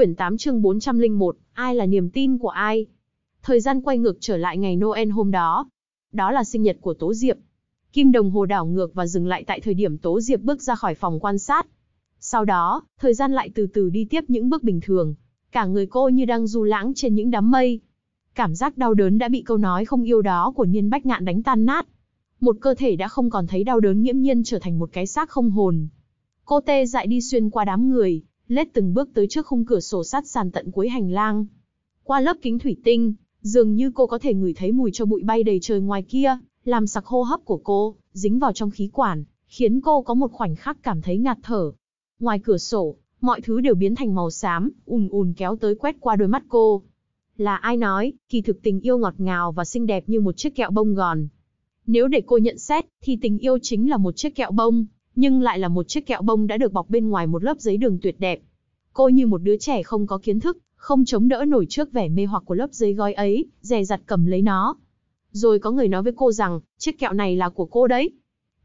Quyển 8 chương 401, ai là niềm tin của ai? Thời gian quay ngược trở lại ngày Noel hôm đó. Đó là sinh nhật của Tố Diệp. Kim đồng hồ đảo ngược và dừng lại tại thời điểm Tố Diệp bước ra khỏi phòng quan sát. Sau đó, thời gian lại từ từ đi tiếp những bước bình thường. Cả người cô như đang du lãng trên những đám mây. Cảm giác đau đớn đã bị câu nói không yêu đó của Niên Bách Ngạn đánh tan nát. Một cơ thể đã không còn thấy đau đớn nghiễm nhiên trở thành một cái xác không hồn. Cô tê dại đi xuyên qua đám người, lết từng bước tới trước khung cửa sổ sát sàn tận cuối hành lang. Qua lớp kính thủy tinh, dường như cô có thể ngửi thấy mùi cho bụi bay đầy trời ngoài kia, làm sặc hô hấp của cô, dính vào trong khí quản, khiến cô có một khoảnh khắc cảm thấy ngạt thở. Ngoài cửa sổ, mọi thứ đều biến thành màu xám, ùn ùn kéo tới quét qua đôi mắt cô. Là ai nói, kỳ thực tình yêu ngọt ngào và xinh đẹp như một chiếc kẹo bông gòn. Nếu để cô nhận xét, thì tình yêu chính là một chiếc kẹo bông, nhưng lại là một chiếc kẹo bông đã được bọc bên ngoài một lớp giấy đường tuyệt đẹp. Cô như một đứa trẻ không có kiến thức, không chống đỡ nổi trước vẻ mê hoặc của lớp giấy gói ấy, dè dặt cầm lấy nó. Rồi có người nói với cô rằng, chiếc kẹo này là của cô đấy.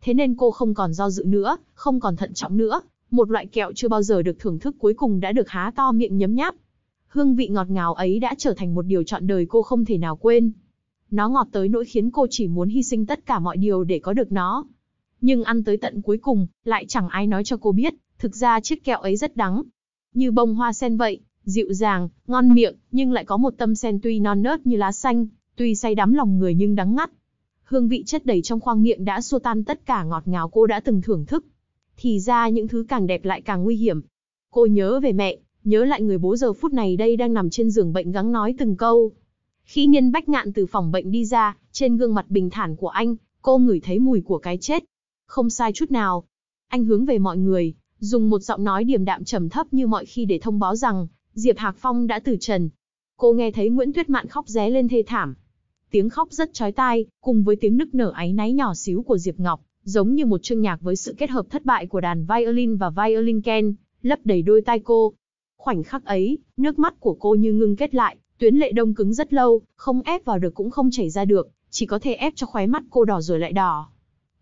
Thế nên cô không còn do dự nữa, không còn thận trọng nữa, một loại kẹo chưa bao giờ được thưởng thức cuối cùng đã được há to miệng nhấm nháp. Hương vị ngọt ngào ấy đã trở thành một điều chọn đời cô không thể nào quên. Nó ngọt tới nỗi khiến cô chỉ muốn hy sinh tất cả mọi điều để có được nó. Nhưng ăn tới tận cuối cùng, lại chẳng ai nói cho cô biết, thực ra chiếc kẹo ấy rất đắng, như bông hoa sen vậy, dịu dàng, ngon miệng, nhưng lại có một tâm sen tuy non nớt như lá xanh, tuy say đắm lòng người nhưng đắng ngắt. Hương vị chất đầy trong khoang miệng đã xua tan tất cả ngọt ngào cô đã từng thưởng thức. Thì ra những thứ càng đẹp lại càng nguy hiểm. Cô nhớ về mẹ, nhớ lại người bố giờ phút này đây đang nằm trên giường bệnh gắng nói từng câu. Khi Niên Bách Ngạn từ phòng bệnh đi ra, trên gương mặt bình thản của anh, cô ngửi thấy mùi của cái chết. Không sai chút nào. Anh hướng về mọi người, dùng một giọng nói điềm đạm trầm thấp như mọi khi để thông báo rằng Diệp Hạc Phong đã từ trần. Cô nghe thấy Nguyễn Tuyết Mạn khóc ré lên thê thảm. Tiếng khóc rất chói tai, cùng với tiếng nức nở áy náy nhỏ xíu của Diệp Ngọc, giống như một chương nhạc với sự kết hợp thất bại của đàn violin và violin ken, lấp đầy đôi tai cô. Khoảnh khắc ấy, nước mắt của cô như ngưng kết lại, tuyến lệ đông cứng rất lâu, không ép vào được cũng không chảy ra được, chỉ có thể ép cho khóe mắt cô đỏ rồi lại đỏ.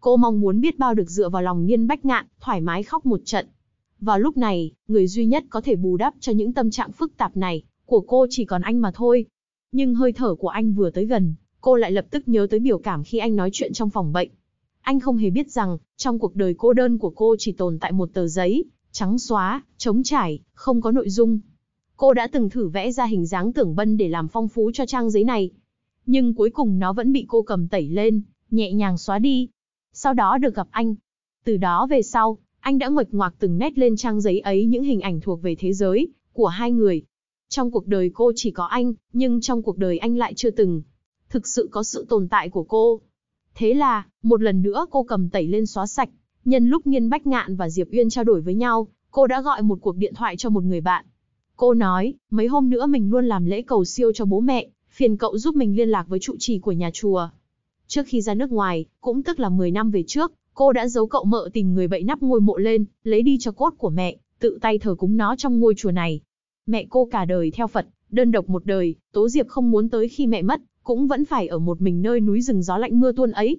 Cô mong muốn biết bao được dựa vào lòng Niên Bách Ngạn, thoải mái khóc một trận. Vào lúc này, người duy nhất có thể bù đắp cho những tâm trạng phức tạp này, của cô chỉ còn anh mà thôi. Nhưng hơi thở của anh vừa tới gần, cô lại lập tức nhớ tới biểu cảm khi anh nói chuyện trong phòng bệnh. Anh không hề biết rằng, trong cuộc đời cô đơn của cô chỉ tồn tại một tờ giấy, trắng xóa, trống trải, không có nội dung. Cô đã từng thử vẽ ra hình dáng tưởng bân để làm phong phú cho trang giấy này. Nhưng cuối cùng nó vẫn bị cô cầm tẩy lên, nhẹ nhàng xóa đi, sau đó được gặp anh. Từ đó về sau, anh đã nguệch ngoạc từng nét lên trang giấy ấy những hình ảnh thuộc về thế giới của hai người. Trong cuộc đời cô chỉ có anh, nhưng trong cuộc đời anh lại chưa từng thực sự có sự tồn tại của cô. Thế là, một lần nữa cô cầm tẩy lên xóa sạch, nhân lúc Nghiên Bách Ngạn và Diệp Uyên trao đổi với nhau, cô đã gọi một cuộc điện thoại cho một người bạn. Cô nói, mấy hôm nữa mình luôn làm lễ cầu siêu cho bố mẹ, phiền cậu giúp mình liên lạc với trụ trì của nhà chùa. Trước khi ra nước ngoài, cũng tức là 10 năm về trước, cô đã giấu cậu mợ tìm người bậy nắp ngôi mộ lên, lấy đi cho cốt của mẹ, tự tay thờ cúng nó trong ngôi chùa này. Mẹ cô cả đời theo Phật, đơn độc một đời, Tố Diệp không muốn tới khi mẹ mất, cũng vẫn phải ở một mình nơi núi rừng gió lạnh mưa tuôn ấy.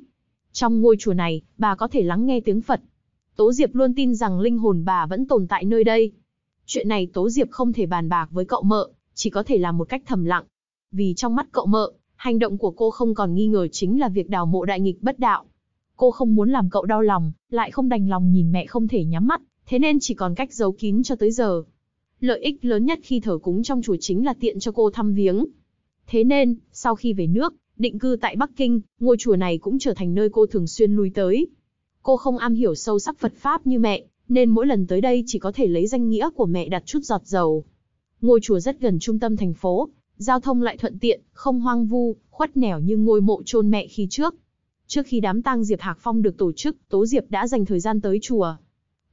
Trong ngôi chùa này, bà có thể lắng nghe tiếng Phật. Tố Diệp luôn tin rằng linh hồn bà vẫn tồn tại nơi đây. Chuyện này Tố Diệp không thể bàn bạc với cậu mợ, chỉ có thể làm một cách thầm lặng. Vì trong mắt cậu mợ, Hành động của cô không còn nghi ngờ chính là việc đào mộ đại nghịch bất đạo. Cô không muốn làm cậu đau lòng, lại không đành lòng nhìn mẹ không thể nhắm mắt, thế nên chỉ còn cách giấu kín cho tới giờ. Lợi ích lớn nhất khi thờ cúng trong chùa chính là tiện cho cô thăm viếng. Thế nên, sau khi về nước, định cư tại Bắc Kinh, ngôi chùa này cũng trở thành nơi cô thường xuyên lui tới. Cô không am hiểu sâu sắc Phật Pháp như mẹ, nên mỗi lần tới đây chỉ có thể lấy danh nghĩa của mẹ đặt chút giọt dầu. Ngôi chùa rất gần trung tâm thành phố, giao thông lại thuận tiện, không hoang vu, khuất nẻo như ngôi mộ chôn mẹ khi trước. Trước khi đám tang Diệp Hạc Phong được tổ chức, Tố Diệp đã dành thời gian tới chùa.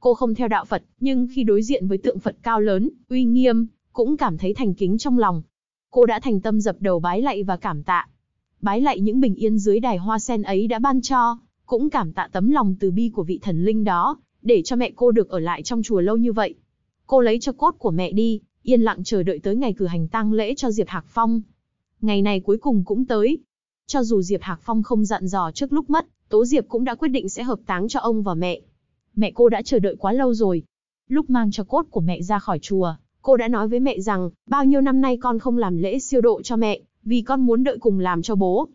Cô không theo đạo Phật, nhưng khi đối diện với tượng Phật cao lớn, uy nghiêm, cũng cảm thấy thành kính trong lòng. Cô đã thành tâm dập đầu bái lạy và cảm tạ. Bái lạy những bình yên dưới đài hoa sen ấy đã ban cho, cũng cảm tạ tấm lòng từ bi của vị thần linh đó, để cho mẹ cô được ở lại trong chùa lâu như vậy. Cô lấy cho cốt của mẹ đi, yên lặng chờ đợi tới ngày cử hành tang lễ cho Diệp Hạc Phong. Ngày này cuối cùng cũng tới. Cho dù Diệp Hạc Phong không dặn dò trước lúc mất, Tố Diệp cũng đã quyết định sẽ hợp táng cho ông và mẹ. Mẹ cô đã chờ đợi quá lâu rồi. Lúc mang cho cốt của mẹ ra khỏi chùa, cô đã nói với mẹ rằng, bao nhiêu năm nay con không làm lễ siêu độ cho mẹ, vì con muốn đợi cùng làm cho bố.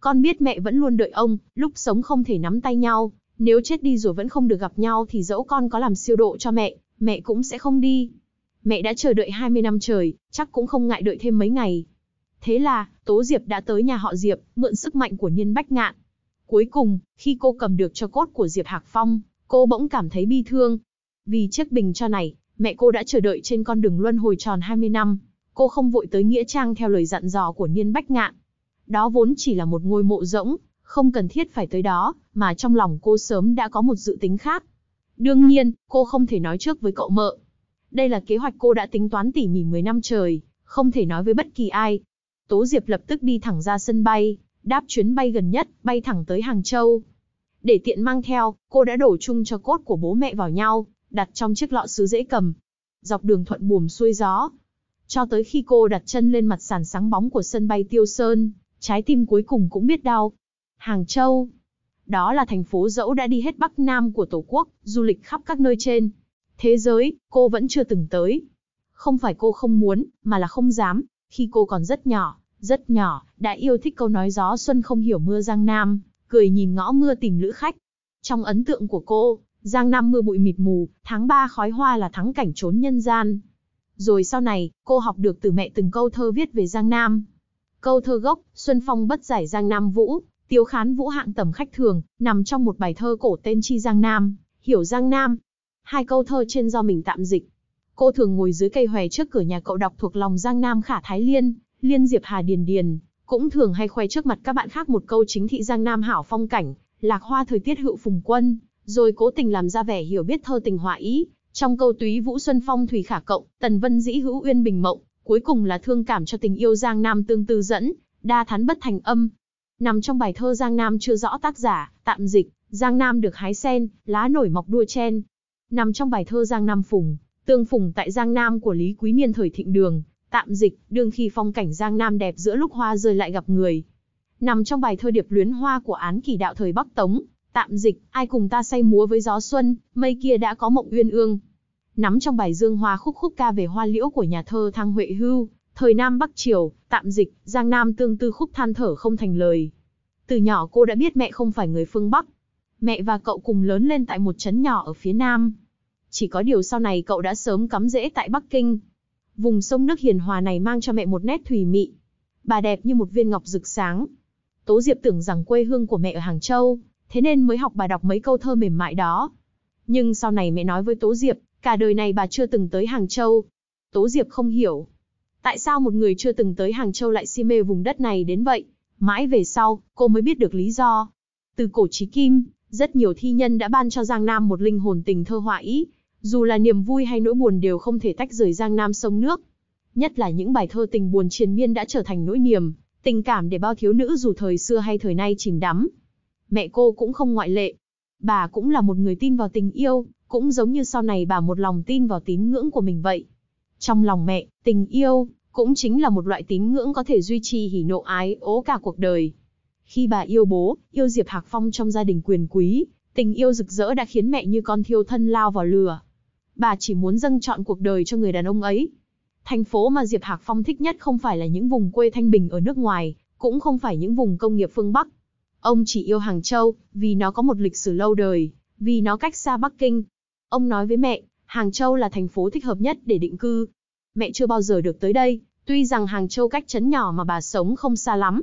Con biết mẹ vẫn luôn đợi ông, lúc sống không thể nắm tay nhau, nếu chết đi rồi vẫn không được gặp nhau thì dẫu con có làm siêu độ cho mẹ, mẹ cũng sẽ không đi mẹ đã chờ đợi 20 năm trời, chắc cũng không ngại đợi thêm mấy ngày. Thế là, Tố Diệp đã tới nhà họ Diệp, mượn sức mạnh của Niên Bách Ngạn. Cuối cùng, khi cô cầm được cho cốt của Diệp Hạc Phong, cô bỗng cảm thấy bi thương. Vì chiếc bình cho này, mẹ cô đã chờ đợi trên con đường luân hồi tròn 20 năm. Cô không vội tới Nghĩa Trang theo lời dặn dò của Niên Bách Ngạn. Đó vốn chỉ là một ngôi mộ rỗng, không cần thiết phải tới đó, mà trong lòng cô sớm đã có một dự tính khác. Đương nhiên, cô không thể nói trước với cậu mợ, đây là kế hoạch cô đã tính toán tỉ mỉ 10 năm trời, không thể nói với bất kỳ ai. Tố Diệp lập tức đi thẳng ra sân bay, đáp chuyến bay gần nhất, bay thẳng tới Hàng Châu. Để tiện mang theo, cô đã đổ chung cho cốt của bố mẹ vào nhau, đặt trong chiếc lọ sứ dễ cầm. Dọc đường thuận buồm xuôi gió. Cho tới khi cô đặt chân lên mặt sàn sáng bóng của sân bay Tiêu Sơn, trái tim cuối cùng cũng biết đau. Hàng Châu. Đó là thành phố dẫu đã đi hết Bắc Nam của Tổ quốc, du lịch khắp các nơi trên. Thế giới, cô vẫn chưa từng tới. Không phải cô không muốn, mà là không dám. Khi cô còn rất nhỏ, rất nhỏ, đã yêu thích câu nói gió xuân không hiểu mưa Giang Nam, cười nhìn ngõ mưa tìm lữ khách. Trong ấn tượng của cô, Giang Nam mưa bụi mịt mù, tháng ba khói hoa là thắng cảnh trốn nhân gian. Rồi sau này, cô học được từ mẹ từng câu thơ viết về Giang Nam. Câu thơ gốc, Xuân Phong bất giải Giang Nam Vũ, Tiếu Khán Vũ hạng tầm khách thường, nằm trong một bài thơ cổ tên Chi Giang Nam, hiểu Giang Nam, hai câu thơ trên do mình tạm dịch. Cô thường ngồi dưới cây hòe trước cửa nhà cậu đọc thuộc lòng Giang Nam Khả Thái Liên, Liên Diệp Hà Điền Điền, cũng thường hay khoe trước mặt các bạn khác một câu chính thị Giang Nam hảo phong cảnh, lạc hoa thời tiết hữu phùng quân, rồi cố tình làm ra vẻ hiểu biết thơ tình họa ý, trong câu túy Vũ Xuân Phong Thủy Khả Cộng, Tần Vân Dĩ Hữu Uyên Bình Mộng, cuối cùng là thương cảm cho tình yêu Giang Nam tương tư dẫn, đa thán bất thành âm. Nằm trong bài thơ Giang Nam chưa rõ tác giả, tạm dịch, Giang Nam được hái sen, lá nổi mọc đua chen, nằm trong bài thơ Giang Nam Phùng, tương phùng tại Giang Nam của Lý Quý Niên thời thịnh đường, tạm dịch, đương khi phong cảnh Giang Nam đẹp giữa lúc hoa rơi lại gặp người. Nằm trong bài thơ điệp luyến hoa của án kỳ đạo thời Bắc Tống, tạm dịch, ai cùng ta say múa với gió xuân, mây kia đã có mộng uyên ương. Nắm trong bài dương hoa khúc khúc ca về hoa liễu của nhà thơ Thang Huệ Hưu, thời Nam Bắc Triều, tạm dịch, Giang Nam tương tư khúc than thở không thành lời. Từ nhỏ cô đã biết mẹ không phải người phương Bắc, mẹ và cậu cùng lớn lên tại một trấn nhỏ ở phía nam. Chỉ có điều sau này cậu đã sớm cắm rễ tại Bắc Kinh. Vùng sông nước hiền hòa này mang cho mẹ một nét thủy mị. Bà đẹp như một viên ngọc rực sáng. Tố Diệp tưởng rằng quê hương của mẹ ở Hàng Châu, thế nên mới học bà đọc mấy câu thơ mềm mại đó. Nhưng sau này mẹ nói với Tố Diệp, cả đời này bà chưa từng tới Hàng Châu. Tố Diệp không hiểu. Tại sao một người chưa từng tới Hàng Châu lại si mê vùng đất này đến vậy? Mãi về sau, cô mới biết được lý do. Từ cổ trí kim, rất nhiều thi nhân đã ban cho Giang Nam một linh hồn tình thơ họa ý, dù là niềm vui hay nỗi buồn đều không thể tách rời Giang Nam sông nước. Nhất là những bài thơ tình buồn triền miên đã trở thành nỗi niềm, tình cảm để bao thiếu nữ dù thời xưa hay thời nay chìm đắm. Mẹ cô cũng không ngoại lệ. Bà cũng là một người tin vào tình yêu, cũng giống như sau này bà một lòng tin vào tín ngưỡng của mình vậy. Trong lòng mẹ, tình yêu cũng chính là một loại tín ngưỡng có thể duy trì hỉ nộ ái ố cả cuộc đời. Khi bà yêu bố, yêu Diệp Hạc Phong trong gia đình quyền quý, tình yêu rực rỡ đã khiến mẹ như con thiêu thân lao vào lửa. Bà chỉ muốn dâng chọn cuộc đời cho người đàn ông ấy. Thành phố mà Diệp Hạc Phong thích nhất không phải là những vùng quê thanh bình ở nước ngoài, cũng không phải những vùng công nghiệp phương Bắc. Ông chỉ yêu Hàng Châu, vì nó có một lịch sử lâu đời, vì nó cách xa Bắc Kinh. Ông nói với mẹ, Hàng Châu là thành phố thích hợp nhất để định cư. Mẹ chưa bao giờ được tới đây, tuy rằng Hàng Châu cách chấn nhỏ mà bà sống không xa lắm,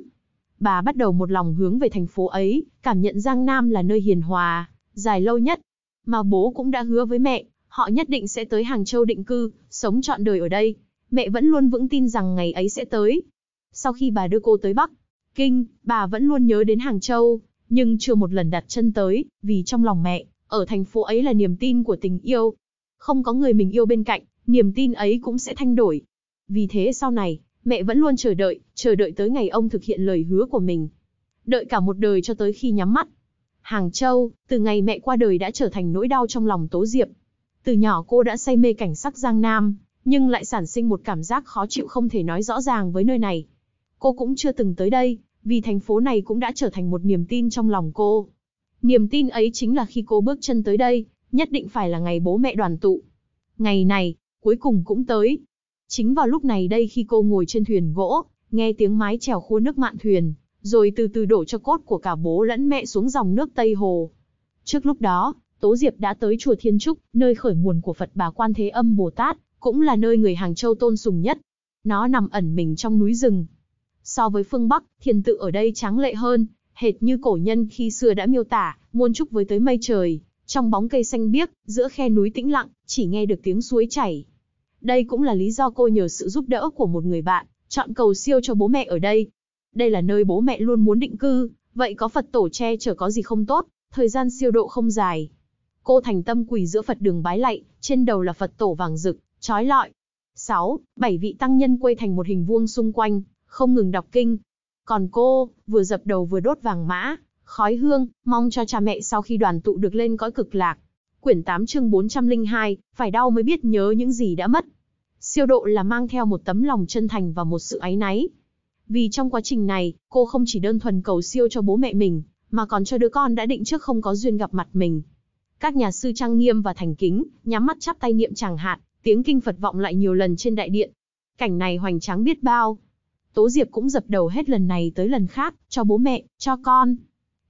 bà bắt đầu một lòng hướng về thành phố ấy, cảm nhận Giang Nam là nơi hiền hòa, dài lâu nhất. Mà bố cũng đã hứa với mẹ, họ nhất định sẽ tới Hàng Châu định cư, sống trọn đời ở đây. Mẹ vẫn luôn vững tin rằng ngày ấy sẽ tới. Sau khi bà đưa cô tới Bắc, Kinh, bà vẫn luôn nhớ đến Hàng Châu, nhưng chưa một lần đặt chân tới, vì trong lòng mẹ, ở thành phố ấy là niềm tin của tình yêu. Không có người mình yêu bên cạnh, niềm tin ấy cũng sẽ thay đổi. Vì thế sau này, mẹ vẫn luôn chờ đợi, chờ đợi tới ngày ông thực hiện lời hứa của mình. Đợi cả một đời cho tới khi nhắm mắt. Hàng Châu, từ ngày mẹ qua đời đã trở thành nỗi đau trong lòng Tố Diệp. Từ nhỏ cô đã say mê cảnh sắc Giang Nam, nhưng lại sản sinh một cảm giác khó chịu không thể nói rõ ràng với nơi này. Cô cũng chưa từng tới đây, vì thành phố này cũng đã trở thành một niềm tin trong lòng cô. Niềm tin ấy chính là khi cô bước chân tới đây, nhất định phải là ngày bố mẹ đoàn tụ. Ngày này, cuối cùng cũng tới, Chính vào lúc này đây khi cô ngồi trên thuyền gỗ, nghe tiếng mái chèo khua nước mạn thuyền, rồi từ từ đổ cho cốt của cả bố lẫn mẹ xuống dòng nước Tây Hồ. Trước lúc đó, Tố Diệp đã tới chùa Thiên Trúc, nơi khởi nguồn của Phật bà Quan Thế Âm Bồ Tát, cũng là nơi người Hàng Châu tôn sùng nhất. Nó nằm ẩn mình trong núi rừng. So với phương Bắc, thiền tự ở đây tráng lệ hơn, hệt như cổ nhân khi xưa đã miêu tả, muôn trúc với tới mây trời, trong bóng cây xanh biếc, giữa khe núi tĩnh lặng, chỉ nghe được tiếng suối chảy, đây cũng là lý do cô nhờ sự giúp đỡ của một người bạn, chọn cầu siêu cho bố mẹ ở đây. Đây là nơi bố mẹ luôn muốn định cư, vậy có Phật tổ che chở có gì không tốt, thời gian siêu độ không dài. Cô thành tâm quỳ giữa Phật đường bái lạy, trên đầu là Phật tổ vàng rực, trói lọi. 6. Bảy vị tăng nhân quây thành một hình vuông xung quanh, không ngừng đọc kinh. Còn cô, vừa dập đầu vừa đốt vàng mã, khói hương, mong cho cha mẹ sau khi đoàn tụ được lên cõi cực lạc. Quyển 8 chương 402, phải đau mới biết nhớ những gì đã mất. Siêu độ là mang theo một tấm lòng chân thành và một sự áy náy. Vì trong quá trình này, cô không chỉ đơn thuần cầu siêu cho bố mẹ mình, mà còn cho đứa con đã định trước không có duyên gặp mặt mình. Các nhà sư trang nghiêm và thành kính, nhắm mắt chắp tay niệm chẳng hạn, tiếng kinh Phật vọng lại nhiều lần trên đại điện. Cảnh này hoành tráng biết bao. Tố Diệp cũng dập đầu hết lần này tới lần khác, cho bố mẹ, cho con.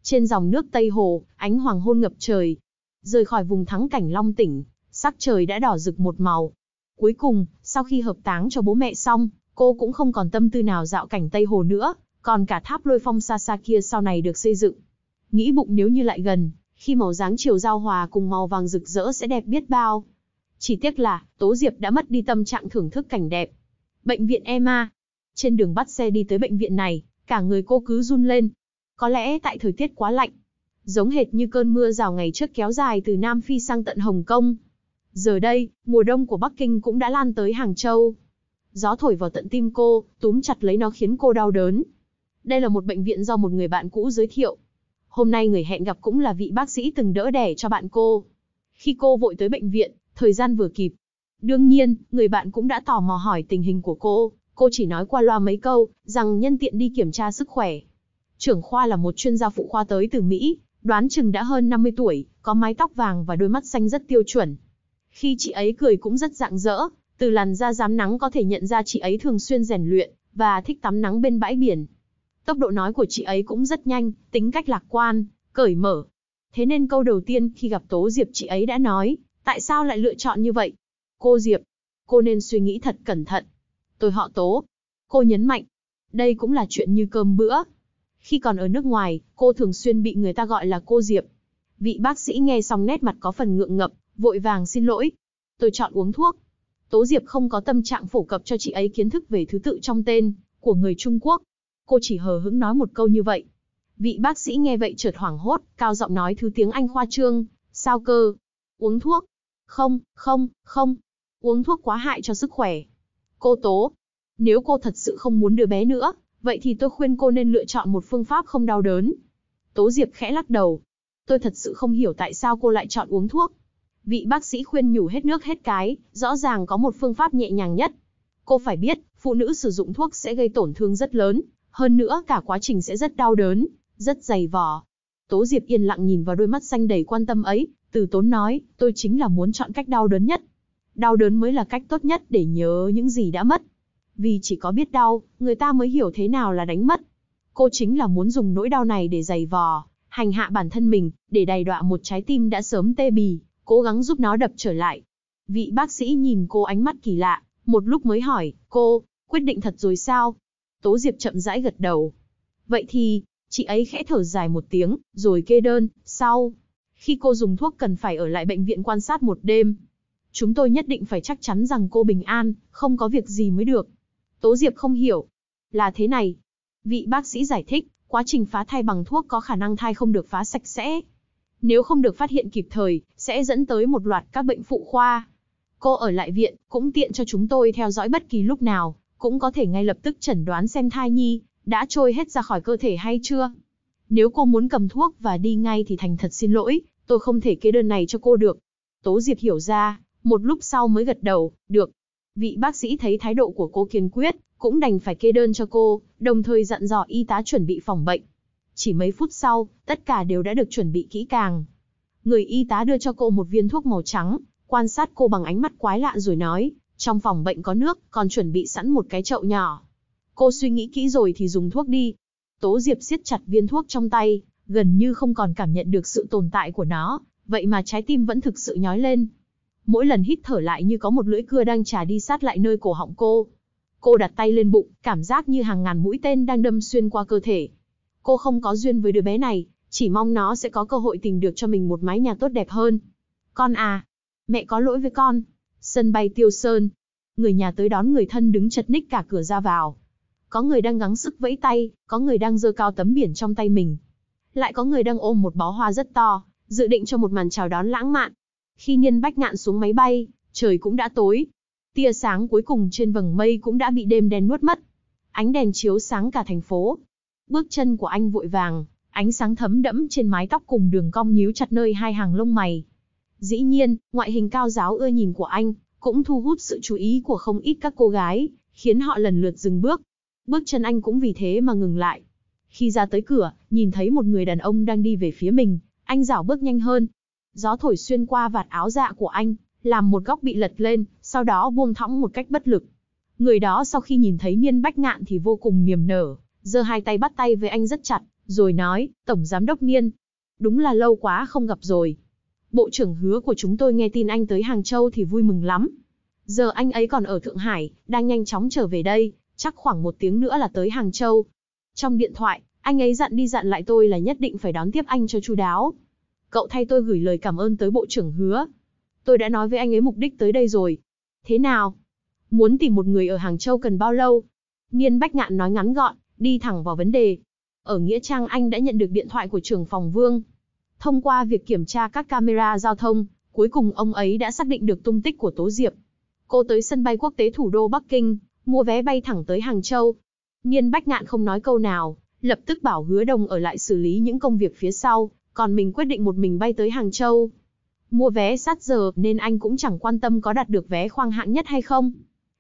Trên dòng nước Tây Hồ, ánh hoàng hôn ngập trời, Rời khỏi vùng thắng cảnh Long tỉnh, sắc trời đã đỏ rực một màu. Cuối cùng, sau khi hợp táng cho bố mẹ xong, cô cũng không còn tâm tư nào dạo cảnh Tây Hồ nữa, còn cả tháp lôi phong xa xa kia sau này được xây dựng. Nghĩ bụng nếu như lại gần, khi màu dáng chiều giao hòa cùng màu vàng rực rỡ sẽ đẹp biết bao. Chỉ tiếc là, Tố Diệp đã mất đi tâm trạng thưởng thức cảnh đẹp. Bệnh viện Emma. Trên đường bắt xe đi tới bệnh viện này, cả người cô cứ run lên. Có lẽ tại thời tiết quá lạnh, giống hệt như cơn mưa rào ngày trước kéo dài từ Nam Phi sang tận Hồng Kông. Giờ đây, mùa đông của Bắc Kinh cũng đã lan tới Hàng Châu. Gió thổi vào tận tim cô, túm chặt lấy nó khiến cô đau đớn. Đây là một bệnh viện do một người bạn cũ giới thiệu. Hôm nay người hẹn gặp cũng là vị bác sĩ từng đỡ đẻ cho bạn cô. Khi cô vội tới bệnh viện, thời gian vừa kịp. Đương nhiên, người bạn cũng đã tò mò hỏi tình hình của cô, cô chỉ nói qua loa mấy câu, rằng nhân tiện đi kiểm tra sức khỏe. Trưởng khoa là một chuyên gia phụ khoa tới từ Mỹ, Đoán chừng đã hơn 50 tuổi, có mái tóc vàng và đôi mắt xanh rất tiêu chuẩn. Khi chị ấy cười cũng rất rạng rỡ, từ làn da rám nắng có thể nhận ra chị ấy thường xuyên rèn luyện và thích tắm nắng bên bãi biển. Tốc độ nói của chị ấy cũng rất nhanh, tính cách lạc quan, cởi mở. Thế nên câu đầu tiên khi gặp Tố Diệp chị ấy đã nói, tại sao lại lựa chọn như vậy? Cô Diệp, cô nên suy nghĩ thật cẩn thận. Tôi họ Tố. Cô nhấn mạnh, đây cũng là chuyện như cơm bữa, khi còn ở nước ngoài, cô thường xuyên bị người ta gọi là cô Diệp. Vị bác sĩ nghe xong nét mặt có phần ngượng ngập, vội vàng xin lỗi. Tôi chọn uống thuốc. Tố Diệp không có tâm trạng phổ cập cho chị ấy kiến thức về thứ tự trong tên của người Trung Quốc. Cô chỉ hờ hững nói một câu như vậy. Vị bác sĩ nghe vậy chợt hoảng hốt, cao giọng nói thứ tiếng Anh khoa trương. Sao cơ? Uống thuốc? Không, không, không. Uống thuốc quá hại cho sức khỏe. Cô Tố, nếu cô thật sự không muốn đứa bé nữa, Vậy thì tôi khuyên cô nên lựa chọn một phương pháp không đau đớn. Tố Diệp khẽ lắc đầu. Tôi thật sự không hiểu tại sao cô lại chọn uống thuốc. Vị bác sĩ khuyên nhủ hết nước hết cái, rõ ràng có một phương pháp nhẹ nhàng nhất. Cô phải biết, phụ nữ sử dụng thuốc sẽ gây tổn thương rất lớn, hơn nữa cả quá trình sẽ rất đau đớn, rất dày vò. Tố Diệp yên lặng nhìn vào đôi mắt xanh đầy quan tâm ấy, từ tốn nói, tôi chính là muốn chọn cách đau đớn nhất. Đau đớn mới là cách tốt nhất để nhớ những gì đã mất vì chỉ có biết đau, người ta mới hiểu thế nào là đánh mất. Cô chính là muốn dùng nỗi đau này để giày vò, hành hạ bản thân mình, để đầy đọa một trái tim đã sớm tê bì, cố gắng giúp nó đập trở lại. Vị bác sĩ nhìn cô ánh mắt kỳ lạ, một lúc mới hỏi, cô, quyết định thật rồi sao? Tố Diệp chậm rãi gật đầu. Vậy thì, chị ấy khẽ thở dài một tiếng, rồi kê đơn, sau. Khi cô dùng thuốc cần phải ở lại bệnh viện quan sát một đêm. Chúng tôi nhất định phải chắc chắn rằng cô bình an, không có việc gì mới được. Tố Diệp không hiểu. Là thế này. Vị bác sĩ giải thích, quá trình phá thai bằng thuốc có khả năng thai không được phá sạch sẽ. Nếu không được phát hiện kịp thời, sẽ dẫn tới một loạt các bệnh phụ khoa. Cô ở lại viện, cũng tiện cho chúng tôi theo dõi bất kỳ lúc nào, cũng có thể ngay lập tức chẩn đoán xem thai nhi, đã trôi hết ra khỏi cơ thể hay chưa. Nếu cô muốn cầm thuốc và đi ngay thì thành thật xin lỗi, tôi không thể kê đơn này cho cô được. Tố Diệp hiểu ra, một lúc sau mới gật đầu, được, Vị bác sĩ thấy thái độ của cô kiên quyết, cũng đành phải kê đơn cho cô, đồng thời dặn dò y tá chuẩn bị phòng bệnh. Chỉ mấy phút sau, tất cả đều đã được chuẩn bị kỹ càng. Người y tá đưa cho cô một viên thuốc màu trắng, quan sát cô bằng ánh mắt quái lạ rồi nói, trong phòng bệnh có nước, còn chuẩn bị sẵn một cái chậu nhỏ. Cô suy nghĩ kỹ rồi thì dùng thuốc đi. Tố Diệp siết chặt viên thuốc trong tay, gần như không còn cảm nhận được sự tồn tại của nó, vậy mà trái tim vẫn thực sự nhói lên mỗi lần hít thở lại như có một lưỡi cưa đang trà đi sát lại nơi cổ họng cô. Cô đặt tay lên bụng, cảm giác như hàng ngàn mũi tên đang đâm xuyên qua cơ thể. Cô không có duyên với đứa bé này, chỉ mong nó sẽ có cơ hội tìm được cho mình một mái nhà tốt đẹp hơn. Con à, mẹ có lỗi với con. Sân bay Tiêu Sơn. Người nhà tới đón người thân đứng chật ních cả cửa ra vào. Có người đang gắng sức vẫy tay, có người đang giơ cao tấm biển trong tay mình. Lại có người đang ôm một bó hoa rất to, dự định cho một màn chào đón lãng mạn. Khi Niên Bách Ngạn xuống máy bay, trời cũng đã tối. Tia sáng cuối cùng trên vầng mây cũng đã bị đêm đen nuốt mất. Ánh đèn chiếu sáng cả thành phố. Bước chân của anh vội vàng, ánh sáng thấm đẫm trên mái tóc cùng đường cong nhíu chặt nơi hai hàng lông mày. Dĩ nhiên, ngoại hình cao giáo ưa nhìn của anh cũng thu hút sự chú ý của không ít các cô gái, khiến họ lần lượt dừng bước. Bước chân anh cũng vì thế mà ngừng lại. Khi ra tới cửa, nhìn thấy một người đàn ông đang đi về phía mình, anh dảo bước nhanh hơn, Gió thổi xuyên qua vạt áo dạ của anh, làm một góc bị lật lên, sau đó buông thõng một cách bất lực. Người đó sau khi nhìn thấy Niên Bách Ngạn thì vô cùng niềm nở, giơ hai tay bắt tay với anh rất chặt, rồi nói, Tổng Giám Đốc Niên, đúng là lâu quá không gặp rồi. Bộ trưởng hứa của chúng tôi nghe tin anh tới Hàng Châu thì vui mừng lắm. Giờ anh ấy còn ở Thượng Hải, đang nhanh chóng trở về đây, chắc khoảng một tiếng nữa là tới Hàng Châu. Trong điện thoại, anh ấy dặn đi dặn lại tôi là nhất định phải đón tiếp anh cho chu đáo, cậu thay tôi gửi lời cảm ơn tới Bộ trưởng Hứa. Tôi đã nói với anh ấy mục đích tới đây rồi. Thế nào? Muốn tìm một người ở Hàng Châu cần bao lâu? Niên Bách Ngạn nói ngắn gọn, đi thẳng vào vấn đề. Ở Nghĩa Trang anh đã nhận được điện thoại của trưởng phòng Vương. Thông qua việc kiểm tra các camera giao thông, cuối cùng ông ấy đã xác định được tung tích của Tố Diệp. Cô tới sân bay quốc tế thủ đô Bắc Kinh, mua vé bay thẳng tới Hàng Châu. Niên Bách Ngạn không nói câu nào, lập tức bảo hứa đồng ở lại xử lý những công việc phía sau, còn mình quyết định một mình bay tới Hàng Châu. Mua vé sát giờ nên anh cũng chẳng quan tâm có đặt được vé khoang hạng nhất hay không.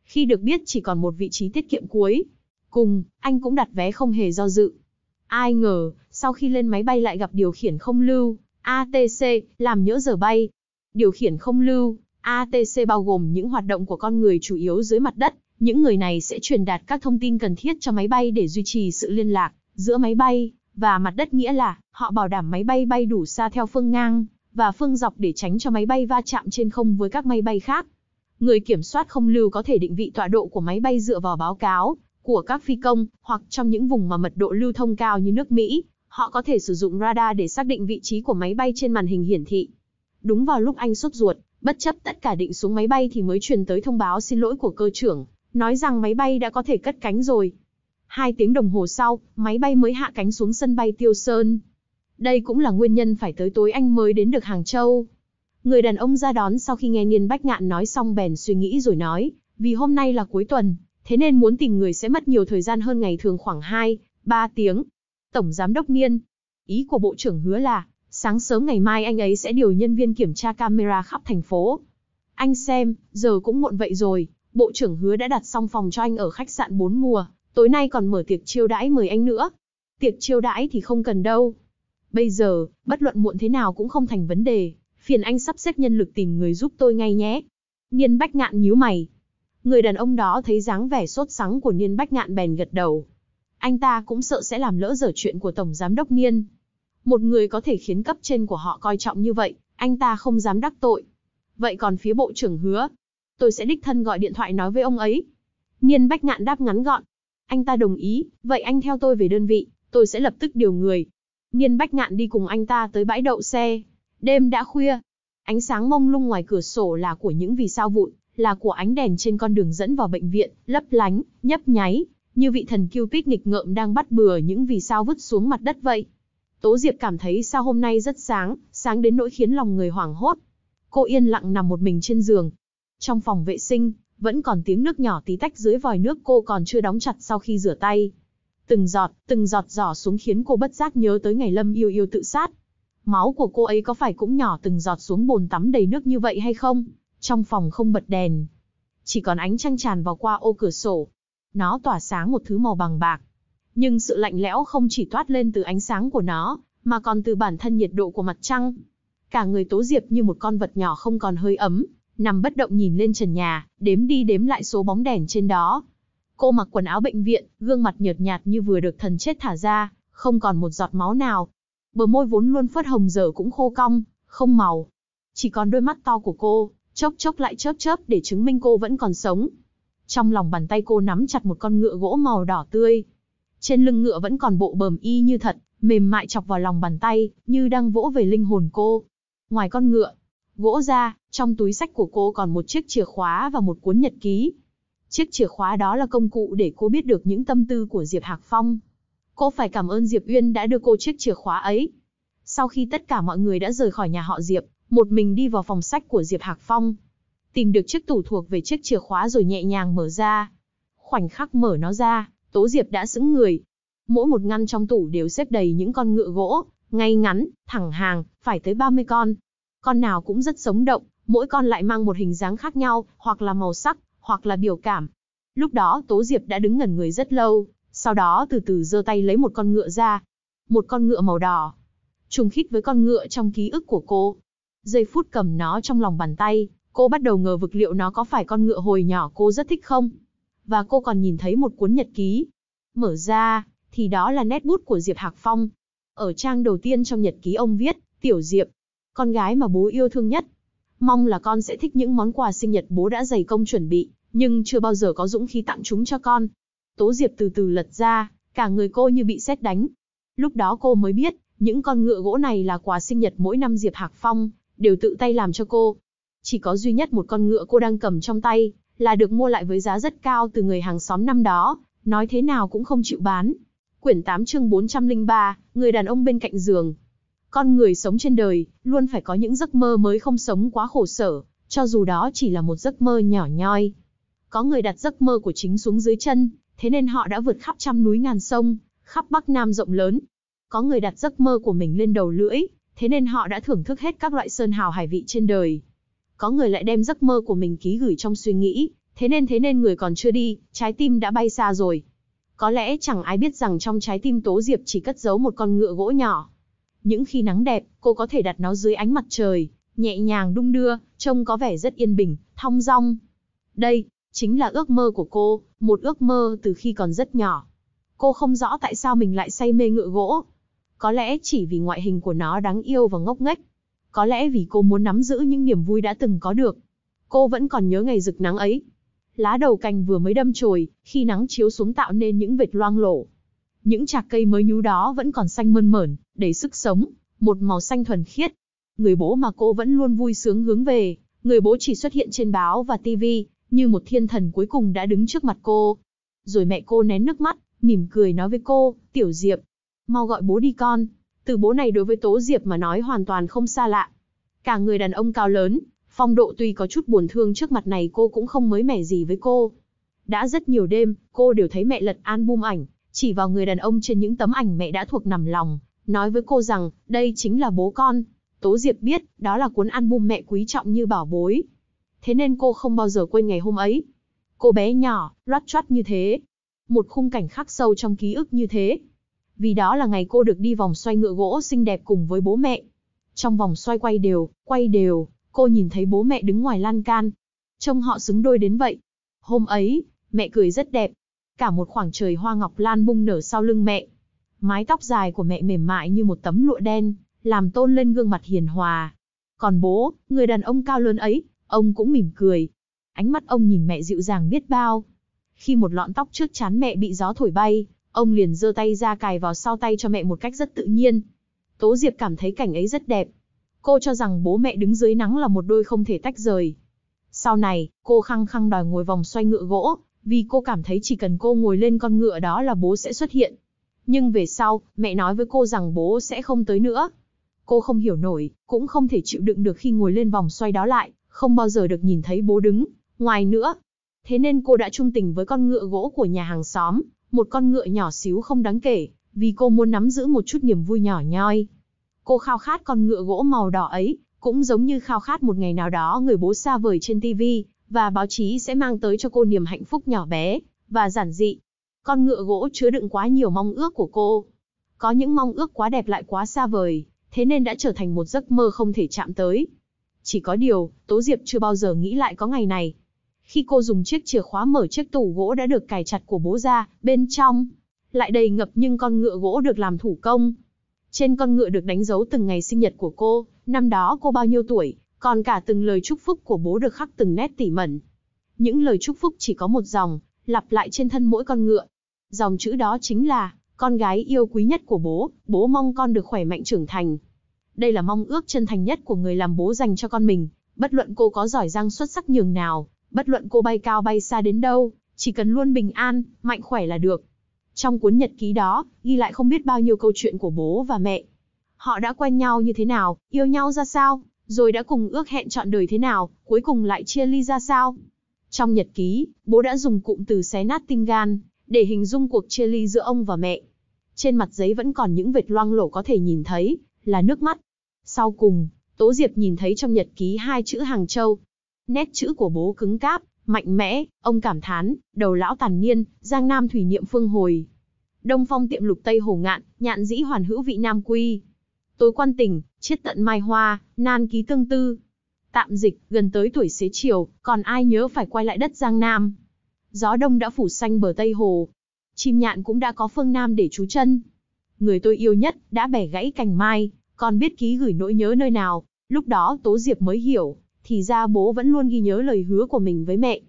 Khi được biết chỉ còn một vị trí tiết kiệm cuối, cùng, anh cũng đặt vé không hề do dự. Ai ngờ, sau khi lên máy bay lại gặp điều khiển không lưu, ATC, làm nhỡ giờ bay. Điều khiển không lưu, ATC bao gồm những hoạt động của con người chủ yếu dưới mặt đất, những người này sẽ truyền đạt các thông tin cần thiết cho máy bay để duy trì sự liên lạc giữa máy bay, và mặt đất nghĩa là họ bảo đảm máy bay bay đủ xa theo phương ngang và phương dọc để tránh cho máy bay va chạm trên không với các máy bay khác. Người kiểm soát không lưu có thể định vị tọa độ của máy bay dựa vào báo cáo của các phi công, hoặc trong những vùng mà mật độ lưu thông cao như nước Mỹ, họ có thể sử dụng radar để xác định vị trí của máy bay trên màn hình hiển thị. Đúng vào lúc anh sốt ruột, bất chấp tất cả định xuống máy bay thì mới truyền tới thông báo xin lỗi của cơ trưởng, nói rằng máy bay đã có thể cất cánh rồi. Hai tiếng đồng hồ sau, máy bay mới hạ cánh xuống sân bay Tiêu Sơn. Đây cũng là nguyên nhân phải tới tối anh mới đến được Hàng Châu. Người đàn ông ra đón sau khi nghe Niên Bách Ngạn nói xong bèn suy nghĩ rồi nói, vì hôm nay là cuối tuần, thế nên muốn tìm người sẽ mất nhiều thời gian hơn ngày thường khoảng 2, 3 tiếng. Tổng Giám đốc Niên, ý của Bộ trưởng hứa là, sáng sớm ngày mai anh ấy sẽ điều nhân viên kiểm tra camera khắp thành phố. Anh xem, giờ cũng muộn vậy rồi, Bộ trưởng hứa đã đặt xong phòng cho anh ở khách sạn 4 mùa, tối nay còn mở tiệc chiêu đãi mời anh nữa. Tiệc chiêu đãi thì không cần đâu. Bây giờ, bất luận muộn thế nào cũng không thành vấn đề, phiền anh sắp xếp nhân lực tìm người giúp tôi ngay nhé. Niên Bách Ngạn nhíu mày. Người đàn ông đó thấy dáng vẻ sốt sắng của Niên Bách Ngạn bèn gật đầu. Anh ta cũng sợ sẽ làm lỡ dở chuyện của Tổng Giám Đốc Niên. Một người có thể khiến cấp trên của họ coi trọng như vậy, anh ta không dám đắc tội. Vậy còn phía bộ trưởng hứa, tôi sẽ đích thân gọi điện thoại nói với ông ấy. Niên Bách Ngạn đáp ngắn gọn, anh ta đồng ý, vậy anh theo tôi về đơn vị, tôi sẽ lập tức điều người. Niên Bách Ngạn đi cùng anh ta tới bãi đậu xe. Đêm đã khuya, ánh sáng mông lung ngoài cửa sổ là của những vì sao vụn, là của ánh đèn trên con đường dẫn vào bệnh viện, lấp lánh, nhấp nháy, như vị thần Cupid nghịch ngợm đang bắt bừa những vì sao vứt xuống mặt đất vậy. Tố Diệp cảm thấy sao hôm nay rất sáng, sáng đến nỗi khiến lòng người hoảng hốt. Cô yên lặng nằm một mình trên giường. Trong phòng vệ sinh, vẫn còn tiếng nước nhỏ tí tách dưới vòi nước cô còn chưa đóng chặt sau khi rửa tay. Từng giọt, từng giọt giỏ xuống khiến cô bất giác nhớ tới ngày Lâm yêu yêu tự sát. Máu của cô ấy có phải cũng nhỏ từng giọt xuống bồn tắm đầy nước như vậy hay không? Trong phòng không bật đèn. Chỉ còn ánh trăng tràn vào qua ô cửa sổ. Nó tỏa sáng một thứ màu bằng bạc. Nhưng sự lạnh lẽo không chỉ toát lên từ ánh sáng của nó, mà còn từ bản thân nhiệt độ của mặt trăng. Cả người Tố Diệp như một con vật nhỏ không còn hơi ấm, nằm bất động nhìn lên trần nhà, đếm đi đếm lại số bóng đèn trên đó. Cô mặc quần áo bệnh viện, gương mặt nhợt nhạt như vừa được thần chết thả ra, không còn một giọt máu nào. Bờ môi vốn luôn phớt hồng giờ cũng khô cong, không màu. Chỉ còn đôi mắt to của cô, chốc chốc lại chớp chớp để chứng minh cô vẫn còn sống. Trong lòng bàn tay cô nắm chặt một con ngựa gỗ màu đỏ tươi. Trên lưng ngựa vẫn còn bộ bờm y như thật, mềm mại chọc vào lòng bàn tay, như đang vỗ về linh hồn cô. Ngoài con ngựa, gỗ ra, trong túi sách của cô còn một chiếc chìa khóa và một cuốn nhật ký. Chiếc chìa khóa đó là công cụ để cô biết được những tâm tư của Diệp Hạc Phong. Cô phải cảm ơn Diệp Uyên đã đưa cô chiếc chìa khóa ấy. Sau khi tất cả mọi người đã rời khỏi nhà họ Diệp, một mình đi vào phòng sách của Diệp Hạc Phong. Tìm được chiếc tủ thuộc về chiếc chìa khóa rồi nhẹ nhàng mở ra. Khoảnh khắc mở nó ra, Tố Diệp đã sững người. Mỗi một ngăn trong tủ đều xếp đầy những con ngựa gỗ, ngay ngắn, thẳng hàng, phải tới 30 con con nào cũng rất sống động, mỗi con lại mang một hình dáng khác nhau, hoặc là màu sắc, hoặc là biểu cảm. Lúc đó Tố Diệp đã đứng ngẩn người rất lâu, sau đó từ từ giơ tay lấy một con ngựa ra. Một con ngựa màu đỏ, trùng khít với con ngựa trong ký ức của cô. Giây phút cầm nó trong lòng bàn tay, cô bắt đầu ngờ vực liệu nó có phải con ngựa hồi nhỏ cô rất thích không. Và cô còn nhìn thấy một cuốn nhật ký. Mở ra, thì đó là nét bút của Diệp Hạc Phong. Ở trang đầu tiên trong nhật ký ông viết, Tiểu Diệp, con gái mà bố yêu thương nhất. Mong là con sẽ thích những món quà sinh nhật bố đã dày công chuẩn bị, nhưng chưa bao giờ có dũng khí tặng chúng cho con. Tố Diệp từ từ lật ra, cả người cô như bị sét đánh. Lúc đó cô mới biết, những con ngựa gỗ này là quà sinh nhật mỗi năm Diệp Hạc Phong, đều tự tay làm cho cô. Chỉ có duy nhất một con ngựa cô đang cầm trong tay, là được mua lại với giá rất cao từ người hàng xóm năm đó, nói thế nào cũng không chịu bán. Quyển 8 chương 403, người đàn ông bên cạnh giường, con người sống trên đời, luôn phải có những giấc mơ mới không sống quá khổ sở, cho dù đó chỉ là một giấc mơ nhỏ nhoi. Có người đặt giấc mơ của chính xuống dưới chân, thế nên họ đã vượt khắp trăm núi ngàn sông, khắp Bắc Nam rộng lớn. Có người đặt giấc mơ của mình lên đầu lưỡi, thế nên họ đã thưởng thức hết các loại sơn hào hải vị trên đời. Có người lại đem giấc mơ của mình ký gửi trong suy nghĩ, thế nên thế nên người còn chưa đi, trái tim đã bay xa rồi. Có lẽ chẳng ai biết rằng trong trái tim Tố Diệp chỉ cất giấu một con ngựa gỗ nhỏ. Những khi nắng đẹp, cô có thể đặt nó dưới ánh mặt trời, nhẹ nhàng đung đưa, trông có vẻ rất yên bình, thong dong. Đây, chính là ước mơ của cô, một ước mơ từ khi còn rất nhỏ. Cô không rõ tại sao mình lại say mê ngựa gỗ. Có lẽ chỉ vì ngoại hình của nó đáng yêu và ngốc nghếch. Có lẽ vì cô muốn nắm giữ những niềm vui đã từng có được. Cô vẫn còn nhớ ngày rực nắng ấy. Lá đầu cành vừa mới đâm chồi, khi nắng chiếu xuống tạo nên những vệt loang lổ. Những chạc cây mới nhú đó vẫn còn xanh mơn mởn, đầy sức sống, một màu xanh thuần khiết. Người bố mà cô vẫn luôn vui sướng hướng về, người bố chỉ xuất hiện trên báo và tivi, như một thiên thần cuối cùng đã đứng trước mặt cô. Rồi mẹ cô nén nước mắt, mỉm cười nói với cô, Tiểu Diệp, mau gọi bố đi con. Từ bố này đối với Tố Diệp mà nói hoàn toàn không xa lạ. Cả người đàn ông cao lớn, phong độ tuy có chút buồn thương trước mặt này cô cũng không mới mẻ gì với cô. Đã rất nhiều đêm, cô đều thấy mẹ lật album ảnh, chỉ vào người đàn ông trên những tấm ảnh mẹ đã thuộc nằm lòng, nói với cô rằng, đây chính là bố con. Tố Diệp biết, đó là cuốn album mẹ quý trọng như bảo bối. Thế nên cô không bao giờ quên ngày hôm ấy. Cô bé nhỏ, loát choát như thế. Một khung cảnh khắc sâu trong ký ức như thế. Vì đó là ngày cô được đi vòng xoay ngựa gỗ xinh đẹp cùng với bố mẹ. Trong vòng xoay quay đều, quay đều, cô nhìn thấy bố mẹ đứng ngoài lan can. Trông họ xứng đôi đến vậy. Hôm ấy, mẹ cười rất đẹp. Cả một khoảng trời hoa ngọc lan bung nở sau lưng mẹ mái tóc dài của mẹ mềm mại như một tấm lụa đen, làm tôn lên gương mặt hiền hòa. Còn bố, người đàn ông cao lớn ấy, ông cũng mỉm cười. Ánh mắt ông nhìn mẹ dịu dàng biết bao. Khi một lọn tóc trước chán mẹ bị gió thổi bay, ông liền giơ tay ra cài vào sau tay cho mẹ một cách rất tự nhiên. Tố Diệp cảm thấy cảnh ấy rất đẹp. Cô cho rằng bố mẹ đứng dưới nắng là một đôi không thể tách rời. Sau này, cô khăng khăng đòi ngồi vòng xoay ngựa gỗ, vì cô cảm thấy chỉ cần cô ngồi lên con ngựa đó là bố sẽ xuất hiện. Nhưng về sau, mẹ nói với cô rằng bố sẽ không tới nữa. Cô không hiểu nổi, cũng không thể chịu đựng được khi ngồi lên vòng xoay đó lại, không bao giờ được nhìn thấy bố đứng, ngoài nữa. Thế nên cô đã trung tình với con ngựa gỗ của nhà hàng xóm, một con ngựa nhỏ xíu không đáng kể, vì cô muốn nắm giữ một chút niềm vui nhỏ nhoi. Cô khao khát con ngựa gỗ màu đỏ ấy, cũng giống như khao khát một ngày nào đó người bố xa vời trên TV, và báo chí sẽ mang tới cho cô niềm hạnh phúc nhỏ bé, và giản dị, con ngựa gỗ chứa đựng quá nhiều mong ước của cô. Có những mong ước quá đẹp lại quá xa vời, thế nên đã trở thành một giấc mơ không thể chạm tới. Chỉ có điều, Tố Diệp chưa bao giờ nghĩ lại có ngày này. Khi cô dùng chiếc chìa khóa mở chiếc tủ gỗ đã được cài chặt của bố ra, bên trong, lại đầy ngập nhưng con ngựa gỗ được làm thủ công. Trên con ngựa được đánh dấu từng ngày sinh nhật của cô, năm đó cô bao nhiêu tuổi, còn cả từng lời chúc phúc của bố được khắc từng nét tỉ mẩn. Những lời chúc phúc chỉ có một dòng, lặp lại trên thân mỗi con ngựa. Dòng chữ đó chính là, con gái yêu quý nhất của bố, bố mong con được khỏe mạnh trưởng thành. Đây là mong ước chân thành nhất của người làm bố dành cho con mình, bất luận cô có giỏi giang xuất sắc nhường nào, bất luận cô bay cao bay xa đến đâu, chỉ cần luôn bình an, mạnh khỏe là được. Trong cuốn nhật ký đó, ghi lại không biết bao nhiêu câu chuyện của bố và mẹ. Họ đã quen nhau như thế nào, yêu nhau ra sao, rồi đã cùng ước hẹn chọn đời thế nào, cuối cùng lại chia ly ra sao. Trong nhật ký, bố đã dùng cụm từ xé nát tim gan, để hình dung cuộc chia ly giữa ông và mẹ. Trên mặt giấy vẫn còn những vệt loang lổ có thể nhìn thấy, là nước mắt. Sau cùng, Tố Diệp nhìn thấy trong nhật ký hai chữ Hàng Châu. Nét chữ của bố cứng cáp, mạnh mẽ, ông cảm thán, đầu lão tàn niên, giang nam thủy niệm phương hồi. Đông phong tiệm lục tây hồ ngạn, nhạn dĩ hoàn hữu vị nam quy. Tối quan tình, chiết tận mai hoa, nan ký tương tư. Tạm dịch, gần tới tuổi xế chiều, còn ai nhớ phải quay lại đất giang nam gió đông đã phủ xanh bờ Tây Hồ. Chim nhạn cũng đã có phương Nam để trú chân. Người tôi yêu nhất đã bẻ gãy cành mai, còn biết ký gửi nỗi nhớ nơi nào. Lúc đó Tố Diệp mới hiểu, thì ra bố vẫn luôn ghi nhớ lời hứa của mình với mẹ.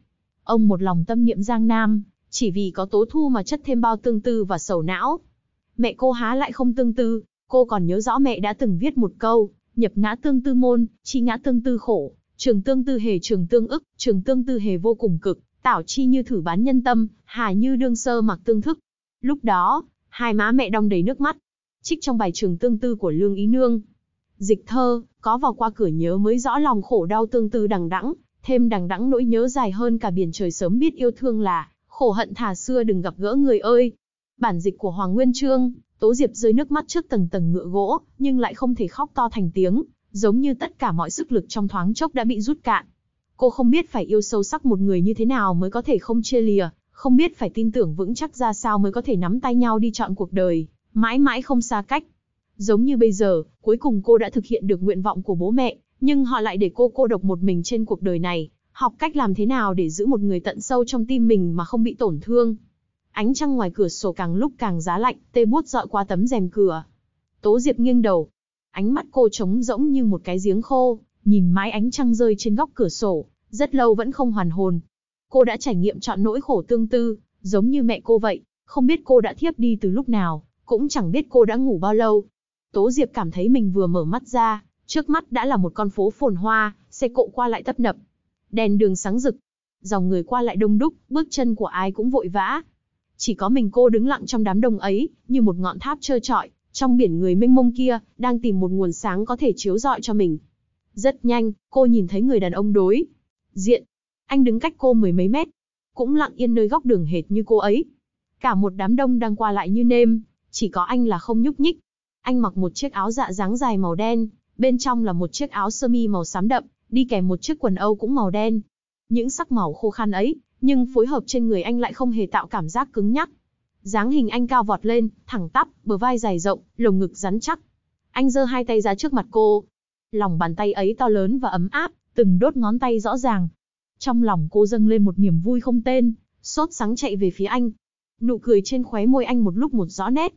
Ông một lòng tâm niệm Giang Nam, chỉ vì có Tố Thu mà chất thêm bao tương tư và sầu não. Mẹ cô há lại không tương tư, cô còn nhớ rõ mẹ đã từng viết một câu, nhập ngã tương tư môn, chi ngã tương tư khổ, trường tương tư hề trường tương ức, trường tương tư hề vô cùng cực. Tảo chi như thử bán nhân tâm, hà như đương sơ mặc tương thức. Lúc đó, hai má mẹ đong đầy nước mắt. Trích trong bài trường tương tư của Lương Ý Nương. Dịch thơ, có vào qua cửa nhớ mới rõ lòng khổ đau tương tư đằng đẵng, thêm đằng đẵng nỗi nhớ dài hơn cả biển trời sớm biết yêu thương là, khổ hận thà xưa đừng gặp gỡ người ơi. Bản dịch của Hoàng Nguyên Trương, Tố Diệp rơi nước mắt trước tầng tầng ngựa gỗ, nhưng lại không thể khóc to thành tiếng, giống như tất cả mọi sức lực trong thoáng chốc đã bị rút cạn. Cô không biết phải yêu sâu sắc một người như thế nào mới có thể không chia lìa, không biết phải tin tưởng vững chắc ra sao mới có thể nắm tay nhau đi chọn cuộc đời, mãi mãi không xa cách. Giống như bây giờ, cuối cùng cô đã thực hiện được nguyện vọng của bố mẹ, nhưng họ lại để cô cô độc một mình trên cuộc đời này, học cách làm thế nào để giữ một người tận sâu trong tim mình mà không bị tổn thương. Ánh trăng ngoài cửa sổ càng lúc càng giá lạnh, tê buốt dọi qua tấm rèm cửa. Tố Diệp nghiêng đầu, ánh mắt cô trống rỗng như một cái giếng khô nhìn mái ánh trăng rơi trên góc cửa sổ, rất lâu vẫn không hoàn hồn. Cô đã trải nghiệm chọn nỗi khổ tương tư, giống như mẹ cô vậy, không biết cô đã thiếp đi từ lúc nào, cũng chẳng biết cô đã ngủ bao lâu. Tố Diệp cảm thấy mình vừa mở mắt ra, trước mắt đã là một con phố phồn hoa, xe cộ qua lại tấp nập. Đèn đường sáng rực, dòng người qua lại đông đúc, bước chân của ai cũng vội vã. Chỉ có mình cô đứng lặng trong đám đông ấy, như một ngọn tháp trơ trọi, trong biển người mênh mông kia, đang tìm một nguồn sáng có thể chiếu rọi cho mình. Rất nhanh, cô nhìn thấy người đàn ông đối. Diện, anh đứng cách cô mười mấy mét. Cũng lặng yên nơi góc đường hệt như cô ấy. Cả một đám đông đang qua lại như nêm, chỉ có anh là không nhúc nhích. Anh mặc một chiếc áo dạ dáng dài màu đen, bên trong là một chiếc áo sơ mi màu xám đậm, đi kèm một chiếc quần Âu cũng màu đen. Những sắc màu khô khan ấy, nhưng phối hợp trên người anh lại không hề tạo cảm giác cứng nhắc. Dáng hình anh cao vọt lên, thẳng tắp, bờ vai dài rộng, lồng ngực rắn chắc. Anh giơ hai tay ra trước mặt cô, lòng bàn tay ấy to lớn và ấm áp, từng đốt ngón tay rõ ràng. Trong lòng cô dâng lên một niềm vui không tên, sốt sắng chạy về phía anh. Nụ cười trên khóe môi anh một lúc một rõ nét.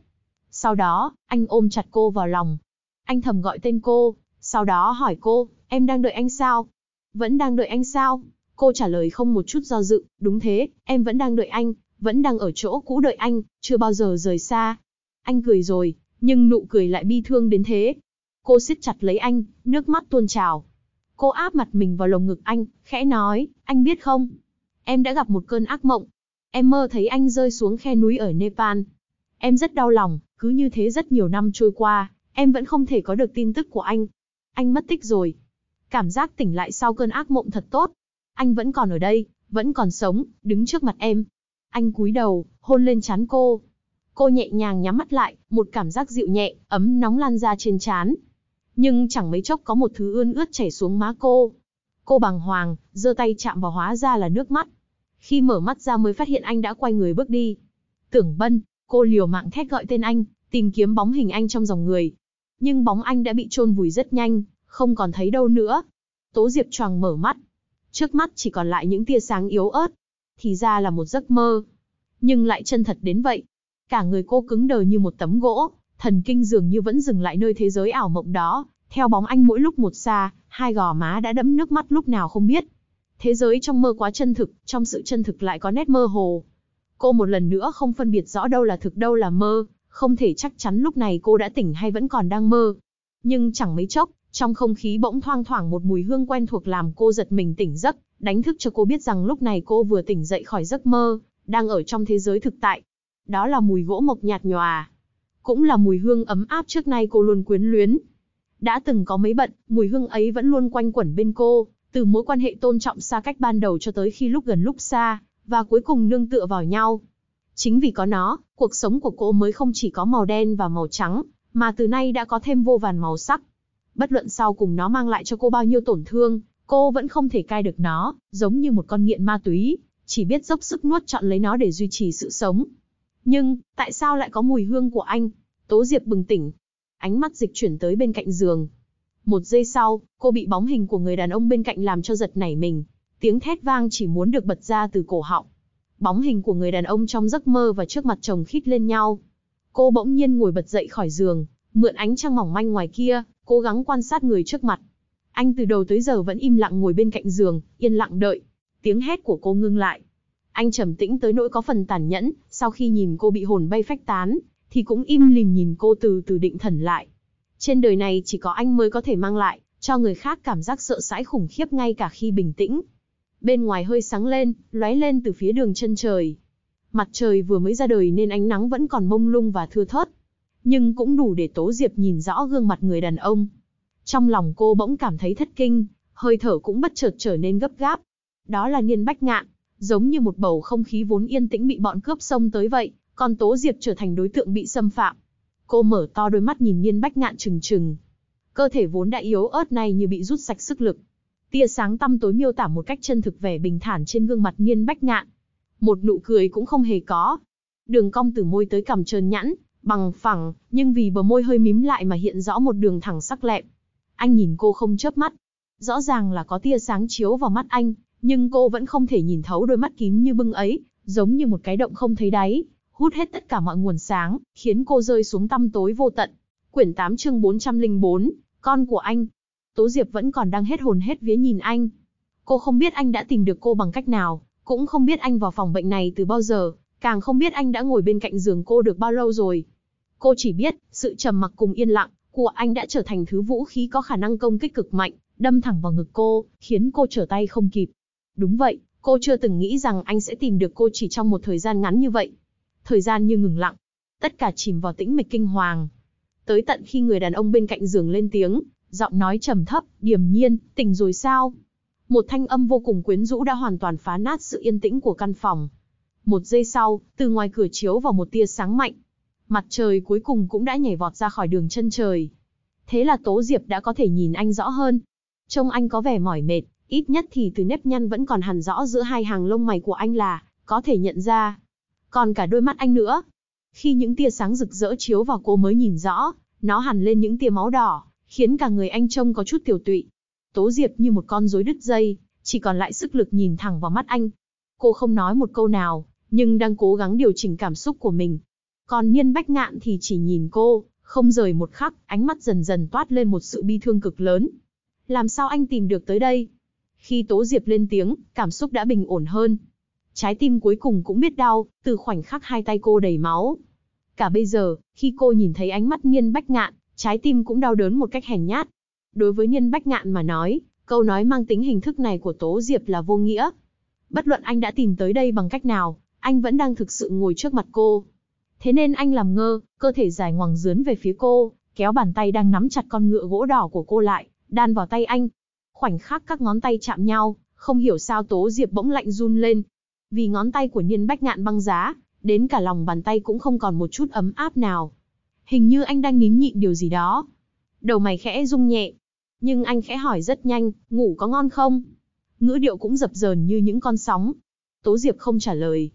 Sau đó, anh ôm chặt cô vào lòng. Anh thầm gọi tên cô, sau đó hỏi cô, em đang đợi anh sao? Vẫn đang đợi anh sao? Cô trả lời không một chút do dự, đúng thế, em vẫn đang đợi anh, vẫn đang ở chỗ cũ đợi anh, chưa bao giờ rời xa. Anh cười rồi, nhưng nụ cười lại bi thương đến thế, Cô siết chặt lấy anh, nước mắt tuôn trào. Cô áp mặt mình vào lồng ngực anh, khẽ nói, anh biết không? Em đã gặp một cơn ác mộng. Em mơ thấy anh rơi xuống khe núi ở Nepal. Em rất đau lòng, cứ như thế rất nhiều năm trôi qua, em vẫn không thể có được tin tức của anh. Anh mất tích rồi. Cảm giác tỉnh lại sau cơn ác mộng thật tốt. Anh vẫn còn ở đây, vẫn còn sống, đứng trước mặt em. Anh cúi đầu, hôn lên trán cô. Cô nhẹ nhàng nhắm mắt lại, một cảm giác dịu nhẹ, ấm nóng lan ra trên trán, nhưng chẳng mấy chốc có một thứ ươn ướt chảy xuống má cô. Cô bàng hoàng, giơ tay chạm vào hóa ra là nước mắt. Khi mở mắt ra mới phát hiện anh đã quay người bước đi. Tưởng Bân, cô liều mạng thét gọi tên anh, tìm kiếm bóng hình anh trong dòng người. Nhưng bóng anh đã bị chôn vùi rất nhanh, không còn thấy đâu nữa. Tố Diệp choàng mở mắt. Trước mắt chỉ còn lại những tia sáng yếu ớt. Thì ra là một giấc mơ. Nhưng lại chân thật đến vậy. Cả người cô cứng đờ như một tấm gỗ, thần kinh dường như vẫn dừng lại nơi thế giới ảo mộng đó, theo bóng anh mỗi lúc một xa, hai gò má đã đẫm nước mắt lúc nào không biết. Thế giới trong mơ quá chân thực, trong sự chân thực lại có nét mơ hồ. Cô một lần nữa không phân biệt rõ đâu là thực đâu là mơ, không thể chắc chắn lúc này cô đã tỉnh hay vẫn còn đang mơ. Nhưng chẳng mấy chốc, trong không khí bỗng thoang thoảng một mùi hương quen thuộc làm cô giật mình tỉnh giấc, đánh thức cho cô biết rằng lúc này cô vừa tỉnh dậy khỏi giấc mơ, đang ở trong thế giới thực tại. Đó là mùi gỗ mộc nhạt nhòa, cũng là mùi hương ấm áp trước nay cô luôn quyến luyến. Đã từng có mấy bận, mùi hương ấy vẫn luôn quanh quẩn bên cô, từ mối quan hệ tôn trọng xa cách ban đầu cho tới khi lúc gần lúc xa, và cuối cùng nương tựa vào nhau. Chính vì có nó, cuộc sống của cô mới không chỉ có màu đen và màu trắng, mà từ nay đã có thêm vô vàn màu sắc. Bất luận sau cùng nó mang lại cho cô bao nhiêu tổn thương, cô vẫn không thể cai được nó, giống như một con nghiện ma túy, chỉ biết dốc sức nuốt chọn lấy nó để duy trì sự sống. Nhưng, tại sao lại có mùi hương của anh? Tố Diệp bừng tỉnh, ánh mắt dịch chuyển tới bên cạnh giường. Một giây sau, cô bị bóng hình của người đàn ông bên cạnh làm cho giật nảy mình, tiếng thét vang chỉ muốn được bật ra từ cổ họng. Bóng hình của người đàn ông trong giấc mơ và trước mặt chồng khít lên nhau. Cô bỗng nhiên ngồi bật dậy khỏi giường, mượn ánh trăng mỏng manh ngoài kia, cố gắng quan sát người trước mặt. Anh từ đầu tới giờ vẫn im lặng ngồi bên cạnh giường, yên lặng đợi. Tiếng hét của cô ngưng lại. Anh trầm tĩnh tới nỗi có phần tàn nhẫn, sau khi nhìn cô bị hồn bay phách tán, thì cũng im lìm nhìn cô từ từ định thần lại. Trên đời này chỉ có anh mới có thể mang lại, cho người khác cảm giác sợ sãi khủng khiếp ngay cả khi bình tĩnh. Bên ngoài hơi sáng lên, lóe lên từ phía đường chân trời. Mặt trời vừa mới ra đời nên ánh nắng vẫn còn mông lung và thưa thớt. Nhưng cũng đủ để Tố Diệp nhìn rõ gương mặt người đàn ông. Trong lòng cô bỗng cảm thấy thất kinh, hơi thở cũng bất chợt trở nên gấp gáp. Đó là Niên Bách Ngạn, giống như một bầu không khí vốn yên tĩnh bị bọn cướp xông tới vậy còn Tố Diệp trở thành đối tượng bị xâm phạm. Cô mở to đôi mắt nhìn Nhiên Bách Ngạn trừng trừng. Cơ thể vốn đã yếu ớt này như bị rút sạch sức lực. Tia sáng tăm tối miêu tả một cách chân thực vẻ bình thản trên gương mặt Nhiên Bách Ngạn. Một nụ cười cũng không hề có. Đường cong từ môi tới cằm trơn nhẵn, bằng phẳng, nhưng vì bờ môi hơi mím lại mà hiện rõ một đường thẳng sắc lẹm. Anh nhìn cô không chớp mắt. Rõ ràng là có tia sáng chiếu vào mắt anh, nhưng cô vẫn không thể nhìn thấu đôi mắt kín như bưng ấy, giống như một cái động không thấy đáy, hút hết tất cả mọi nguồn sáng, khiến cô rơi xuống tăm tối vô tận. Quyển 8 chương 404, con của anh. Tố Diệp vẫn còn đang hết hồn hết vía nhìn anh. Cô không biết anh đã tìm được cô bằng cách nào, cũng không biết anh vào phòng bệnh này từ bao giờ, càng không biết anh đã ngồi bên cạnh giường cô được bao lâu rồi. Cô chỉ biết, sự trầm mặc cùng yên lặng của anh đã trở thành thứ vũ khí có khả năng công kích cực mạnh, đâm thẳng vào ngực cô, khiến cô trở tay không kịp. Đúng vậy, cô chưa từng nghĩ rằng anh sẽ tìm được cô chỉ trong một thời gian ngắn như vậy. Thời gian như ngừng lặng, tất cả chìm vào tĩnh mịch kinh hoàng. Tới tận khi người đàn ông bên cạnh giường lên tiếng, giọng nói trầm thấp, điềm nhiên, tỉnh rồi sao? Một thanh âm vô cùng quyến rũ đã hoàn toàn phá nát sự yên tĩnh của căn phòng. Một giây sau, từ ngoài cửa chiếu vào một tia sáng mạnh. Mặt trời cuối cùng cũng đã nhảy vọt ra khỏi đường chân trời. Thế là Tố Diệp đã có thể nhìn anh rõ hơn. Trông anh có vẻ mỏi mệt, ít nhất thì từ nếp nhăn vẫn còn hẳn rõ giữa hai hàng lông mày của anh là có thể nhận ra còn cả đôi mắt anh nữa. Khi những tia sáng rực rỡ chiếu vào cô mới nhìn rõ, nó hằn lên những tia máu đỏ, khiến cả người anh trông có chút tiểu tụy. Tố Diệp như một con rối đứt dây, chỉ còn lại sức lực nhìn thẳng vào mắt anh. Cô không nói một câu nào, nhưng đang cố gắng điều chỉnh cảm xúc của mình. Còn nhiên Bách Ngạn thì chỉ nhìn cô, không rời một khắc, ánh mắt dần dần toát lên một sự bi thương cực lớn. Làm sao anh tìm được tới đây? Khi Tố Diệp lên tiếng, cảm xúc đã bình ổn hơn, Trái tim cuối cùng cũng biết đau, từ khoảnh khắc hai tay cô đầy máu. Cả bây giờ, khi cô nhìn thấy ánh mắt Nhiên Bách Ngạn, trái tim cũng đau đớn một cách hèn nhát. Đối với Nhiên Bách Ngạn mà nói, câu nói mang tính hình thức này của Tố Diệp là vô nghĩa. Bất luận anh đã tìm tới đây bằng cách nào, anh vẫn đang thực sự ngồi trước mặt cô. Thế nên anh làm ngơ, cơ thể dài ngoằng dướn về phía cô, kéo bàn tay đang nắm chặt con ngựa gỗ đỏ của cô lại, đan vào tay anh. Khoảnh khắc các ngón tay chạm nhau, không hiểu sao Tố Diệp bỗng lạnh run lên, vì ngón tay của Niên Bách Ngạn băng giá, đến cả lòng bàn tay cũng không còn một chút ấm áp nào. Hình như anh đang nín nhịn điều gì đó. Đầu mày khẽ rung nhẹ. Nhưng anh khẽ hỏi rất nhanh, ngủ có ngon không? Ngữ điệu cũng dập dờn như những con sóng. Tố Diệp không trả lời.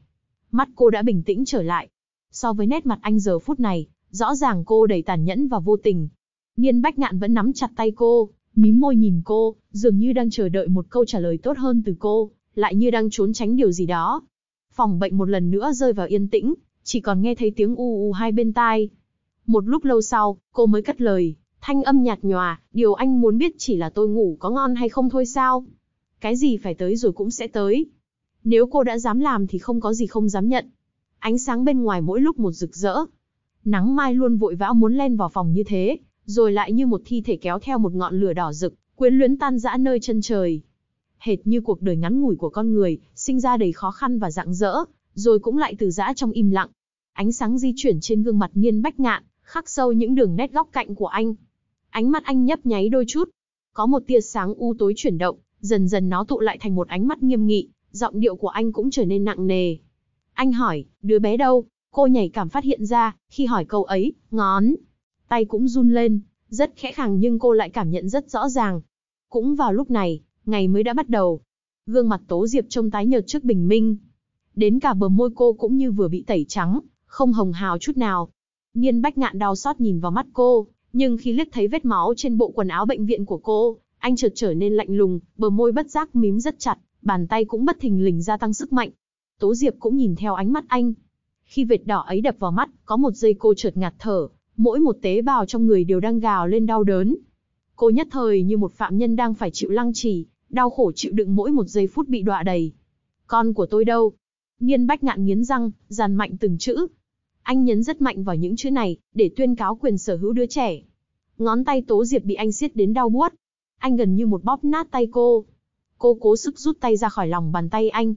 Mắt cô đã bình tĩnh trở lại. So với nét mặt anh giờ phút này, rõ ràng cô đầy tàn nhẫn và vô tình. Niên Bách Ngạn vẫn nắm chặt tay cô, mím môi nhìn cô, dường như đang chờ đợi một câu trả lời tốt hơn từ cô, lại như đang trốn tránh điều gì đó. Phòng bệnh một lần nữa rơi vào yên tĩnh, chỉ còn nghe thấy tiếng u u hai bên tai. Một lúc lâu sau, cô mới cất lời, thanh âm nhạt nhòa, điều anh muốn biết chỉ là tôi ngủ có ngon hay không thôi sao. Cái gì phải tới rồi cũng sẽ tới. Nếu cô đã dám làm thì không có gì không dám nhận. Ánh sáng bên ngoài mỗi lúc một rực rỡ. Nắng mai luôn vội vã muốn len vào phòng như thế, rồi lại như một thi thể kéo theo một ngọn lửa đỏ rực, quyến luyến tan dã nơi chân trời hệt như cuộc đời ngắn ngủi của con người, sinh ra đầy khó khăn và rạng rỡ, rồi cũng lại từ giã trong im lặng. Ánh sáng di chuyển trên gương mặt nhiên Bách Ngạn, khắc sâu những đường nét góc cạnh của anh. Ánh mắt anh nhấp nháy đôi chút, có một tia sáng u tối chuyển động, dần dần nó tụ lại thành một ánh mắt nghiêm nghị, giọng điệu của anh cũng trở nên nặng nề. Anh hỏi, đứa bé đâu? Cô nhảy cảm phát hiện ra, khi hỏi câu ấy, ngón tay cũng run lên, rất khẽ khàng nhưng cô lại cảm nhận rất rõ ràng. Cũng vào lúc này, ngày mới đã bắt đầu. Gương mặt Tố Diệp trông tái nhợt trước bình minh. Đến cả bờ môi cô cũng như vừa bị tẩy trắng, không hồng hào chút nào. nhiên Bách Ngạn đau xót nhìn vào mắt cô, nhưng khi liếc thấy vết máu trên bộ quần áo bệnh viện của cô, anh chợt trở nên lạnh lùng, bờ môi bất giác mím rất chặt, bàn tay cũng bất thình lình gia tăng sức mạnh. Tố Diệp cũng nhìn theo ánh mắt anh. Khi vệt đỏ ấy đập vào mắt, có một giây cô chợt ngạt thở, mỗi một tế bào trong người đều đang gào lên đau đớn. Cô nhất thời như một phạm nhân đang phải chịu lăng trì, đau khổ chịu đựng mỗi một giây phút bị đọa đầy. Con của tôi đâu? Niên bách ngạn nghiến răng, giàn mạnh từng chữ. Anh nhấn rất mạnh vào những chữ này, để tuyên cáo quyền sở hữu đứa trẻ. Ngón tay Tố Diệp bị anh siết đến đau buốt. Anh gần như một bóp nát tay cô. Cô cố sức rút tay ra khỏi lòng bàn tay anh.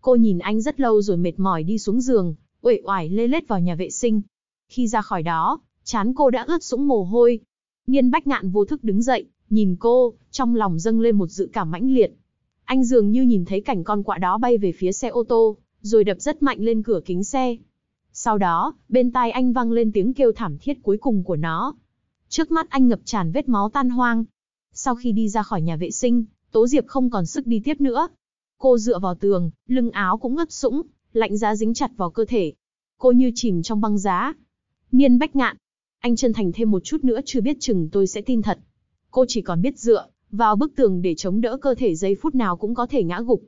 Cô nhìn anh rất lâu rồi mệt mỏi đi xuống giường, uể oải lê lết vào nhà vệ sinh. Khi ra khỏi đó, chán cô đã ướt sũng mồ hôi. Niên bách ngạn vô thức đứng dậy, Nhìn cô, trong lòng dâng lên một dự cảm mãnh liệt. Anh dường như nhìn thấy cảnh con quạ đó bay về phía xe ô tô, rồi đập rất mạnh lên cửa kính xe. Sau đó, bên tai anh vang lên tiếng kêu thảm thiết cuối cùng của nó. Trước mắt anh ngập tràn vết máu tan hoang. Sau khi đi ra khỏi nhà vệ sinh, Tố Diệp không còn sức đi tiếp nữa. Cô dựa vào tường, lưng áo cũng ngất sũng, lạnh giá dính chặt vào cơ thể. Cô như chìm trong băng giá. Niên bách ngạn. Anh chân thành thêm một chút nữa chưa biết chừng tôi sẽ tin thật cô chỉ còn biết dựa vào bức tường để chống đỡ cơ thể giây phút nào cũng có thể ngã gục.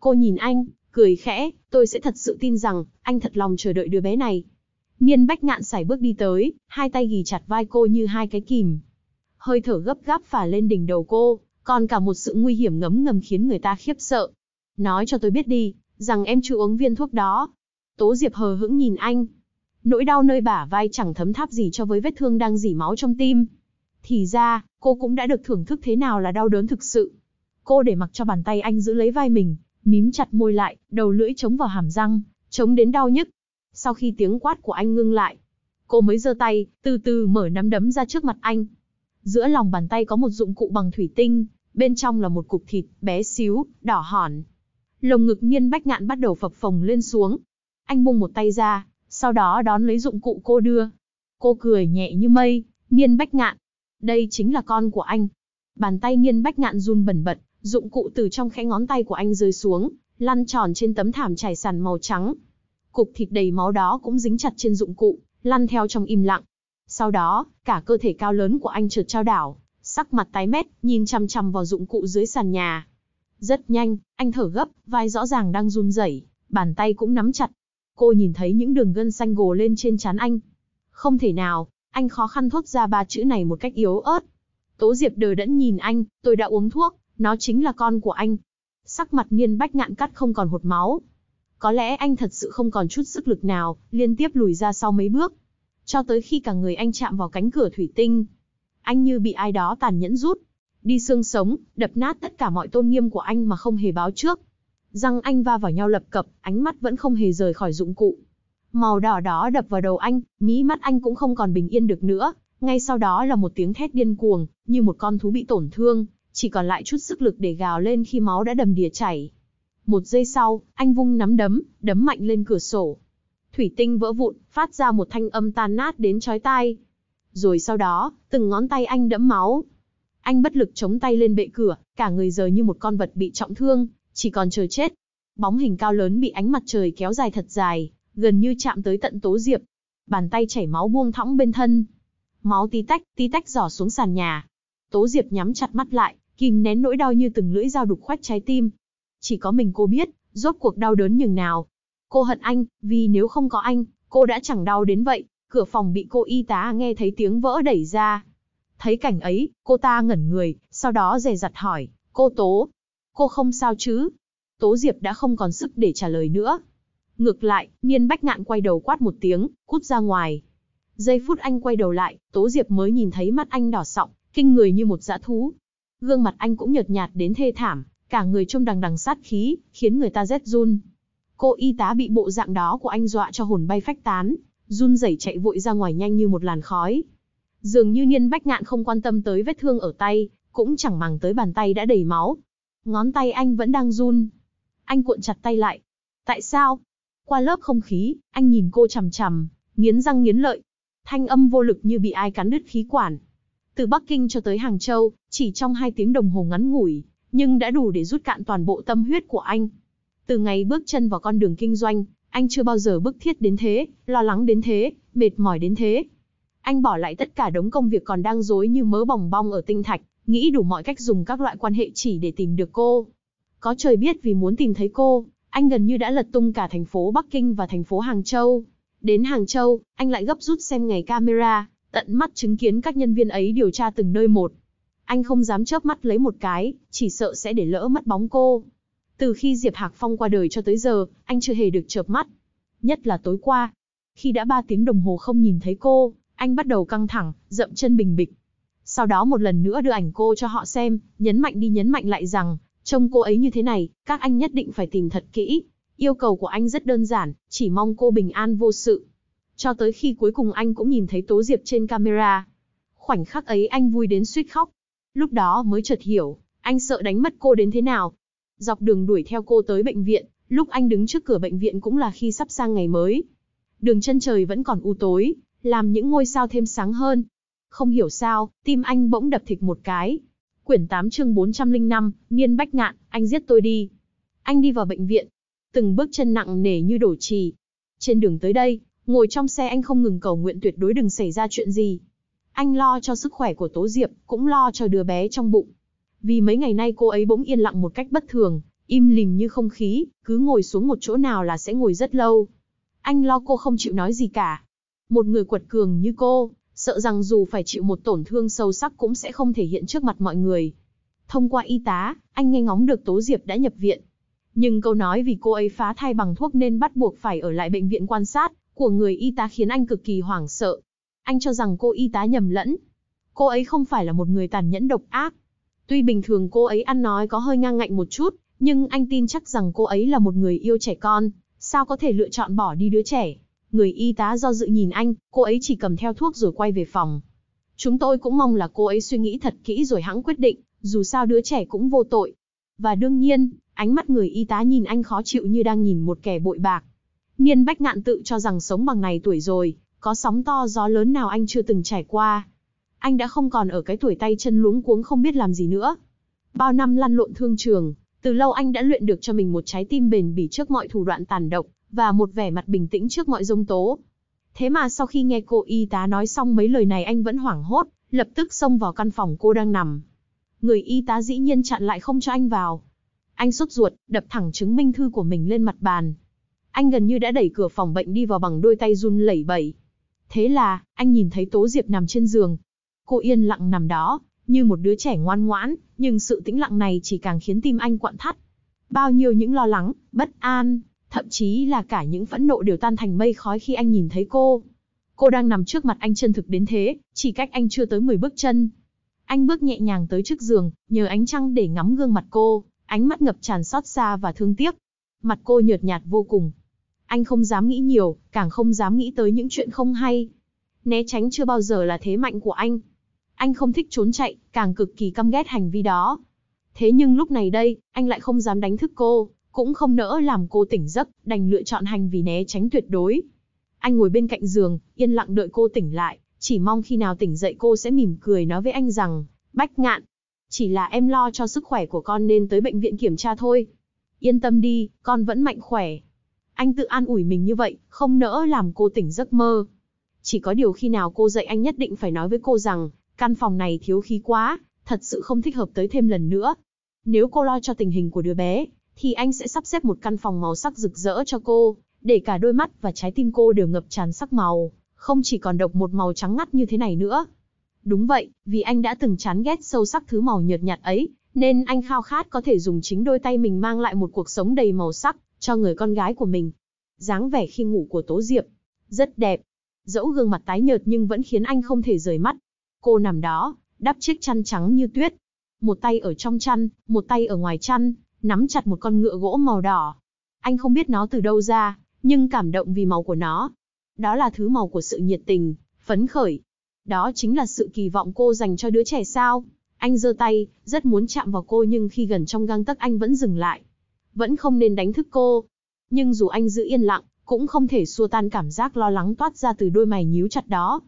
Cô nhìn anh, cười khẽ, tôi sẽ thật sự tin rằng, anh thật lòng chờ đợi đứa bé này. Niên bách ngạn xảy bước đi tới, hai tay ghi chặt vai cô như hai cái kìm. Hơi thở gấp gáp phả lên đỉnh đầu cô, còn cả một sự nguy hiểm ngấm ngầm khiến người ta khiếp sợ. Nói cho tôi biết đi, rằng em chưa uống viên thuốc đó. Tố Diệp hờ hững nhìn anh. Nỗi đau nơi bả vai chẳng thấm tháp gì cho với vết thương đang dỉ máu trong tim. Thì ra, cô cũng đã được thưởng thức thế nào là đau đớn thực sự. Cô để mặc cho bàn tay anh giữ lấy vai mình, mím chặt môi lại, đầu lưỡi chống vào hàm răng, chống đến đau nhức. Sau khi tiếng quát của anh ngưng lại, cô mới giơ tay, từ từ mở nắm đấm ra trước mặt anh. Giữa lòng bàn tay có một dụng cụ bằng thủy tinh, bên trong là một cục thịt, bé xíu, đỏ hòn. Lồng ngực nghiên bách ngạn bắt đầu phập phồng lên xuống. Anh buông một tay ra, sau đó đón lấy dụng cụ cô đưa. Cô cười nhẹ như mây, nghiên bách ngạn, đây chính là con của anh. Bàn tay Niên Bách Ngạn run bẩn bật, dụng cụ từ trong khẽ ngón tay của anh rơi xuống, lăn tròn trên tấm thảm trải sàn màu trắng. Cục thịt đầy máu đó cũng dính chặt trên dụng cụ, lăn theo trong im lặng. Sau đó, cả cơ thể cao lớn của anh chợt trao đảo, sắc mặt tái mét, nhìn chằm chằm vào dụng cụ dưới sàn nhà. Rất nhanh, anh thở gấp, vai rõ ràng đang run rẩy, bàn tay cũng nắm chặt. Cô nhìn thấy những đường gân xanh gồ lên trên trán anh. Không thể nào, anh khó khăn thốt ra ba chữ này một cách yếu ớt. Tố Diệp đờ đẫn nhìn anh, tôi đã uống thuốc, nó chính là con của anh. Sắc mặt niên bách ngạn cắt không còn hột máu. Có lẽ anh thật sự không còn chút sức lực nào, liên tiếp lùi ra sau mấy bước. Cho tới khi cả người anh chạm vào cánh cửa thủy tinh. Anh như bị ai đó tàn nhẫn rút. Đi xương sống, đập nát tất cả mọi tôn nghiêm của anh mà không hề báo trước. Răng anh va vào nhau lập cập, ánh mắt vẫn không hề rời khỏi dụng cụ. Màu đỏ đó đập vào đầu anh, mí mắt anh cũng không còn bình yên được nữa. Ngay sau đó là một tiếng thét điên cuồng, như một con thú bị tổn thương, chỉ còn lại chút sức lực để gào lên khi máu đã đầm đìa chảy. Một giây sau, anh vung nắm đấm, đấm mạnh lên cửa sổ. Thủy tinh vỡ vụn, phát ra một thanh âm tan nát đến chói tai. Rồi sau đó, từng ngón tay anh đẫm máu. Anh bất lực chống tay lên bệ cửa, cả người rời như một con vật bị trọng thương, chỉ còn chờ chết. Bóng hình cao lớn bị ánh mặt trời kéo dài thật dài, gần như chạm tới tận Tố Diệp. Bàn tay chảy máu buông thõng bên thân. Máu tí tách, tí tách giỏ xuống sàn nhà. Tố Diệp nhắm chặt mắt lại, kìm nén nỗi đau như từng lưỡi dao đục khoét trái tim. Chỉ có mình cô biết, rốt cuộc đau đớn nhường nào. Cô hận anh, vì nếu không có anh, cô đã chẳng đau đến vậy. Cửa phòng bị cô y tá nghe thấy tiếng vỡ đẩy ra. Thấy cảnh ấy, cô ta ngẩn người, sau đó dè dặt hỏi, cô Tố. Cô không sao chứ? Tố Diệp đã không còn sức để trả lời nữa, Ngược lại, Niên Bách Ngạn quay đầu quát một tiếng, cút ra ngoài. Giây phút anh quay đầu lại, Tố Diệp mới nhìn thấy mắt anh đỏ sọng, kinh người như một dã thú. Gương mặt anh cũng nhợt nhạt đến thê thảm, cả người trông đằng đằng sát khí, khiến người ta rét run. Cô y tá bị bộ dạng đó của anh dọa cho hồn bay phách tán, run rẩy chạy vội ra ngoài nhanh như một làn khói. Dường như Niên Bách Ngạn không quan tâm tới vết thương ở tay, cũng chẳng màng tới bàn tay đã đầy máu. Ngón tay anh vẫn đang run. Anh cuộn chặt tay lại. Tại sao? Qua lớp không khí, anh nhìn cô chằm chằm, nghiến răng nghiến lợi. Thanh âm vô lực như bị ai cắn đứt khí quản. Từ Bắc Kinh cho tới Hàng Châu, chỉ trong hai tiếng đồng hồ ngắn ngủi, nhưng đã đủ để rút cạn toàn bộ tâm huyết của anh. Từ ngày bước chân vào con đường kinh doanh, anh chưa bao giờ bức thiết đến thế, lo lắng đến thế, mệt mỏi đến thế. Anh bỏ lại tất cả đống công việc còn đang rối như mớ bòng bong ở tinh thạch, nghĩ đủ mọi cách dùng các loại quan hệ chỉ để tìm được cô. Có trời biết vì muốn tìm thấy cô, anh gần như đã lật tung cả thành phố Bắc Kinh và thành phố Hàng Châu. Đến Hàng Châu, anh lại gấp rút xem ngày camera, tận mắt chứng kiến các nhân viên ấy điều tra từng nơi một. Anh không dám chớp mắt lấy một cái, chỉ sợ sẽ để lỡ mất bóng cô. Từ khi Diệp Hạc Phong qua đời cho tới giờ, anh chưa hề được chợp mắt. Nhất là tối qua. Khi đã ba tiếng đồng hồ không nhìn thấy cô, anh bắt đầu căng thẳng, dậm chân bình bịch. Sau đó một lần nữa đưa ảnh cô cho họ xem, nhấn mạnh đi nhấn mạnh lại rằng, Trông cô ấy như thế này, các anh nhất định phải tìm thật kỹ. Yêu cầu của anh rất đơn giản, chỉ mong cô bình an vô sự. Cho tới khi cuối cùng anh cũng nhìn thấy Tố Diệp trên camera. Khoảnh khắc ấy anh vui đến suýt khóc. Lúc đó mới chợt hiểu, anh sợ đánh mất cô đến thế nào. Dọc đường đuổi theo cô tới bệnh viện, lúc anh đứng trước cửa bệnh viện cũng là khi sắp sang ngày mới. Đường chân trời vẫn còn u tối, làm những ngôi sao thêm sáng hơn. Không hiểu sao, tim anh bỗng đập thịch một cái, Quyển 8 chương 405, Niên Bách Ngạn, anh giết tôi đi. Anh đi vào bệnh viện, từng bước chân nặng nề như đổ trì. Trên đường tới đây, ngồi trong xe anh không ngừng cầu nguyện tuyệt đối đừng xảy ra chuyện gì. Anh lo cho sức khỏe của Tố Diệp, cũng lo cho đứa bé trong bụng. Vì mấy ngày nay cô ấy bỗng yên lặng một cách bất thường, im lìm như không khí, cứ ngồi xuống một chỗ nào là sẽ ngồi rất lâu. Anh lo cô không chịu nói gì cả. Một người quật cường như cô, sợ rằng dù phải chịu một tổn thương sâu sắc cũng sẽ không thể hiện trước mặt mọi người. Thông qua y tá, anh nghe ngóng được Tố Diệp đã nhập viện. Nhưng câu nói vì cô ấy phá thai bằng thuốc nên bắt buộc phải ở lại bệnh viện quan sát của người y tá khiến anh cực kỳ hoảng sợ. Anh cho rằng cô y tá nhầm lẫn. Cô ấy không phải là một người tàn nhẫn độc ác. Tuy bình thường cô ấy ăn nói có hơi ngang ngạnh một chút, nhưng anh tin chắc rằng cô ấy là một người yêu trẻ con, sao có thể lựa chọn bỏ đi đứa trẻ. Người y tá do dự nhìn anh, cô ấy chỉ cầm theo thuốc rồi quay về phòng. Chúng tôi cũng mong là cô ấy suy nghĩ thật kỹ rồi hãng quyết định, dù sao đứa trẻ cũng vô tội. Và đương nhiên, ánh mắt người y tá nhìn anh khó chịu như đang nhìn một kẻ bội bạc. Niên Bách Ngạn tự cho rằng sống bằng này tuổi rồi, có sóng to gió lớn nào anh chưa từng trải qua. Anh đã không còn ở cái tuổi tay chân luống cuống không biết làm gì nữa. Bao năm lăn lộn thương trường, từ lâu anh đã luyện được cho mình một trái tim bền bỉ trước mọi thủ đoạn tàn độc, và một vẻ mặt bình tĩnh trước mọi dông tố. Thế mà sau khi nghe cô y tá nói xong mấy lời này anh vẫn hoảng hốt, lập tức xông vào căn phòng cô đang nằm. Người y tá dĩ nhiên chặn lại không cho anh vào. Anh sốt ruột, đập thẳng chứng minh thư của mình lên mặt bàn. Anh gần như đã đẩy cửa phòng bệnh đi vào bằng đôi tay run lẩy bẩy. Thế là, anh nhìn thấy Tố Diệp nằm trên giường. Cô yên lặng nằm đó, như một đứa trẻ ngoan ngoãn, nhưng sự tĩnh lặng này chỉ càng khiến tim anh quặn thắt. Bao nhiêu những lo lắng, bất an, thậm chí là cả những phẫn nộ đều tan thành mây khói khi anh nhìn thấy cô. Cô đang nằm trước mặt anh chân thực đến thế, chỉ cách anh chưa tới 10 bước chân. Anh bước nhẹ nhàng tới trước giường, nhờ ánh trăng để ngắm gương mặt cô, ánh mắt ngập tràn xót xa và thương tiếc. Mặt cô nhợt nhạt vô cùng. Anh không dám nghĩ nhiều, càng không dám nghĩ tới những chuyện không hay. Né tránh chưa bao giờ là thế mạnh của anh. Anh không thích trốn chạy, càng cực kỳ căm ghét hành vi đó. Thế nhưng lúc này đây, anh lại không dám đánh thức cô, cũng không nỡ làm cô tỉnh giấc, đành lựa chọn hành vì né tránh tuyệt đối. Anh ngồi bên cạnh giường, yên lặng đợi cô tỉnh lại, chỉ mong khi nào tỉnh dậy cô sẽ mỉm cười nói với anh rằng, Bách ngạn, chỉ là em lo cho sức khỏe của con nên tới bệnh viện kiểm tra thôi. Yên tâm đi, con vẫn mạnh khỏe. Anh tự an ủi mình như vậy, không nỡ làm cô tỉnh giấc mơ. Chỉ có điều khi nào cô dậy anh nhất định phải nói với cô rằng, căn phòng này thiếu khí quá, thật sự không thích hợp tới thêm lần nữa. Nếu cô lo cho tình hình của đứa bé, thì anh sẽ sắp xếp một căn phòng màu sắc rực rỡ cho cô, để cả đôi mắt và trái tim cô đều ngập tràn sắc màu, không chỉ còn độc một màu trắng ngắt như thế này nữa. Đúng vậy, vì anh đã từng chán ghét sâu sắc thứ màu nhợt nhạt ấy, nên anh khao khát có thể dùng chính đôi tay mình mang lại một cuộc sống đầy màu sắc cho người con gái của mình. Dáng vẻ khi ngủ của Tố Diệp rất đẹp, dẫu gương mặt tái nhợt nhưng vẫn khiến anh không thể rời mắt. Cô nằm đó, đắp chiếc chăn trắng như tuyết, một tay ở trong chăn, một tay ở ngoài chăn, nắm chặt một con ngựa gỗ màu đỏ. Anh không biết nó từ đâu ra, nhưng cảm động vì màu của nó. Đó là thứ màu của sự nhiệt tình, phấn khởi. Đó chính là sự kỳ vọng cô dành cho đứa trẻ sao. Anh giơ tay, rất muốn chạm vào cô nhưng khi gần trong gang tấc anh vẫn dừng lại. Vẫn không nên đánh thức cô. Nhưng dù anh giữ yên lặng, cũng không thể xua tan cảm giác lo lắng toát ra từ đôi mày nhíu chặt đó.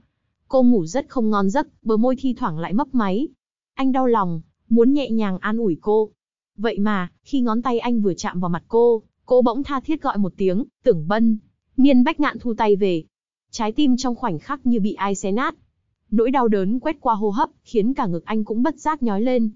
Cô ngủ rất không ngon giấc, bờ môi thi thoảng lại mấp máy. Anh đau lòng, muốn nhẹ nhàng an ủi cô, Vậy mà, khi ngón tay anh vừa chạm vào mặt cô, cô bỗng tha thiết gọi một tiếng, tưởng bân. Niên bách ngạn thu tay về. Trái tim trong khoảnh khắc như bị ai xé nát. Nỗi đau đớn quét qua hô hấp, khiến cả ngực anh cũng bất giác nhói lên.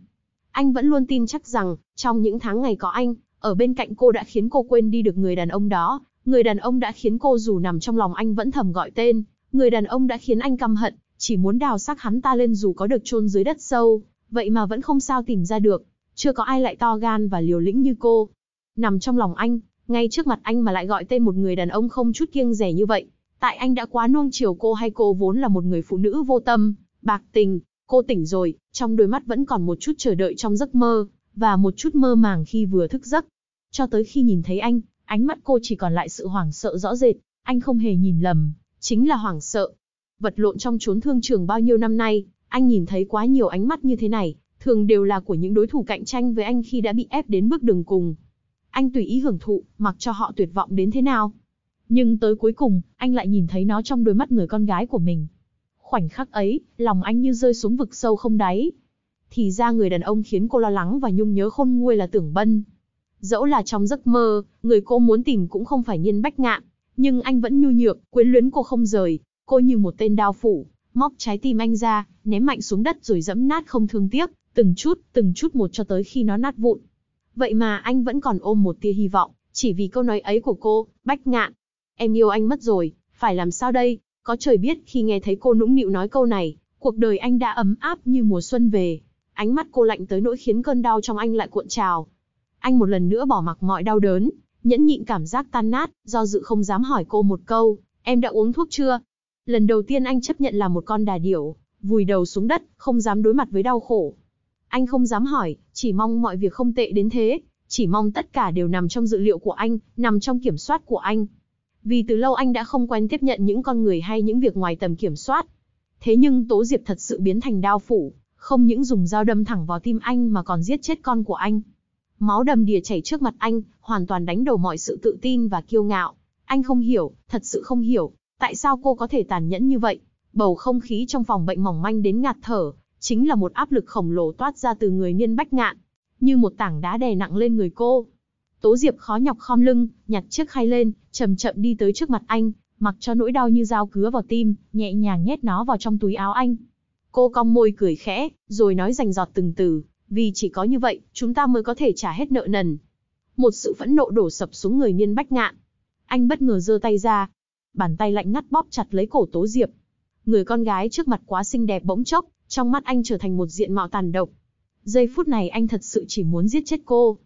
Anh vẫn luôn tin chắc rằng, trong những tháng ngày có anh, ở bên cạnh cô đã khiến cô quên đi được người đàn ông đó. Người đàn ông đã khiến cô dù nằm trong lòng anh vẫn thầm gọi tên. Người đàn ông đã khiến anh căm hận, chỉ muốn đào xác hắn ta lên dù có được chôn dưới đất sâu, vậy mà vẫn không sao tìm ra được chưa có ai lại to gan và liều lĩnh như cô. Nằm trong lòng anh, ngay trước mặt anh mà lại gọi tên một người đàn ông không chút kiêng rẻ như vậy, tại anh đã quá nuông chiều cô hay cô vốn là một người phụ nữ vô tâm, bạc tình, cô tỉnh rồi, trong đôi mắt vẫn còn một chút chờ đợi trong giấc mơ, và một chút mơ màng khi vừa thức giấc. Cho tới khi nhìn thấy anh, ánh mắt cô chỉ còn lại sự hoảng sợ rõ rệt, anh không hề nhìn lầm, chính là hoảng sợ. Vật lộn trong chốn thương trường bao nhiêu năm nay, anh nhìn thấy quá nhiều ánh mắt như thế này, thường đều là của những đối thủ cạnh tranh với anh khi đã bị ép đến bước đường cùng. Anh tùy ý hưởng thụ, mặc cho họ tuyệt vọng đến thế nào. Nhưng tới cuối cùng, anh lại nhìn thấy nó trong đôi mắt người con gái của mình. Khoảnh khắc ấy, lòng anh như rơi xuống vực sâu không đáy. Thì ra người đàn ông khiến cô lo lắng và nhung nhớ khôn nguôi là Tưởng Bân. Dẫu là trong giấc mơ, người cô muốn tìm cũng không phải Nhiên Bách Ngạn, nhưng anh vẫn nhu nhược, quyến luyến cô không rời, cô như một tên đao phủ, móc trái tim anh ra, ném mạnh xuống đất rồi dẫm nát không thương tiếc, từng chút, từng chút một cho tới khi nó nát vụn. Vậy mà anh vẫn còn ôm một tia hy vọng, chỉ vì câu nói ấy của cô, bách ngạn. Em yêu anh mất rồi, phải làm sao đây? Có trời biết khi nghe thấy cô nũng nịu nói câu này, cuộc đời anh đã ấm áp như mùa xuân về. Ánh mắt cô lạnh tới nỗi khiến cơn đau trong anh lại cuộn trào. Anh một lần nữa bỏ mặc mọi đau đớn, nhẫn nhịn cảm giác tan nát, do dự không dám hỏi cô một câu, em đã uống thuốc chưa? Lần đầu tiên anh chấp nhận là một con đà điểu, vùi đầu xuống đất, không dám đối mặt với đau khổ. Anh không dám hỏi, chỉ mong mọi việc không tệ đến thế, chỉ mong tất cả đều nằm trong dự liệu của anh, nằm trong kiểm soát của anh. Vì từ lâu anh đã không quen tiếp nhận những con người hay những việc ngoài tầm kiểm soát. Thế nhưng Tố Diệp thật sự biến thành đao phủ, không những dùng dao đâm thẳng vào tim anh mà còn giết chết con của anh. Máu đầm đìa chảy trước mặt anh, hoàn toàn đánh đổ mọi sự tự tin và kiêu ngạo. Anh không hiểu, thật sự không hiểu, tại sao cô có thể tàn nhẫn như vậy. Bầu không khí trong phòng bệnh mỏng manh đến ngạt thở, chính là một áp lực khổng lồ toát ra từ người niên bách ngạn, như một tảng đá đè nặng lên người cô. Tố Diệp khó nhọc khom lưng, nhặt chiếc khay lên, chậm chậm đi tới trước mặt anh, mặc cho nỗi đau như dao cứa vào tim, nhẹ nhàng nhét nó vào trong túi áo anh. Cô cong môi cười khẽ, rồi nói rành giọt từng từ, vì chỉ có như vậy, chúng ta mới có thể trả hết nợ nần. Một sự phẫn nộ đổ sập xuống người niên bách ngạn. Anh bất ngờ giơ tay ra, bàn tay lạnh ngắt bóp chặt lấy cổ Tố Diệp. Người con gái trước mặt quá xinh đẹp bỗng chốc, trong mắt anh trở thành một diện mạo tàn độc. Giây phút này anh thật sự chỉ muốn giết chết cô.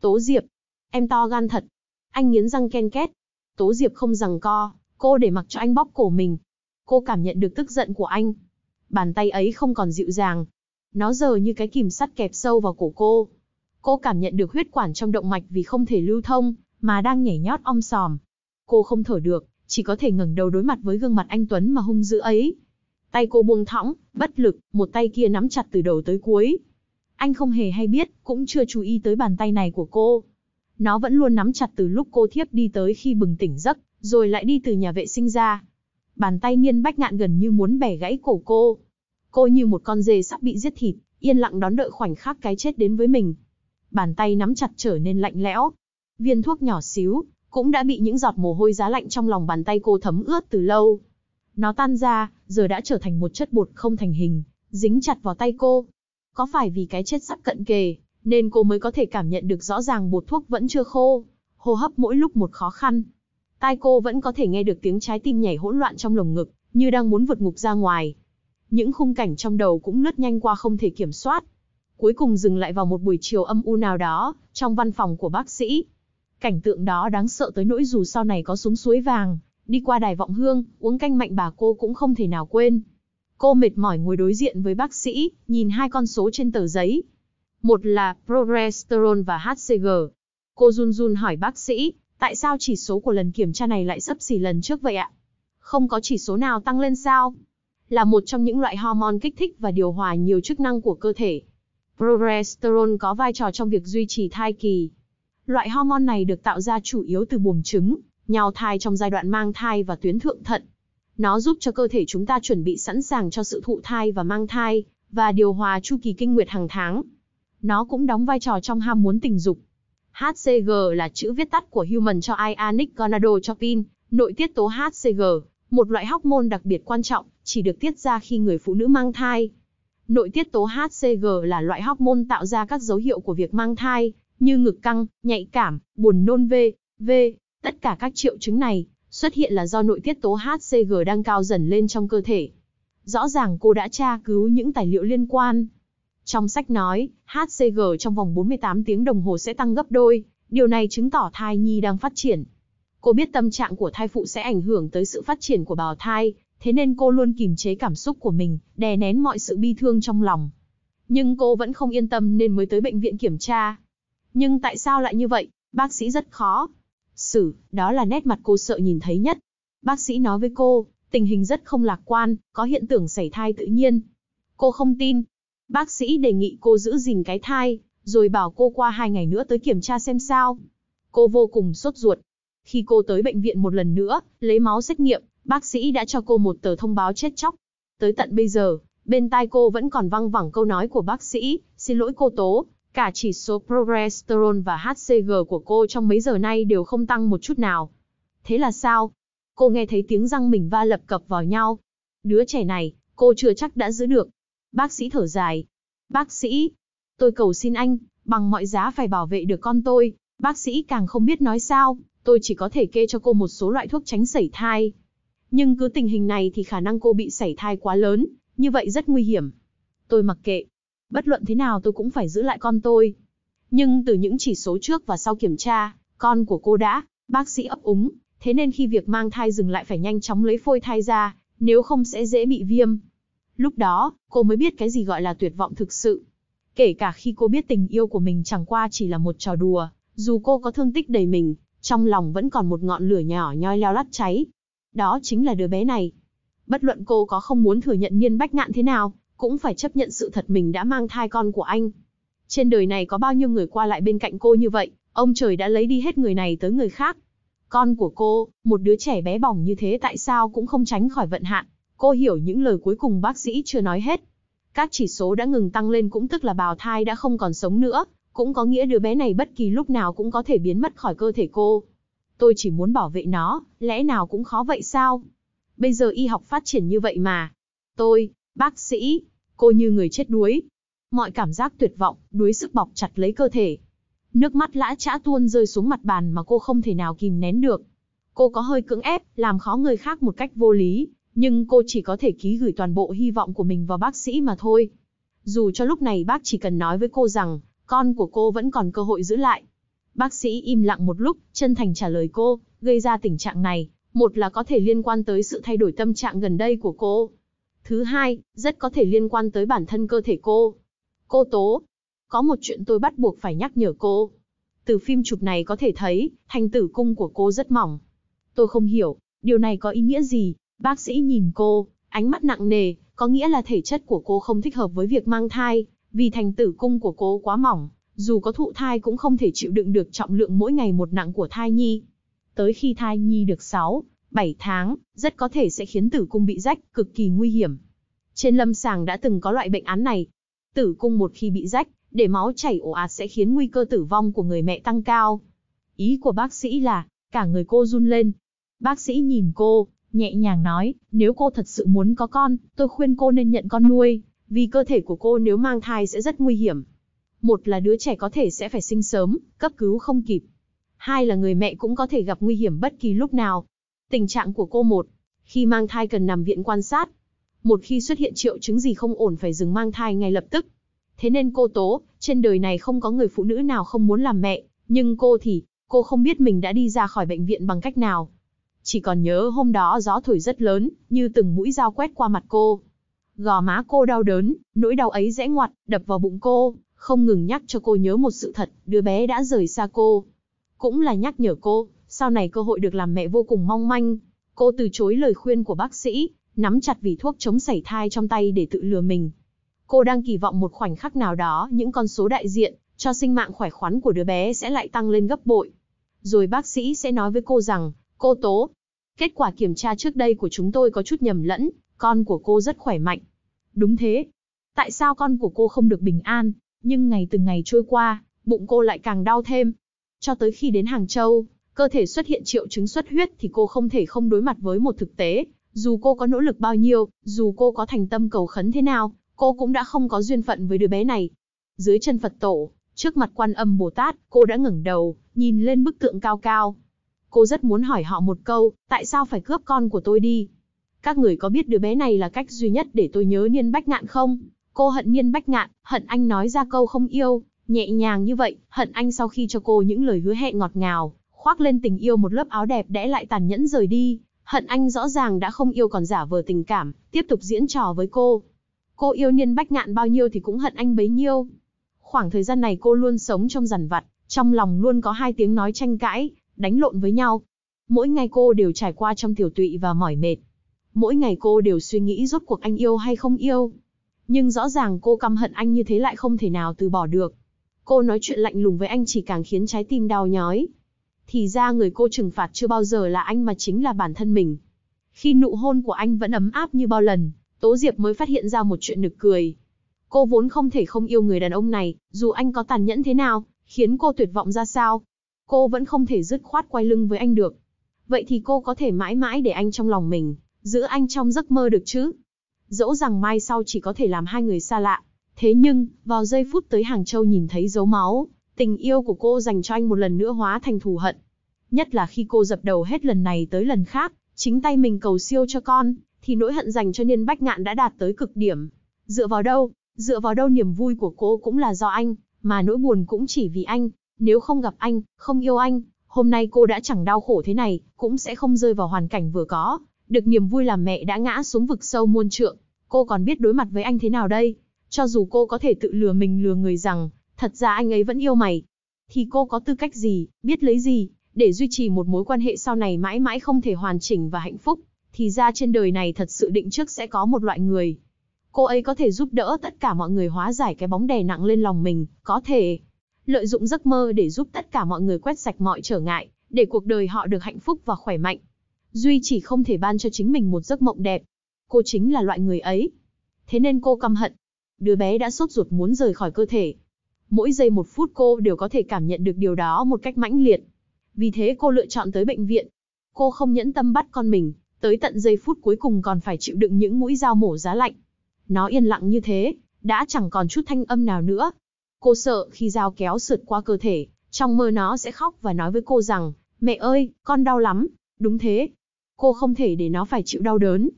Tố Diệp, em to gan thật. Anh nghiến răng ken két. Tố Diệp không rằng co, cô để mặc cho anh bóp cổ mình. Cô cảm nhận được tức giận của anh. Bàn tay ấy không còn dịu dàng. Nó giờ như cái kìm sắt kẹp sâu vào cổ cô. Cô cảm nhận được huyết quản trong động mạch vì không thể lưu thông, mà đang nhảy nhót om sòm. Cô không thở được, chỉ có thể ngẩng đầu đối mặt với gương mặt anh Tuấn mà hung dữ ấy. Tay cô buông thõng, bất lực, một tay kia nắm chặt từ đầu tới cuối. Anh không hề hay biết, cũng chưa chú ý tới bàn tay này của cô. Nó vẫn luôn nắm chặt từ lúc cô thiếp đi tới khi bừng tỉnh giấc, rồi lại đi từ nhà vệ sinh ra. Bàn tay niên bách ngạn gần như muốn bẻ gãy cổ cô. Cô như một con dê sắp bị giết thịt, yên lặng đón đợi khoảnh khắc cái chết đến với mình. Bàn tay nắm chặt trở nên lạnh lẽo. Viên thuốc nhỏ xíu, cũng đã bị những giọt mồ hôi giá lạnh trong lòng bàn tay cô thấm ướt từ lâu. Nó tan ra, giờ đã trở thành một chất bột không thành hình, dính chặt vào tay cô. Có phải vì cái chết sắp cận kề, nên cô mới có thể cảm nhận được rõ ràng bột thuốc vẫn chưa khô, hô hấp mỗi lúc một khó khăn. Tai cô vẫn có thể nghe được tiếng trái tim nhảy hỗn loạn trong lồng ngực, như đang muốn vượt ngục ra ngoài. Những khung cảnh trong đầu cũng lướt nhanh qua không thể kiểm soát. Cuối cùng dừng lại vào một buổi chiều âm u nào đó, trong văn phòng của bác sĩ. Cảnh tượng đó đáng sợ tới nỗi dù sau này có xuống suối vàng, đi qua đài vọng hương, uống canh mạnh bà cô cũng không thể nào quên. Cô mệt mỏi ngồi đối diện với bác sĩ, nhìn hai con số trên tờ giấy. Một là progesterone và HCG. Cô run run hỏi bác sĩ, tại sao chỉ số của lần kiểm tra này lại sấp xỉ lần trước vậy ạ? Không có chỉ số nào tăng lên sao? Là một trong những loại hormone kích thích và điều hòa nhiều chức năng của cơ thể. Progesterone có vai trò trong việc duy trì thai kỳ. Loại hormone này được tạo ra chủ yếu từ buồng trứng, nhau thai trong giai đoạn mang thai và tuyến thượng thận. Nó giúp cho cơ thể chúng ta chuẩn bị sẵn sàng cho sự thụ thai và mang thai, và điều hòa chu kỳ kinh nguyệt hàng tháng. Nó cũng đóng vai trò trong ham muốn tình dục. HCG là chữ viết tắt của Human cho Ionic Gonadotropin, nội tiết tố HCG, một loại hormone đặc biệt quan trọng, chỉ được tiết ra khi người phụ nữ mang thai. Nội tiết tố HCG là loại hormone tạo ra các dấu hiệu của việc mang thai, như ngực căng, nhạy cảm, buồn nôn v, v, Tất cả các triệu chứng này xuất hiện là do nội tiết tố HCG đang cao dần lên trong cơ thể. Rõ ràng cô đã tra cứu những tài liệu liên quan. Trong sách nói, HCG trong vòng 48 tiếng đồng hồ sẽ tăng gấp đôi, điều này chứng tỏ thai nhi đang phát triển. Cô biết tâm trạng của thai phụ sẽ ảnh hưởng tới sự phát triển của bào thai, thế nên cô luôn kìm chế cảm xúc của mình, đè nén mọi sự bi thương trong lòng. Nhưng cô vẫn không yên tâm nên mới tới bệnh viện kiểm tra. Nhưng tại sao lại như vậy? Bác sĩ rất khó, Sử, đó là nét mặt cô sợ nhìn thấy nhất. Bác sĩ nói với cô, tình hình rất không lạc quan, có hiện tượng sảy thai tự nhiên. Cô không tin. Bác sĩ đề nghị cô giữ gìn cái thai, rồi bảo cô qua hai ngày nữa tới kiểm tra xem sao. Cô vô cùng sốt ruột. Khi cô tới bệnh viện một lần nữa, lấy máu xét nghiệm, bác sĩ đã cho cô một tờ thông báo chết chóc. Tới tận bây giờ, bên tai cô vẫn còn văng vẳng câu nói của bác sĩ, xin lỗi cô Tố, Cả chỉ số progesterone và HCG của cô trong mấy giờ nay đều không tăng một chút nào. Thế là sao? Cô nghe thấy tiếng răng mình va lập cập vào nhau. Đứa trẻ này, cô chưa chắc đã giữ được. Bác sĩ thở dài. Bác sĩ, tôi cầu xin anh, bằng mọi giá phải bảo vệ được con tôi. Bác sĩ càng không biết nói sao, tôi chỉ có thể kê cho cô một số loại thuốc tránh sảy thai. Nhưng cứ tình hình này thì khả năng cô bị sảy thai quá lớn, như vậy rất nguy hiểm. Tôi mặc kệ, bất luận thế nào tôi cũng phải giữ lại con tôi. Nhưng từ những chỉ số trước và sau kiểm tra, con của cô đã, bác sĩ ấp úng, thế nên khi việc mang thai dừng lại phải nhanh chóng lấy phôi thai ra, nếu không sẽ dễ bị viêm. Lúc đó, cô mới biết cái gì gọi là tuyệt vọng thực sự. Kể cả khi cô biết tình yêu của mình chẳng qua chỉ là một trò đùa, dù cô có thương tích đầy mình, trong lòng vẫn còn một ngọn lửa nhỏ nhoi leo lắt cháy. Đó chính là đứa bé này. Bất luận cô có không muốn thừa nhận Niên Bách Ngạn thế nào, cũng phải chấp nhận sự thật mình đã mang thai con của anh. Trên đời này có bao nhiêu người qua lại bên cạnh cô như vậy, ông trời đã lấy đi hết người này tới người khác. Con của cô, một đứa trẻ bé bỏng như thế tại sao cũng không tránh khỏi vận hạn. Cô hiểu những lời cuối cùng bác sĩ chưa nói hết. Các chỉ số đã ngừng tăng lên cũng tức là bào thai đã không còn sống nữa, cũng có nghĩa đứa bé này bất kỳ lúc nào cũng có thể biến mất khỏi cơ thể cô. Tôi chỉ muốn bảo vệ nó, lẽ nào cũng khó vậy sao? Bây giờ y học phát triển như vậy mà. Tôi, bác sĩ, cô như người chết đuối. Mọi cảm giác tuyệt vọng, đuối sức bọc chặt lấy cơ thể. Nước mắt lã chã tuôn rơi xuống mặt bàn mà cô không thể nào kìm nén được. Cô có hơi cưỡng ép, làm khó người khác một cách vô lý, nhưng cô chỉ có thể ký gửi toàn bộ hy vọng của mình vào bác sĩ mà thôi. Dù cho lúc này bác chỉ cần nói với cô rằng, con của cô vẫn còn cơ hội giữ lại. Bác sĩ im lặng một lúc, chân thành trả lời cô, gây ra tình trạng này, một là có thể liên quan tới sự thay đổi tâm trạng gần đây của cô, Thứ hai, rất có thể liên quan tới bản thân cơ thể cô. Cô Tố, có một chuyện tôi bắt buộc phải nhắc nhở cô. Từ phim chụp này có thể thấy, thành tử cung của cô rất mỏng. Tôi không hiểu, điều này có ý nghĩa gì? Bác sĩ nhìn cô, ánh mắt nặng nề, có nghĩa là thể chất của cô không thích hợp với việc mang thai, vì thành tử cung của cô quá mỏng, dù có thụ thai cũng không thể chịu đựng được trọng lượng mỗi ngày một nặng của thai nhi. Tới khi thai nhi được 6, 7 tháng, rất có thể sẽ khiến tử cung bị rách, cực kỳ nguy hiểm. Trên lâm sàng đã từng có loại bệnh án này. Tử cung một khi bị rách, để máu chảy ồ ạt sẽ khiến nguy cơ tử vong của người mẹ tăng cao. Ý của bác sĩ là, cả người cô run lên. Bác sĩ nhìn cô, nhẹ nhàng nói, nếu cô thật sự muốn có con, tôi khuyên cô nên nhận con nuôi, vì cơ thể của cô nếu mang thai sẽ rất nguy hiểm. Một là đứa trẻ có thể sẽ phải sinh sớm, cấp cứu không kịp. Hai là người mẹ cũng có thể gặp nguy hiểm bất kỳ lúc nào. Tình trạng của cô một, khi mang thai cần nằm viện quan sát. Một khi xuất hiện triệu chứng gì không ổn phải dừng mang thai ngay lập tức. Thế nên cô tố, trên đời này không có người phụ nữ nào không muốn làm mẹ, nhưng cô thì, cô không biết mình đã đi ra khỏi bệnh viện bằng cách nào. Chỉ còn nhớ hôm đó gió thổi rất lớn, như từng mũi dao quét qua mặt cô. Gò má cô đau đớn, nỗi đau ấy rẽ ngoặt, đập vào bụng cô, không ngừng nhắc cho cô nhớ một sự thật, đứa bé đã rời xa cô. Cũng là nhắc nhở cô, sau này cơ hội được làm mẹ vô cùng mong manh. Cô từ chối lời khuyên của bác sĩ, nắm chặt vì thuốc chống sảy thai trong tay để tự lừa mình. Cô đang kỳ vọng một khoảnh khắc nào đó những con số đại diện cho sinh mạng khỏe khoắn của đứa bé sẽ lại tăng lên gấp bội. Rồi bác sĩ sẽ nói với cô rằng, cô Tố, kết quả kiểm tra trước đây của chúng tôi có chút nhầm lẫn, con của cô rất khỏe mạnh. Đúng thế. Tại sao con của cô không được bình an, nhưng ngày từng ngày trôi qua, bụng cô lại càng đau thêm. Cho tới khi đến Hàng Châu, cơ thể xuất hiện triệu chứng xuất huyết thì cô không thể không đối mặt với một thực tế, dù cô có nỗ lực bao nhiêu, dù cô có thành tâm cầu khấn thế nào, cô cũng đã không có duyên phận với đứa bé này. Dưới chân Phật tổ, trước mặt quan âm Bồ Tát, cô đã ngẩng đầu, nhìn lên bức tượng cao cao. Cô rất muốn hỏi họ một câu, tại sao phải cướp con của tôi đi? Các người có biết đứa bé này là cách duy nhất để tôi nhớ Niên Bách Ngạn không? Cô hận Niên Bách Ngạn, hận anh nói ra câu không yêu, nhẹ nhàng như vậy, hận anh sau khi cho cô những lời hứa hẹn ngọt ngào, khoác lên tình yêu một lớp áo đẹp đẽ lại tàn nhẫn rời đi, hận anh rõ ràng đã không yêu còn giả vờ tình cảm, tiếp tục diễn trò với cô. Cô yêu Niên Bách Ngạn bao nhiêu thì cũng hận anh bấy nhiêu. Khoảng thời gian này cô luôn sống trong rằn vặt, trong lòng luôn có hai tiếng nói tranh cãi, đánh lộn với nhau. Mỗi ngày cô đều trải qua trong tiểu tụy và mỏi mệt. Mỗi ngày cô đều suy nghĩ rốt cuộc anh yêu hay không yêu. Nhưng rõ ràng cô căm hận anh như thế lại không thể nào từ bỏ được. Cô nói chuyện lạnh lùng với anh chỉ càng khiến trái tim đau nhói, thì ra người cô trừng phạt chưa bao giờ là anh mà chính là bản thân mình. Khi nụ hôn của anh vẫn ấm áp như bao lần, Tố Diệp mới phát hiện ra một chuyện nực cười. Cô vốn không thể không yêu người đàn ông này, dù anh có tàn nhẫn thế nào, khiến cô tuyệt vọng ra sao. Cô vẫn không thể dứt khoát quay lưng với anh được. Vậy thì cô có thể mãi mãi để anh trong lòng mình, giữ anh trong giấc mơ được chứ. Dẫu rằng mai sau chỉ có thể làm hai người xa lạ, thế nhưng, vào giây phút tới Hàng Châu nhìn thấy dấu máu, Tình yêu của cô dành cho anh một lần nữa hóa thành thù hận. Nhất là khi cô dập đầu hết lần này tới lần khác, chính tay mình cầu siêu cho con, thì nỗi hận dành cho Niên Bách Ngạn đã đạt tới cực điểm. Dựa vào đâu, dựa vào đâu niềm vui của cô cũng là do anh, mà nỗi buồn cũng chỉ vì anh. Nếu không gặp anh, không yêu anh, hôm nay cô đã chẳng đau khổ thế này, cũng sẽ không rơi vào hoàn cảnh vừa có. Được niềm vui làm mẹ đã ngã xuống vực sâu muôn trượng, cô còn biết đối mặt với anh thế nào đây? Cho dù cô có thể tự lừa mình lừa người rằng, thật ra anh ấy vẫn yêu mày. Thì cô có tư cách gì, biết lấy gì, để duy trì một mối quan hệ sau này mãi mãi không thể hoàn chỉnh và hạnh phúc. Thì ra trên đời này thật sự định trước sẽ có một loại người. Cô ấy có thể giúp đỡ tất cả mọi người hóa giải cái bóng đè nặng lên lòng mình, có thể lợi dụng giấc mơ để giúp tất cả mọi người quét sạch mọi trở ngại, để cuộc đời họ được hạnh phúc và khỏe mạnh. Duy chỉ không thể ban cho chính mình một giấc mộng đẹp. Cô chính là loại người ấy. Thế nên cô căm hận. Đứa bé đã sốt ruột muốn rời khỏi cơ thể, Mỗi giây một phút cô đều có thể cảm nhận được điều đó một cách mãnh liệt. Vì thế cô lựa chọn tới bệnh viện. Cô không nhẫn tâm bắt con mình, tới tận giây phút cuối cùng còn phải chịu đựng những mũi dao mổ giá lạnh. Nó yên lặng như thế, đã chẳng còn chút thanh âm nào nữa. Cô sợ khi dao kéo sượt qua cơ thể, trong mơ nó sẽ khóc và nói với cô rằng, mẹ ơi, con đau lắm, đúng thế. Cô không thể để nó phải chịu đau đớn.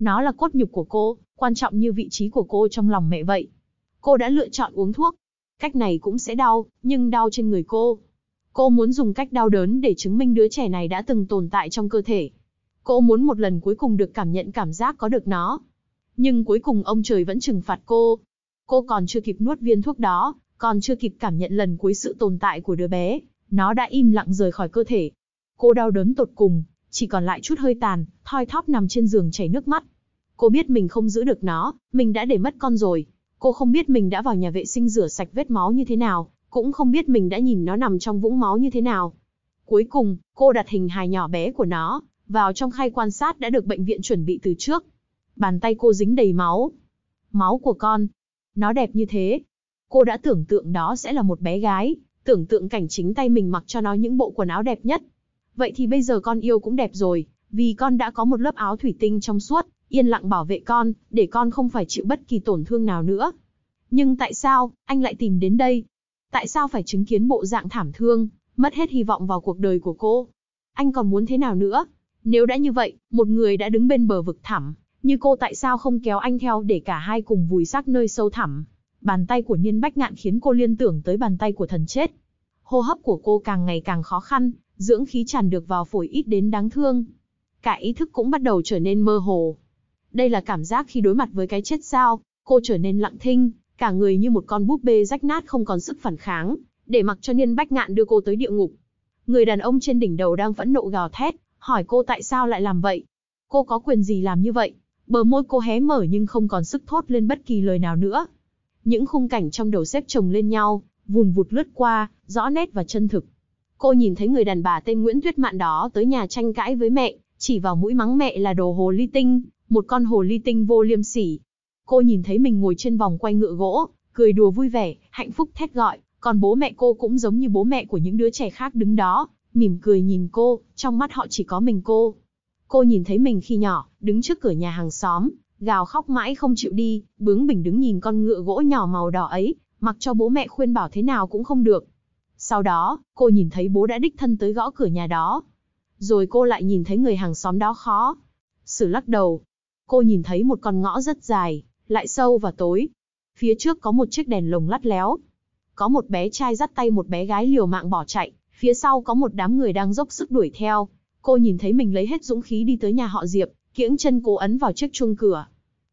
Nó là cốt nhục của cô, quan trọng như vị trí của cô trong lòng mẹ vậy. Cô đã lựa chọn uống thuốc, Cách này cũng sẽ đau, nhưng đau trên người cô. Cô muốn dùng cách đau đớn để chứng minh đứa trẻ này đã từng tồn tại trong cơ thể. Cô muốn một lần cuối cùng được cảm nhận cảm giác có được nó. Nhưng cuối cùng ông trời vẫn trừng phạt cô. Cô còn chưa kịp nuốt viên thuốc đó, còn chưa kịp cảm nhận lần cuối sự tồn tại của đứa bé, nó đã im lặng rời khỏi cơ thể. Cô đau đớn tột cùng, chỉ còn lại chút hơi tàn, thoi thóp nằm trên giường chảy nước mắt. Cô biết mình không giữ được nó, mình đã để mất con rồi. Cô không biết mình đã vào nhà vệ sinh rửa sạch vết máu như thế nào, cũng không biết mình đã nhìn nó nằm trong vũng máu như thế nào. Cuối cùng, cô đặt hình hài nhỏ bé của nó, vào trong khay quan sát đã được bệnh viện chuẩn bị từ trước. Bàn tay cô dính đầy máu. Máu của con. Nó đẹp như thế. Cô đã tưởng tượng đó sẽ là một bé gái, tưởng tượng cảnh chính tay mình mặc cho nó những bộ quần áo đẹp nhất. Vậy thì bây giờ con yêu cũng đẹp rồi, vì con đã có một lớp áo thủy tinh trong suốt, yên lặng bảo vệ con, để con không phải chịu bất kỳ tổn thương nào nữa. Nhưng tại sao, anh lại tìm đến đây? Tại sao phải chứng kiến bộ dạng thảm thương, mất hết hy vọng vào cuộc đời của cô? Anh còn muốn thế nào nữa? Nếu đã như vậy, một người đã đứng bên bờ vực thẳm, như cô tại sao không kéo anh theo để cả hai cùng vùi xác nơi sâu thẳm? Bàn tay của Niên Bách Ngạn khiến cô liên tưởng tới bàn tay của thần chết. Hô hấp của cô càng ngày càng khó khăn, dưỡng khí tràn được vào phổi ít đến đáng thương. Cả ý thức cũng bắt đầu trở nên mơ hồ, đây là cảm giác khi đối mặt với cái chết sao, cô trở nên lặng thinh, cả người như một con búp bê rách nát không còn sức phản kháng, để mặc cho Niên Bách Ngạn đưa cô tới địa ngục. Người đàn ông trên đỉnh đầu đang vẫn nộ gào thét, hỏi cô tại sao lại làm vậy? Cô có quyền gì làm như vậy? Bờ môi cô hé mở nhưng không còn sức thốt lên bất kỳ lời nào nữa. Những khung cảnh trong đầu xếp chồng lên nhau, vùn vụt lướt qua, rõ nét và chân thực. Cô nhìn thấy người đàn bà tên Nguyễn Tuyết Mạn đó tới nhà tranh cãi với mẹ, chỉ vào mũi mắng mẹ là đồ hồ ly tinh, một con hồ ly tinh vô liêm sỉ. Cô nhìn thấy mình ngồi trên vòng quay ngựa gỗ, cười đùa vui vẻ, hạnh phúc thét gọi, còn bố mẹ cô cũng giống như bố mẹ của những đứa trẻ khác đứng đó, mỉm cười nhìn cô, trong mắt họ chỉ có mình cô. Cô nhìn thấy mình khi nhỏ, đứng trước cửa nhà hàng xóm, gào khóc mãi không chịu đi, bướng bỉnh đứng nhìn con ngựa gỗ nhỏ màu đỏ ấy, mặc cho bố mẹ khuyên bảo thế nào cũng không được. Sau đó, cô nhìn thấy bố đã đích thân tới gõ cửa nhà đó. Rồi cô lại nhìn thấy người hàng xóm đó khó. Sử lắc đầu, cô nhìn thấy một con ngõ rất dài, lại sâu và tối. Phía trước có một chiếc đèn lồng lắt léo. Có một bé trai dắt tay một bé gái liều mạng bỏ chạy, phía sau có một đám người đang dốc sức đuổi theo. Cô nhìn thấy mình lấy hết dũng khí đi tới nhà họ Diệp, kiễng chân cố ấn vào chiếc chuông cửa.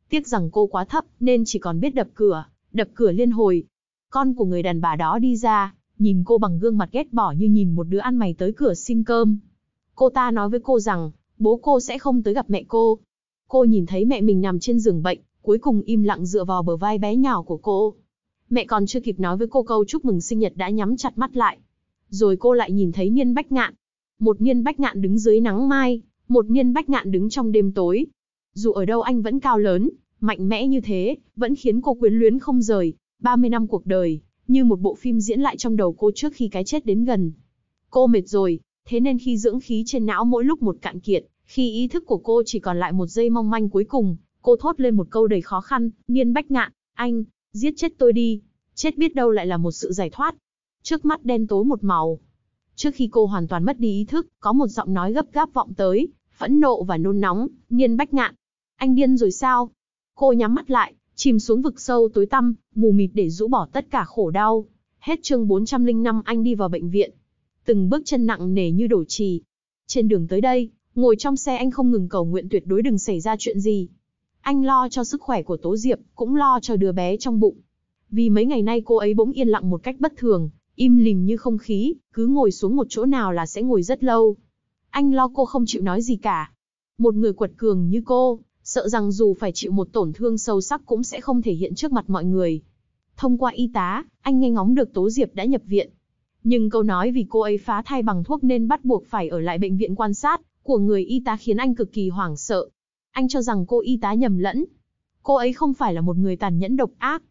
Tiếc rằng cô quá thấp nên chỉ còn biết đập cửa, đập cửa liên hồi. Con của người đàn bà đó đi ra, nhìn cô bằng gương mặt ghét bỏ như nhìn một đứa ăn mày tới cửa xin cơm. Cô ta nói với cô rằng, bố cô sẽ không tới gặp mẹ cô, Cô nhìn thấy mẹ mình nằm trên giường bệnh, cuối cùng im lặng dựa vào bờ vai bé nhỏ của cô. Mẹ còn chưa kịp nói với cô câu chúc mừng sinh nhật đã nhắm chặt mắt lại. Rồi cô lại nhìn thấy Niên Bách Ngạn. Một Niên Bách Ngạn đứng dưới nắng mai, một Niên Bách Ngạn đứng trong đêm tối. Dù ở đâu anh vẫn cao lớn, mạnh mẽ như thế, vẫn khiến cô quyến luyến không rời. 30 năm cuộc đời, như một bộ phim diễn lại trong đầu cô trước khi cái chết đến gần. Cô mệt rồi, thế nên khi dưỡng khí trên não mỗi lúc một cạn kiệt, khi ý thức của cô chỉ còn lại một giây mong manh cuối cùng, cô thốt lên một câu đầy khó khăn, niên bách ngạn, anh, giết chết tôi đi, chết biết đâu lại là một sự giải thoát. Trước mắt đen tối một màu. Trước khi cô hoàn toàn mất đi ý thức, có một giọng nói gấp gáp vọng tới, phẫn nộ và nôn nóng, niên bách ngạn. Anh điên rồi sao? Cô nhắm mắt lại, chìm xuống vực sâu tối tăm, mù mịt để rũ bỏ tất cả khổ đau. Hết chương 405 anh đi vào bệnh viện. Từng bước chân nặng nề như đổ trì. Trên đường tới đây, Ngồi trong xe anh không ngừng cầu nguyện tuyệt đối đừng xảy ra chuyện gì. Anh lo cho sức khỏe của Tố Diệp, cũng lo cho đứa bé trong bụng. Vì mấy ngày nay cô ấy bỗng yên lặng một cách bất thường, im lìm như không khí, cứ ngồi xuống một chỗ nào là sẽ ngồi rất lâu. Anh lo cô không chịu nói gì cả. Một người quật cường như cô, sợ rằng dù phải chịu một tổn thương sâu sắc cũng sẽ không thể hiện trước mặt mọi người. Thông qua y tá, anh nghe ngóng được Tố Diệp đã nhập viện. Nhưng câu nói vì cô ấy phá thai bằng thuốc nên bắt buộc phải ở lại bệnh viện quan sát, của người y tá khiến anh cực kỳ hoảng sợ. Anh cho rằng cô y tá nhầm lẫn. Cô ấy không phải là một người tàn nhẫn độc ác.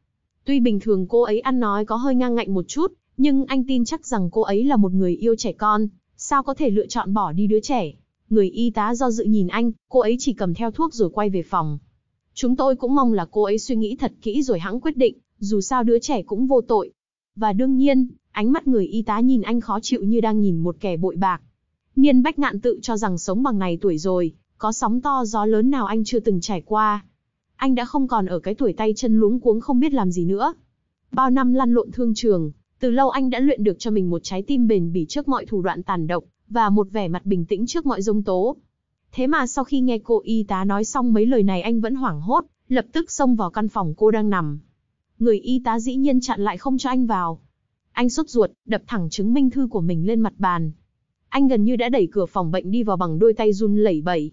Tuy bình thường cô ấy ăn nói có hơi ngang ngạnh một chút, nhưng anh tin chắc rằng cô ấy là một người yêu trẻ con, sao có thể lựa chọn bỏ đi đứa trẻ. Người y tá do dự nhìn anh, cô ấy chỉ cầm theo thuốc rồi quay về phòng. Chúng tôi cũng mong là cô ấy suy nghĩ thật kỹ rồi hãng quyết định, dù sao đứa trẻ cũng vô tội. Và đương nhiên, ánh mắt người y tá nhìn anh khó chịu như đang nhìn một kẻ bội bạc. Niên Bách Ngạn tự cho rằng sống bằng này tuổi rồi, có sóng to gió lớn nào anh chưa từng trải qua. Anh đã không còn ở cái tuổi tay chân luống cuống không biết làm gì nữa. Bao năm lăn lộn thương trường, từ lâu anh đã luyện được cho mình một trái tim bền bỉ trước mọi thủ đoạn tàn độc, và một vẻ mặt bình tĩnh trước mọi dông tố. Thế mà sau khi nghe cô y tá nói xong mấy lời này anh vẫn hoảng hốt, lập tức xông vào căn phòng cô đang nằm. Người y tá dĩ nhiên chặn lại không cho anh vào. Anh sốt ruột, đập thẳng chứng minh thư của mình lên mặt bàn, anh gần như đã đẩy cửa phòng bệnh đi vào bằng đôi tay run lẩy bẩy.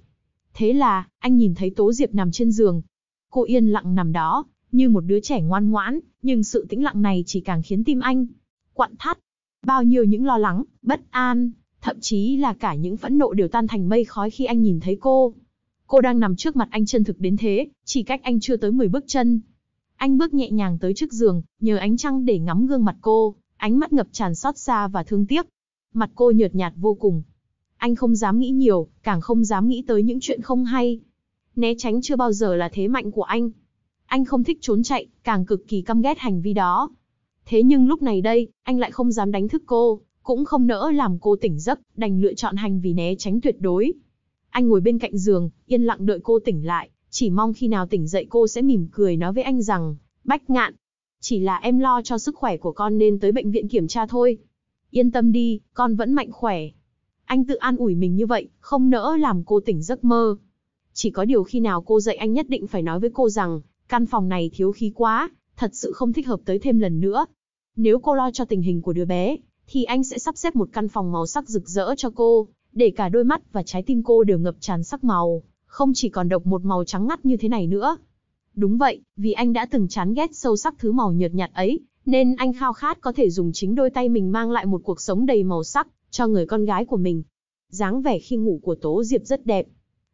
Thế là, anh nhìn thấy Tố Diệp nằm trên giường. Cô yên lặng nằm đó, như một đứa trẻ ngoan ngoãn, nhưng sự tĩnh lặng này chỉ càng khiến tim anh quặn thắt. Bao nhiêu những lo lắng, bất an, thậm chí là cả những phẫn nộ đều tan thành mây khói khi anh nhìn thấy cô. Cô đang nằm trước mặt anh chân thực đến thế, chỉ cách anh chưa tới 10 bước chân. Anh bước nhẹ nhàng tới trước giường, nhờ ánh trăng để ngắm gương mặt cô, ánh mắt ngập tràn xót xa và thương tiếc mặt cô nhợt nhạt vô cùng. Anh không dám nghĩ nhiều, càng không dám nghĩ tới những chuyện không hay. Né tránh chưa bao giờ là thế mạnh của anh. Anh không thích trốn chạy, càng cực kỳ căm ghét hành vi đó. Thế nhưng lúc này đây, anh lại không dám đánh thức cô, cũng không nỡ làm cô tỉnh giấc, đành lựa chọn hành vi né tránh tuyệt đối. Anh ngồi bên cạnh giường, yên lặng đợi cô tỉnh lại, chỉ mong khi nào tỉnh dậy cô sẽ mỉm cười nói với anh rằng, Bách ngạn, chỉ là em lo cho sức khỏe của con nên tới bệnh viện kiểm tra thôi. Yên tâm đi, con vẫn mạnh khỏe. Anh tự an ủi mình như vậy, không nỡ làm cô tỉnh giấc mơ. Chỉ có điều khi nào cô dậy anh nhất định phải nói với cô rằng, căn phòng này thiếu khí quá, thật sự không thích hợp tới thêm lần nữa. Nếu cô lo cho tình hình của đứa bé, thì anh sẽ sắp xếp một căn phòng màu sắc rực rỡ cho cô, để cả đôi mắt và trái tim cô đều ngập tràn sắc màu, không chỉ còn độc một màu trắng ngắt như thế này nữa. Đúng vậy, vì anh đã từng chán ghét sâu sắc thứ màu nhợt nhạt ấy, nên anh khao khát có thể dùng chính đôi tay mình mang lại một cuộc sống đầy màu sắc cho người con gái của mình. Dáng vẻ khi ngủ của Tố Diệp rất đẹp,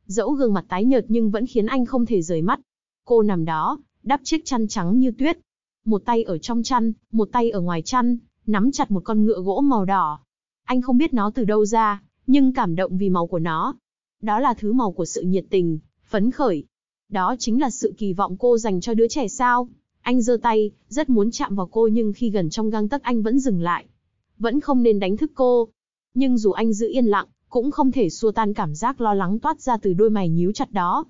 dẫu gương mặt tái nhợt nhưng vẫn khiến anh không thể rời mắt. Cô nằm đó, đắp chiếc chăn trắng như tuyết, một tay ở trong chăn, một tay ở ngoài chăn, nắm chặt một con ngựa gỗ màu đỏ. Anh không biết nó từ đâu ra, nhưng cảm động vì màu của nó. Đó là thứ màu của sự nhiệt tình, phấn khởi. Đó chính là sự kỳ vọng cô dành cho đứa trẻ sao? Anh giơ tay, rất muốn chạm vào cô nhưng khi gần trong gang tấc anh vẫn dừng lại. Vẫn không nên đánh thức cô. Nhưng dù anh giữ yên lặng, cũng không thể xua tan cảm giác lo lắng toát ra từ đôi mày nhíu chặt đó.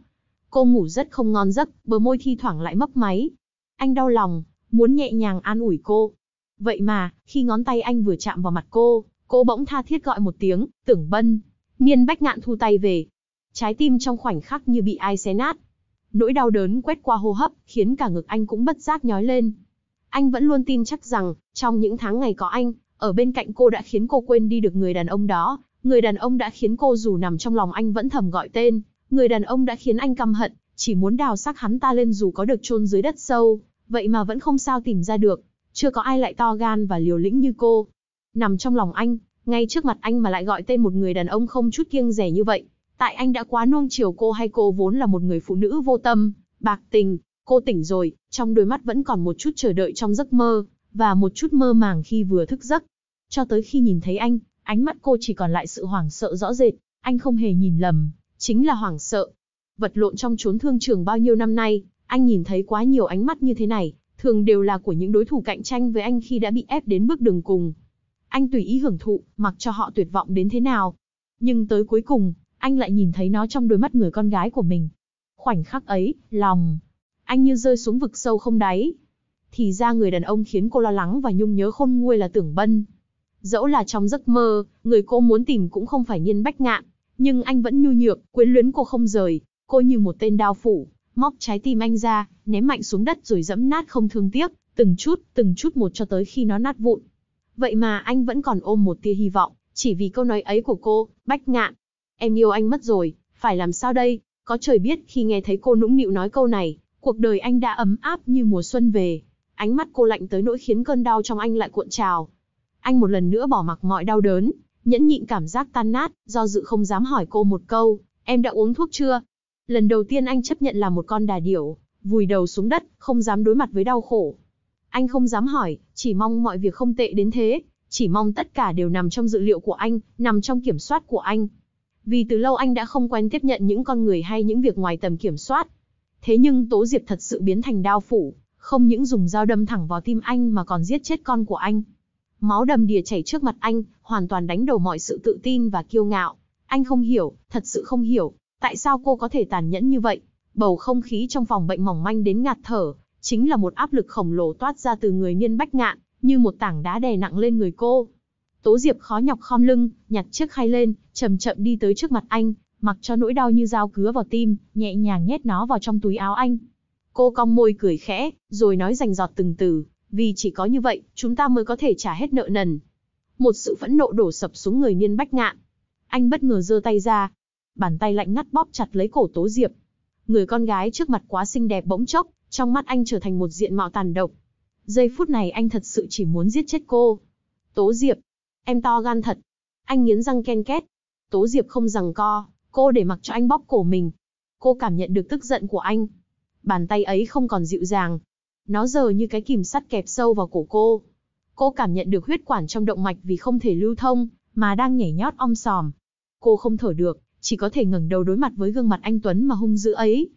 Cô ngủ rất không ngon giấc, bờ môi thi thoảng lại mấp máy. Anh đau lòng, muốn nhẹ nhàng an ủi cô. Vậy mà, khi ngón tay anh vừa chạm vào mặt cô, cô bỗng tha thiết gọi một tiếng, tưởng bân. Niên bách ngạn thu tay về. Trái tim trong khoảnh khắc như bị ai xé nát. Nỗi đau đớn quét qua hô hấp, khiến cả ngực anh cũng bất giác nhói lên. Anh vẫn luôn tin chắc rằng, trong những tháng ngày có anh, ở bên cạnh cô đã khiến cô quên đi được người đàn ông đó, người đàn ông đã khiến cô dù nằm trong lòng anh vẫn thầm gọi tên, người đàn ông đã khiến anh căm hận, chỉ muốn đào xác hắn ta lên dù có được chôn dưới đất sâu, vậy mà vẫn không sao tìm ra được, chưa có ai lại to gan và liều lĩnh như cô. Nằm trong lòng anh, ngay trước mặt anh mà lại gọi tên một người đàn ông không chút kiêng rẻ như vậy, tại anh đã quá nuông chiều cô hay cô vốn là một người phụ nữ vô tâm, bạc tình, cô tỉnh rồi, trong đôi mắt vẫn còn một chút chờ đợi trong giấc mơ, và một chút mơ màng khi vừa thức giấc. Cho tới khi nhìn thấy anh, ánh mắt cô chỉ còn lại sự hoảng sợ rõ rệt, anh không hề nhìn lầm, chính là hoảng sợ. Vật lộn trong chốn thương trường bao nhiêu năm nay, anh nhìn thấy quá nhiều ánh mắt như thế này, thường đều là của những đối thủ cạnh tranh với anh khi đã bị ép đến bước đường cùng. Anh tùy ý hưởng thụ, mặc cho họ tuyệt vọng đến thế nào. Nhưng tới cuối cùng, anh lại nhìn thấy nó trong đôi mắt người con gái của mình. Khoảnh khắc ấy, lòng, anh như rơi xuống vực sâu không đáy. Thì ra người đàn ông khiến cô lo lắng và nhung nhớ khôn nguôi là Tưởng Bân. Dẫu là trong giấc mơ, người cô muốn tìm cũng không phải Nhiên Bách Ngạn, nhưng anh vẫn nhu nhược, quyến luyến cô không rời, cô như một tên đao phủ, móc trái tim anh ra, ném mạnh xuống đất rồi dẫm nát không thương tiếc, từng chút, từng chút một cho tới khi nó nát vụn. Vậy mà anh vẫn còn ôm một tia hy vọng, chỉ vì câu nói ấy của cô, Bách Ngạn, em yêu anh mất rồi, phải làm sao đây? Có trời biết khi nghe thấy cô nũng nịu nói câu này, cuộc đời anh đã ấm áp như mùa xuân về. Ánh mắt cô lạnh tới nỗi khiến cơn đau trong anh lại cuộn trào. Anh một lần nữa bỏ mặc mọi đau đớn, nhẫn nhịn cảm giác tan nát, do dự không dám hỏi cô một câu, em đã uống thuốc chưa? Lần đầu tiên anh chấp nhận là một con đà điểu, vùi đầu xuống đất, không dám đối mặt với đau khổ. Anh không dám hỏi, chỉ mong mọi việc không tệ đến thế, chỉ mong tất cả đều nằm trong dự liệu của anh, nằm trong kiểm soát của anh vì từ lâu anh đã không quen tiếp nhận những con người hay những việc ngoài tầm kiểm soát. Thế nhưng Tố Diệp thật sự biến thành đao phủ, không những dùng dao đâm thẳng vào tim anh mà còn giết chết con của anh. Máu đầm đìa chảy trước mặt anh, hoàn toàn đánh đầu mọi sự tự tin và kiêu ngạo. Anh không hiểu, thật sự không hiểu, tại sao cô có thể tàn nhẫn như vậy. Bầu không khí trong phòng bệnh mỏng manh đến ngạt thở, chính là một áp lực khổng lồ toát ra từ người niên bách ngạn, như một tảng đá đè nặng lên người cô. Tố Diệp khó nhọc khom lưng, nhặt chiếc khay lên, chậm chậm đi tới trước mặt anh, mặc cho nỗi đau như dao cứa vào tim, nhẹ nhàng nhét nó vào trong túi áo anh. Cô cong môi cười khẽ, rồi nói rành giọt từng từ, vì chỉ có như vậy, chúng ta mới có thể trả hết nợ nần. Một sự phẫn nộ đổ sập xuống người niên bách ngạn. Anh bất ngờ giơ tay ra, bàn tay lạnh ngắt bóp chặt lấy cổ Tố Diệp. Người con gái trước mặt quá xinh đẹp bỗng chốc, trong mắt anh trở thành một diện mạo tàn độc. Giây phút này anh thật sự chỉ muốn giết chết cô. Tố Diệp, Em to gan thật. Anh nghiến răng ken két. Tố Diệp không rằng co, cô để mặc cho anh bóp cổ mình. Cô cảm nhận được tức giận của anh. Bàn tay ấy không còn dịu dàng. Nó giờ như cái kìm sắt kẹp sâu vào cổ cô. Cô cảm nhận được huyết quản trong động mạch vì không thể lưu thông, mà đang nhảy nhót om sòm. Cô không thở được, chỉ có thể ngẩng đầu đối mặt với gương mặt anh Tuấn mà hung dữ ấy.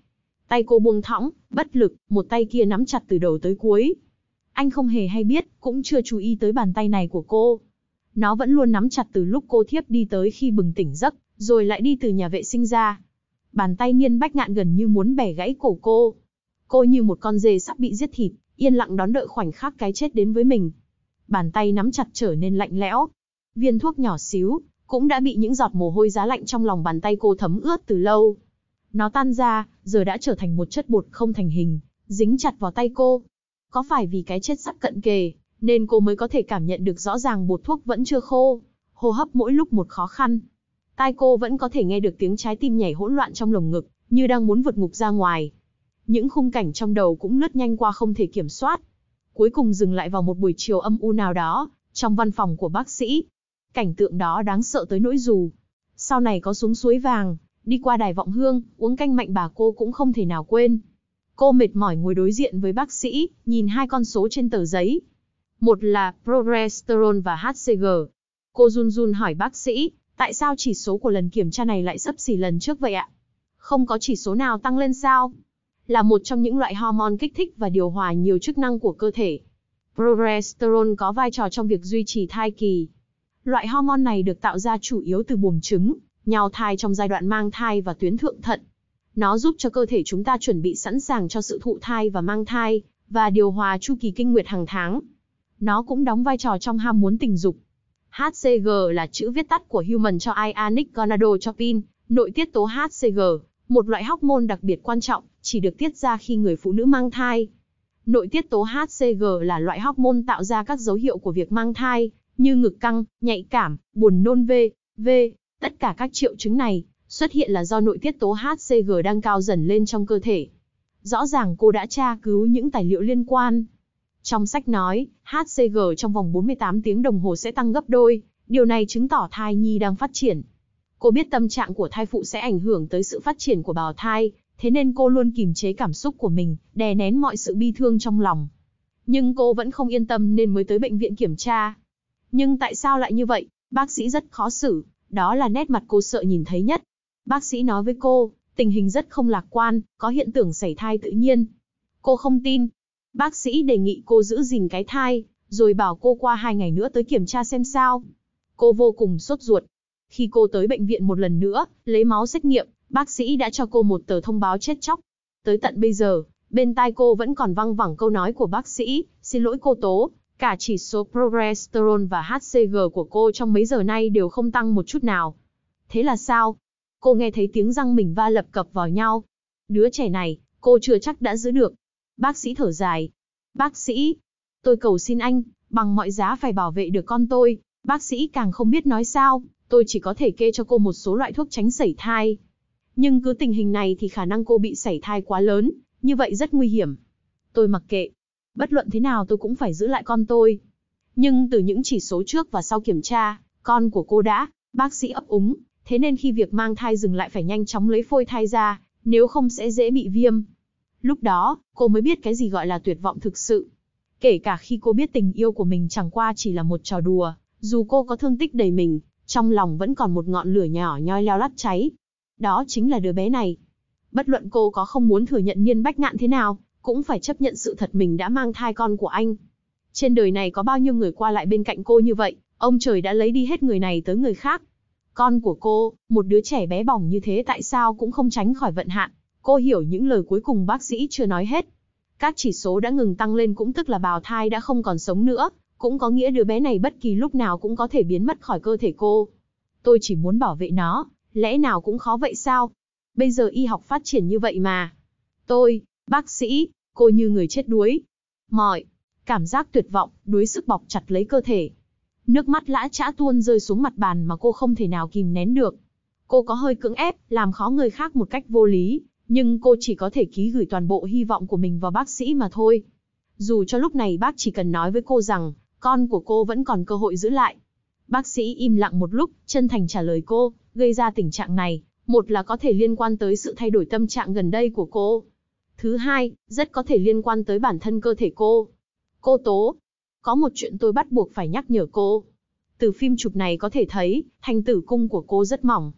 Tay cô buông thõng, bất lực, một tay kia nắm chặt từ đầu tới cuối. Anh không hề hay biết, cũng chưa chú ý tới bàn tay này của cô. Nó vẫn luôn nắm chặt từ lúc cô thiếp đi tới khi bừng tỉnh giấc, rồi lại đi từ nhà vệ sinh ra. Bàn tay niên bách ngạn gần như muốn bẻ gãy cổ cô. Cô như một con dê sắp bị giết thịt, yên lặng đón đợi khoảnh khắc cái chết đến với mình. Bàn tay nắm chặt trở nên lạnh lẽo. Viên thuốc nhỏ xíu, cũng đã bị những giọt mồ hôi giá lạnh trong lòng bàn tay cô thấm ướt từ lâu. Nó tan ra, giờ đã trở thành một chất bột không thành hình, dính chặt vào tay cô. Có phải vì cái chết sắp cận kề, nên cô mới có thể cảm nhận được rõ ràng bột thuốc vẫn chưa khô, hô hấp mỗi lúc một khó khăn. Tai cô vẫn có thể nghe được tiếng trái tim nhảy hỗn loạn trong lồng ngực, như đang muốn vượt ngục ra ngoài. Những khung cảnh trong đầu cũng lướt nhanh qua không thể kiểm soát. Cuối cùng dừng lại vào một buổi chiều âm u nào đó, trong văn phòng của bác sĩ. Cảnh tượng đó đáng sợ tới nỗi dù. Sau này có xuống suối vàng, đi qua đài vọng hương, uống canh mạnh bà cô cũng không thể nào quên. Cô mệt mỏi ngồi đối diện với bác sĩ, nhìn hai con số trên tờ giấy, một là progesterone và HCG. Cô Jun Jun hỏi bác sĩ, tại sao chỉ số của lần kiểm tra này lại sấp xỉ lần trước vậy ạ? Không có chỉ số nào tăng lên sao? Là một trong những loại hormone kích thích và điều hòa nhiều chức năng của cơ thể. Progesterone có vai trò trong việc duy trì thai kỳ. Loại hormone này được tạo ra chủ yếu từ buồng trứng, nhau thai trong giai đoạn mang thai và tuyến thượng thận. Nó giúp cho cơ thể chúng ta chuẩn bị sẵn sàng cho sự thụ thai và mang thai, và điều hòa chu kỳ kinh nguyệt hàng tháng nó cũng đóng vai trò trong ham muốn tình dục. HCG là chữ viết tắt của Human cho Ionic Gonadotropin, nội tiết tố HCG, một loại hormone đặc biệt quan trọng, chỉ được tiết ra khi người phụ nữ mang thai. Nội tiết tố HCG là loại hormone tạo ra các dấu hiệu của việc mang thai, như ngực căng, nhạy cảm, buồn nôn v, v. Tất cả các triệu chứng này xuất hiện là do nội tiết tố HCG đang cao dần lên trong cơ thể. Rõ ràng cô đã tra cứu những tài liệu liên quan, trong sách nói, HCG trong vòng 48 tiếng đồng hồ sẽ tăng gấp đôi, điều này chứng tỏ thai nhi đang phát triển. Cô biết tâm trạng của thai phụ sẽ ảnh hưởng tới sự phát triển của bào thai, thế nên cô luôn kìm chế cảm xúc của mình, đè nén mọi sự bi thương trong lòng. Nhưng cô vẫn không yên tâm nên mới tới bệnh viện kiểm tra. Nhưng tại sao lại như vậy? Bác sĩ rất khó xử, đó là nét mặt cô sợ nhìn thấy nhất. Bác sĩ nói với cô, tình hình rất không lạc quan, có hiện tượng sảy thai tự nhiên. Cô không tin, Bác sĩ đề nghị cô giữ gìn cái thai, rồi bảo cô qua hai ngày nữa tới kiểm tra xem sao. Cô vô cùng sốt ruột. Khi cô tới bệnh viện một lần nữa, lấy máu xét nghiệm, bác sĩ đã cho cô một tờ thông báo chết chóc. Tới tận bây giờ, bên tai cô vẫn còn văng vẳng câu nói của bác sĩ, xin lỗi cô Tố, cả chỉ số progesterone và HCG của cô trong mấy giờ nay đều không tăng một chút nào. Thế là sao? Cô nghe thấy tiếng răng mình va lập cập vào nhau. Đứa trẻ này, cô chưa chắc đã giữ được, Bác sĩ thở dài. Bác sĩ, tôi cầu xin anh, bằng mọi giá phải bảo vệ được con tôi. Bác sĩ càng không biết nói sao, tôi chỉ có thể kê cho cô một số loại thuốc tránh sảy thai. Nhưng cứ tình hình này thì khả năng cô bị sảy thai quá lớn, như vậy rất nguy hiểm. Tôi mặc kệ. Bất luận thế nào tôi cũng phải giữ lại con tôi. Nhưng từ những chỉ số trước và sau kiểm tra, con của cô đã, bác sĩ ấp úng, thế nên khi việc mang thai dừng lại phải nhanh chóng lấy phôi thai ra, nếu không sẽ dễ bị viêm, Lúc đó, cô mới biết cái gì gọi là tuyệt vọng thực sự. Kể cả khi cô biết tình yêu của mình chẳng qua chỉ là một trò đùa, dù cô có thương tích đầy mình, trong lòng vẫn còn một ngọn lửa nhỏ nhoi leo lắt cháy. Đó chính là đứa bé này. Bất luận cô có không muốn thừa nhận Niên Bách Ngạn thế nào, cũng phải chấp nhận sự thật mình đã mang thai con của anh. Trên đời này có bao nhiêu người qua lại bên cạnh cô như vậy, ông trời đã lấy đi hết người này tới người khác. Con của cô, một đứa trẻ bé bỏng như thế tại sao cũng không tránh khỏi vận hạn. Cô hiểu những lời cuối cùng bác sĩ chưa nói hết. Các chỉ số đã ngừng tăng lên cũng tức là bào thai đã không còn sống nữa, cũng có nghĩa đứa bé này bất kỳ lúc nào cũng có thể biến mất khỏi cơ thể cô. Tôi chỉ muốn bảo vệ nó, lẽ nào cũng khó vậy sao? Bây giờ y học phát triển như vậy mà. Tôi, bác sĩ, cô như người chết đuối. Mọi, cảm giác tuyệt vọng, đuối sức bọc chặt lấy cơ thể. Nước mắt lã chã tuôn rơi xuống mặt bàn mà cô không thể nào kìm nén được. Cô có hơi cưỡng ép, làm khó người khác một cách vô lý, nhưng cô chỉ có thể ký gửi toàn bộ hy vọng của mình vào bác sĩ mà thôi. Dù cho lúc này bác chỉ cần nói với cô rằng, con của cô vẫn còn cơ hội giữ lại. Bác sĩ im lặng một lúc, chân thành trả lời cô, gây ra tình trạng này, một là có thể liên quan tới sự thay đổi tâm trạng gần đây của cô. Thứ hai, rất có thể liên quan tới bản thân cơ thể cô. Cô Tố, có một chuyện tôi bắt buộc phải nhắc nhở cô. Từ phim chụp này có thể thấy, thành tử cung của cô rất mỏng.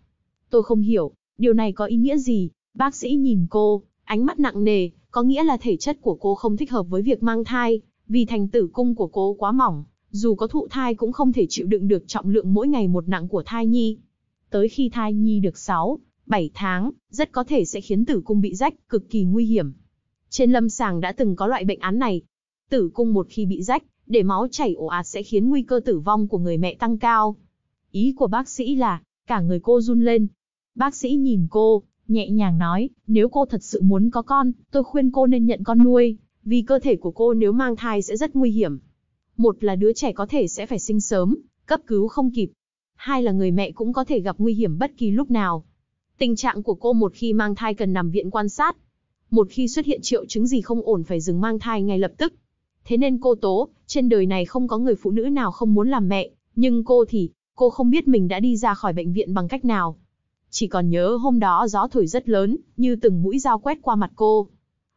Tôi không hiểu, điều này có ý nghĩa gì, Bác sĩ nhìn cô, ánh mắt nặng nề, có nghĩa là thể chất của cô không thích hợp với việc mang thai, vì thành tử cung của cô quá mỏng, dù có thụ thai cũng không thể chịu đựng được trọng lượng mỗi ngày một nặng của thai nhi. Tới khi thai nhi được 6, 7 tháng, rất có thể sẽ khiến tử cung bị rách, cực kỳ nguy hiểm. Trên lâm sàng đã từng có loại bệnh án này. Tử cung một khi bị rách, để máu chảy ồ ạt sẽ khiến nguy cơ tử vong của người mẹ tăng cao. Ý của bác sĩ là, cả người cô run lên. Bác sĩ nhìn cô, nhẹ nhàng nói, nếu cô thật sự muốn có con, tôi khuyên cô nên nhận con nuôi, vì cơ thể của cô nếu mang thai sẽ rất nguy hiểm. Một là đứa trẻ có thể sẽ phải sinh sớm, cấp cứu không kịp. Hai là người mẹ cũng có thể gặp nguy hiểm bất kỳ lúc nào. Tình trạng của cô một khi mang thai cần nằm viện quan sát. Một khi xuất hiện triệu chứng gì không ổn phải dừng mang thai ngay lập tức. Thế nên cô tố, trên đời này không có người phụ nữ nào không muốn làm mẹ, nhưng cô thì, cô không biết mình đã đi ra khỏi bệnh viện bằng cách nào. Chỉ còn nhớ hôm đó gió thổi rất lớn, như từng mũi dao quét qua mặt cô.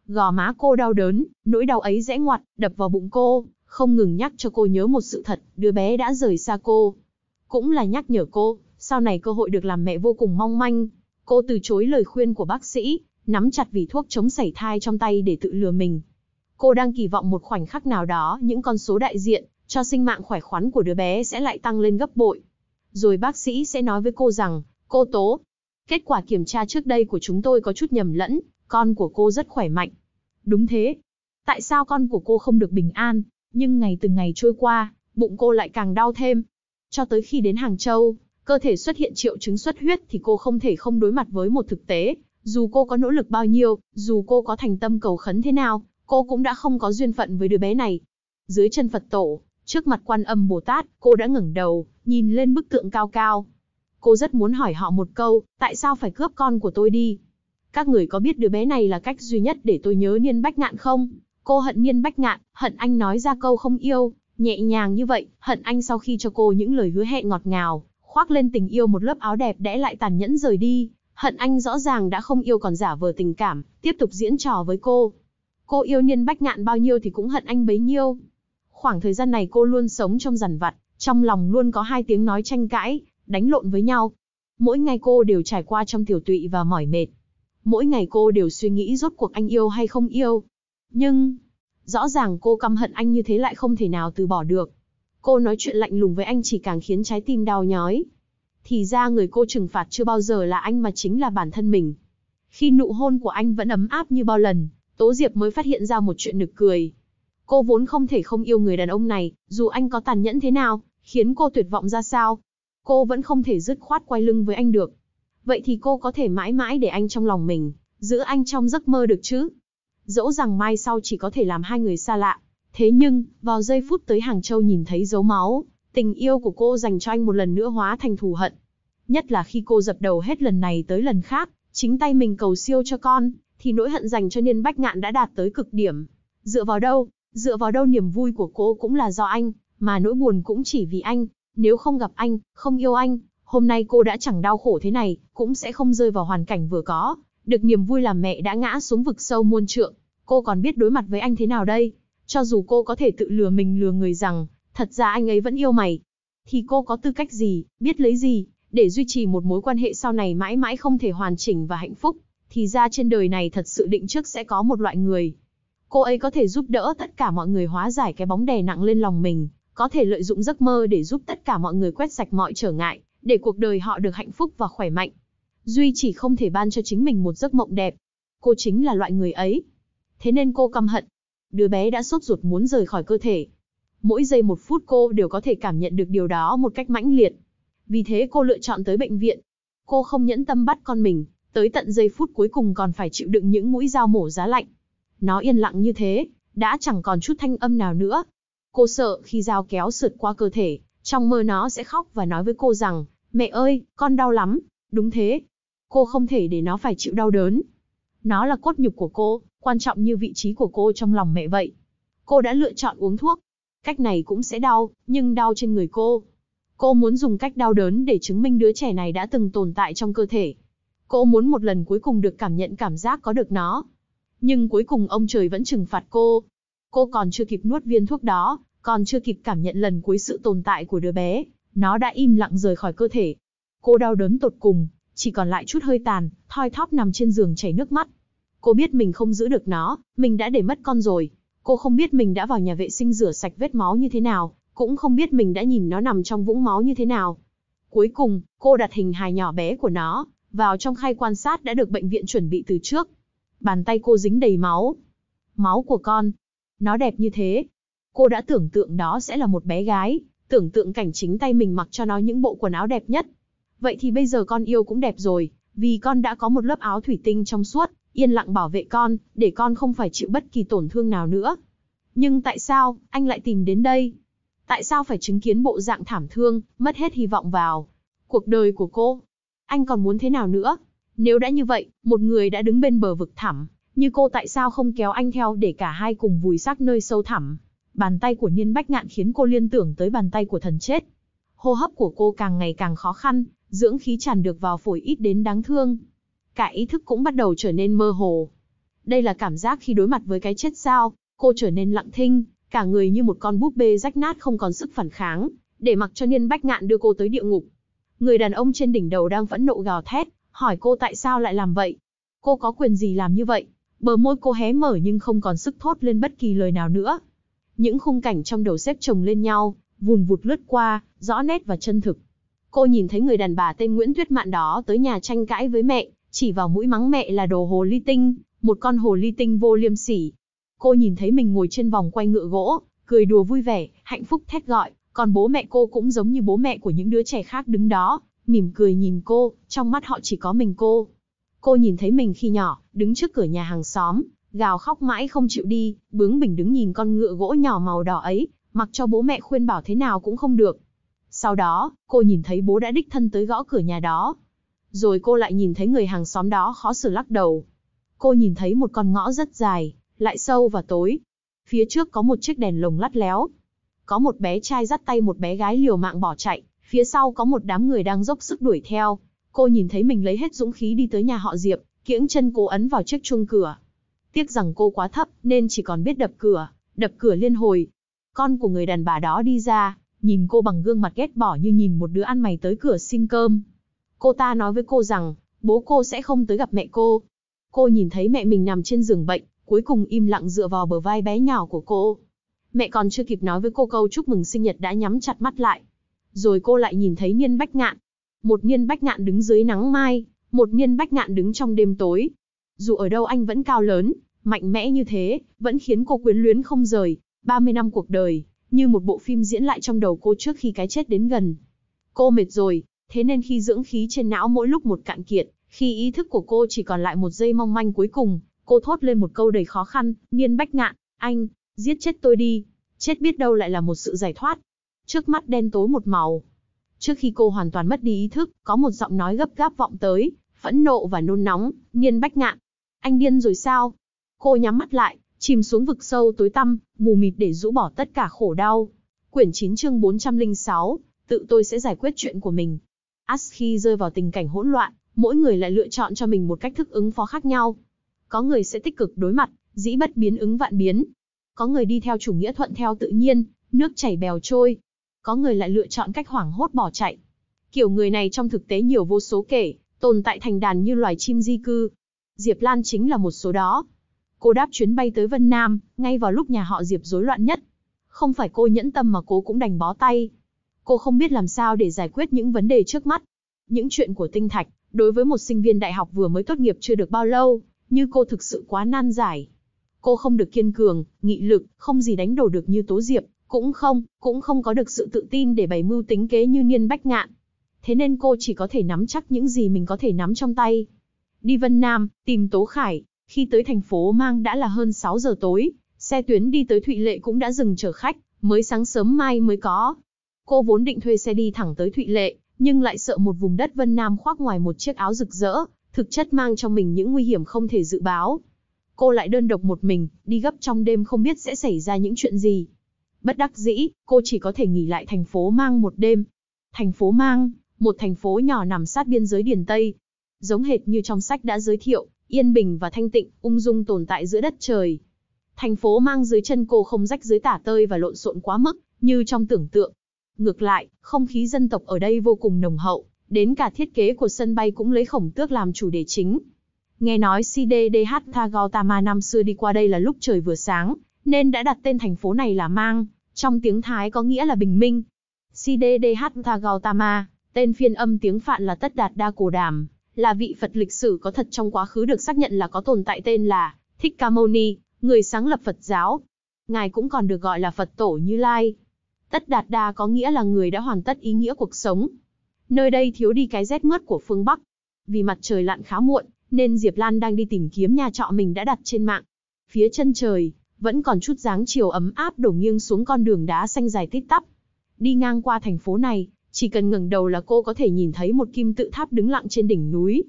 Gò má cô đau đớn, nỗi đau ấy rẽ ngoặt, đập vào bụng cô, không ngừng nhắc cho cô nhớ một sự thật, đứa bé đã rời xa cô. Cũng là nhắc nhở cô, sau này cơ hội được làm mẹ vô cùng mong manh. Cô từ chối lời khuyên của bác sĩ, nắm chặt vì thuốc chống sảy thai trong tay để tự lừa mình. Cô đang kỳ vọng một khoảnh khắc nào đó những con số đại diện cho sinh mạng khỏe khoắn của đứa bé sẽ lại tăng lên gấp bội. Rồi bác sĩ sẽ nói với cô rằng Cô Tố, kết quả kiểm tra trước đây của chúng tôi có chút nhầm lẫn, con của cô rất khỏe mạnh. Đúng thế. Tại sao con của cô không được bình an, nhưng ngày từng ngày trôi qua, bụng cô lại càng đau thêm. Cho tới khi đến Hàng Châu, cơ thể xuất hiện triệu chứng xuất huyết thì cô không thể không đối mặt với một thực tế. Dù cô có nỗ lực bao nhiêu, dù cô có thành tâm cầu khấn thế nào, cô cũng đã không có duyên phận với đứa bé này. Dưới chân Phật tổ, trước mặt quan âm Bồ Tát, cô đã ngẩng đầu, nhìn lên bức tượng cao cao, Cô rất muốn hỏi họ một câu, tại sao phải cướp con của tôi đi? Các người có biết đứa bé này là cách duy nhất để tôi nhớ Niên Bách Ngạn không? Cô hận Niên Bách Ngạn, hận anh nói ra câu không yêu, nhẹ nhàng như vậy, hận anh sau khi cho cô những lời hứa hẹn ngọt ngào, khoác lên tình yêu một lớp áo đẹp đẽ lại tàn nhẫn rời đi. Hận anh rõ ràng đã không yêu còn giả vờ tình cảm, tiếp tục diễn trò với cô. Cô yêu Niên Bách Ngạn bao nhiêu thì cũng hận anh bấy nhiêu. Khoảng thời gian này cô luôn sống trong rằn vặt, trong lòng luôn có hai tiếng nói tranh cãi, đánh lộn với nhau. Mỗi ngày cô đều trải qua trong tiểu tụy và mỏi mệt. Mỗi ngày cô đều suy nghĩ rốt cuộc anh yêu hay không yêu. Nhưng, rõ ràng cô căm hận anh như thế lại không thể nào từ bỏ được. Cô nói chuyện lạnh lùng với anh chỉ càng khiến trái tim đau nhói. Thì ra người cô trừng phạt chưa bao giờ là anh mà chính là bản thân mình. Khi nụ hôn của anh vẫn ấm áp như bao lần, Tố Diệp mới phát hiện ra một chuyện nực cười. Cô vốn không thể không yêu người đàn ông này, dù anh có tàn nhẫn thế nào, khiến cô tuyệt vọng ra sao, cô vẫn không thể dứt khoát quay lưng với anh được. Vậy thì cô có thể mãi mãi để anh trong lòng mình, giữ anh trong giấc mơ được chứ? Dẫu rằng mai sau chỉ có thể làm hai người xa lạ, thế nhưng, vào giây phút tới Hàng Châu nhìn thấy dấu máu, tình yêu của cô dành cho anh một lần nữa hóa thành thù hận. Nhất là khi cô dập đầu hết lần này tới lần khác, chính tay mình cầu siêu cho con, thì nỗi hận dành cho Niên Bách Ngạn đã đạt tới cực điểm. Dựa vào đâu, dựa vào đâu niềm vui của cô cũng là do anh, mà nỗi buồn cũng chỉ vì anh, nếu không gặp anh, không yêu anh, hôm nay cô đã chẳng đau khổ thế này, cũng sẽ không rơi vào hoàn cảnh vừa có, được niềm vui làm mẹ đã ngã xuống vực sâu muôn trượng. Cô còn biết đối mặt với anh thế nào đây? Cho dù cô có thể tự lừa mình lừa người rằng, thật ra anh ấy vẫn yêu mày. Thì cô có tư cách gì, biết lấy gì, để duy trì một mối quan hệ sau này mãi mãi không thể hoàn chỉnh và hạnh phúc. Thì ra trên đời này thật sự định trước sẽ có một loại người. Cô ấy có thể giúp đỡ tất cả mọi người hóa giải cái bóng đè nặng lên lòng mình, có thể lợi dụng giấc mơ để giúp tất cả mọi người quét sạch mọi trở ngại, để cuộc đời họ được hạnh phúc và khỏe mạnh. Duy chỉ không thể ban cho chính mình một giấc mộng đẹp. Cô chính là loại người ấy. Thế nên cô căm hận. Đứa bé đã sốt ruột muốn rời khỏi cơ thể. Mỗi giây một phút cô đều có thể cảm nhận được điều đó một cách mãnh liệt. Vì thế cô lựa chọn tới bệnh viện. Cô không nhẫn tâm bắt con mình, tới tận giây phút cuối cùng còn phải chịu đựng những mũi dao mổ giá lạnh. Nó yên lặng như thế, đã chẳng còn chút thanh âm nào nữa, Cô sợ khi dao kéo sượt qua cơ thể, trong mơ nó sẽ khóc và nói với cô rằng, mẹ ơi, con đau lắm. Đúng thế. Cô không thể để nó phải chịu đau đớn. Nó là cốt nhục của cô, quan trọng như vị trí của cô trong lòng mẹ vậy. Cô đã lựa chọn uống thuốc. Cách này cũng sẽ đau, nhưng đau trên người cô. Cô muốn dùng cách đau đớn để chứng minh đứa trẻ này đã từng tồn tại trong cơ thể. Cô muốn một lần cuối cùng được cảm nhận cảm giác có được nó. Nhưng cuối cùng ông trời vẫn trừng phạt cô, Cô còn chưa kịp nuốt viên thuốc đó, còn chưa kịp cảm nhận lần cuối sự tồn tại của đứa bé, nó đã im lặng rời khỏi cơ thể. Cô đau đớn tột cùng, chỉ còn lại chút hơi tàn, thoi thóp nằm trên giường chảy nước mắt. Cô biết mình không giữ được nó, mình đã để mất con rồi. Cô không biết mình đã vào nhà vệ sinh rửa sạch vết máu như thế nào, cũng không biết mình đã nhìn nó nằm trong vũng máu như thế nào. Cuối cùng, cô đặt hình hài nhỏ bé của nó, vào trong khay quan sát đã được bệnh viện chuẩn bị từ trước. Bàn tay cô dính đầy máu. Máu của con, nó đẹp như thế. Cô đã tưởng tượng đó sẽ là một bé gái, tưởng tượng cảnh chính tay mình mặc cho nó những bộ quần áo đẹp nhất. Vậy thì bây giờ con yêu cũng đẹp rồi, vì con đã có một lớp áo thủy tinh trong suốt, yên lặng bảo vệ con, để con không phải chịu bất kỳ tổn thương nào nữa. Nhưng tại sao, anh lại tìm đến đây? Tại sao phải chứng kiến bộ dạng thảm thương, mất hết hy vọng vào cuộc đời của cô? Anh còn muốn thế nào nữa? Nếu đã như vậy, một người đã đứng bên bờ vực thẳm, như cô tại sao không kéo anh theo để cả hai cùng vùi xác nơi sâu thẳm. Bàn tay của Niên Bách Ngạn khiến cô liên tưởng tới bàn tay của thần chết. Hô hấp của cô càng ngày càng khó khăn, dưỡng khí tràn được vào phổi ít đến đáng thương. Cả ý thức cũng bắt đầu trở nên mơ hồ. Đây là cảm giác khi đối mặt với cái chết sao, cô trở nên lặng thinh, cả người như một con búp bê rách nát không còn sức phản kháng, để mặc cho Niên Bách Ngạn đưa cô tới địa ngục. Người đàn ông trên đỉnh đầu đang phẫn nộ gào thét, hỏi cô tại sao lại làm vậy? Cô có quyền gì làm như vậy? Bờ môi cô hé mở nhưng không còn sức thốt lên bất kỳ lời nào nữa. Những khung cảnh trong đầu xếp chồng lên nhau, vùn vụt lướt qua, rõ nét và chân thực. Cô nhìn thấy người đàn bà tên Nguyễn Tuyết Mạn đó tới nhà tranh cãi với mẹ, chỉ vào mũi mắng mẹ là đồ hồ ly tinh, một con hồ ly tinh vô liêm sỉ. Cô nhìn thấy mình ngồi trên vòng quay ngựa gỗ, cười đùa vui vẻ, hạnh phúc thét gọi, còn bố mẹ cô cũng giống như bố mẹ của những đứa trẻ khác đứng đó, mỉm cười nhìn cô, trong mắt họ chỉ có mình cô. Cô nhìn thấy mình khi nhỏ, đứng trước cửa nhà hàng xóm, gào khóc mãi không chịu đi, bướng bỉnh đứng nhìn con ngựa gỗ nhỏ màu đỏ ấy, mặc cho bố mẹ khuyên bảo thế nào cũng không được. Sau đó, cô nhìn thấy bố đã đích thân tới gõ cửa nhà đó. Rồi cô lại nhìn thấy người hàng xóm đó khó xử lắc đầu. Cô nhìn thấy một con ngõ rất dài, lại sâu và tối. Phía trước có một chiếc đèn lồng lắt léo. Có một bé trai dắt tay một bé gái liều mạng bỏ chạy, phía sau có một đám người đang dốc sức đuổi theo, Cô nhìn thấy mình lấy hết dũng khí đi tới nhà họ Diệp, kiễng chân cố ấn vào chiếc chuông cửa. Tiếc rằng cô quá thấp nên chỉ còn biết đập cửa, đập cửa liên hồi. Con của người đàn bà đó đi ra, nhìn cô bằng gương mặt ghét bỏ như nhìn một đứa ăn mày tới cửa xin cơm. Cô ta nói với cô rằng, bố cô sẽ không tới gặp mẹ cô. Cô nhìn thấy mẹ mình nằm trên giường bệnh, cuối cùng im lặng dựa vào bờ vai bé nhỏ của cô. Mẹ còn chưa kịp nói với cô câu chúc mừng sinh nhật đã nhắm chặt mắt lại. Rồi cô lại nhìn thấy Niên Bách Ngạn, một niên bách ngạn đứng dưới nắng mai, một niên bách ngạn đứng trong đêm tối. Dù ở đâu anh vẫn cao lớn, mạnh mẽ như thế, vẫn khiến cô quyến luyến không rời, 30 năm cuộc đời, như một bộ phim diễn lại trong đầu cô trước khi cái chết đến gần. Cô mệt rồi, thế nên khi dưỡng khí trên não mỗi lúc một cạn kiệt, khi ý thức của cô chỉ còn lại một giây mong manh cuối cùng, cô thốt lên một câu đầy khó khăn, niên bách ngạn, anh, giết chết tôi đi, chết biết đâu lại là một sự giải thoát. Trước mắt đen tối một màu, Trước khi cô hoàn toàn mất đi ý thức, có một giọng nói gấp gáp vọng tới, phẫn nộ và nôn nóng, nhiên bách ngạn. Anh điên rồi sao? Cô nhắm mắt lại, chìm xuống vực sâu tối tăm, mù mịt để rũ bỏ tất cả khổ đau. Quyển 9 chương 406, tự tôi sẽ giải quyết chuyện của mình. As khi rơi vào tình cảnh hỗn loạn, mỗi người lại lựa chọn cho mình một cách thức ứng phó khác nhau. Có người sẽ tích cực đối mặt, dĩ bất biến ứng vạn biến. Có người đi theo chủ nghĩa thuận theo tự nhiên, nước chảy bèo trôi, có người lại lựa chọn cách hoảng hốt bỏ chạy. Kiểu người này trong thực tế nhiều vô số kể, tồn tại thành đàn như loài chim di cư. Diệp Lan chính là một số đó. Cô đáp chuyến bay tới Vân Nam, ngay vào lúc nhà họ Diệp rối loạn nhất. Không phải cô nhẫn tâm mà cô cũng đành bó tay. Cô không biết làm sao để giải quyết những vấn đề trước mắt. Những chuyện của tinh thạch, đối với một sinh viên đại học vừa mới tốt nghiệp chưa được bao lâu, như cô thực sự quá nan giải. Cô không được kiên cường, nghị lực, không gì đánh đổ được như Tố Diệp. Cũng không, cũng không có được sự tự tin để bày mưu tính kế như niên bách ngạn. Thế nên cô chỉ có thể nắm chắc những gì mình có thể nắm trong tay. Đi Vân Nam, tìm Tố Khải, khi tới thành phố Mang đã là hơn 6 giờ tối, xe tuyến đi tới Thụy Lệ cũng đã dừng chờ khách, mới sáng sớm mai mới có. Cô vốn định thuê xe đi thẳng tới Thụy Lệ, nhưng lại sợ một vùng đất Vân Nam khoác ngoài một chiếc áo rực rỡ, thực chất mang trong mình những nguy hiểm không thể dự báo. Cô lại đơn độc một mình, đi gấp trong đêm không biết sẽ xảy ra những chuyện gì. Bất đắc dĩ, cô chỉ có thể nghỉ lại thành phố Mang một đêm. Thành phố Mang, một thành phố nhỏ nằm sát biên giới Điền Tây. Giống hệt như trong sách đã giới thiệu, yên bình và thanh tịnh, ung dung tồn tại giữa đất trời. Thành phố Mang dưới chân cô không rách dưới tả tơi và lộn xộn quá mức, như trong tưởng tượng. Ngược lại, không khí dân tộc ở đây vô cùng nồng hậu, đến cả thiết kế của sân bay cũng lấy khổng tước làm chủ đề chính. Nghe nói CDDH Thagotama năm xưa đi qua đây là lúc trời vừa sáng, nên đã đặt tên thành phố này là Mang, trong tiếng Thái có nghĩa là bình minh. Siddhartha Gautama, tên phiên âm tiếng Phạn là Tất Đạt Đa Cổ Đàm, là vị Phật lịch sử có thật trong quá khứ được xác nhận là có tồn tại tên là Thích Ca Mâu Ni, người sáng lập Phật giáo. Ngài cũng còn được gọi là Phật Tổ Như Lai. Tất Đạt Đa có nghĩa là người đã hoàn tất ý nghĩa cuộc sống. Nơi đây thiếu đi cái rét mướt của phương Bắc. Vì mặt trời lặn khá muộn, nên Diệp Lan đang đi tìm kiếm nhà trọ mình đã đặt trên mạng. Phía chân trời, vẫn còn chút dáng chiều ấm áp đổ nghiêng xuống con đường đá xanh dài tít tắp. Đi ngang qua thành phố này, chỉ cần ngẩng đầu là cô có thể nhìn thấy một kim tự tháp đứng lặng trên đỉnh núi.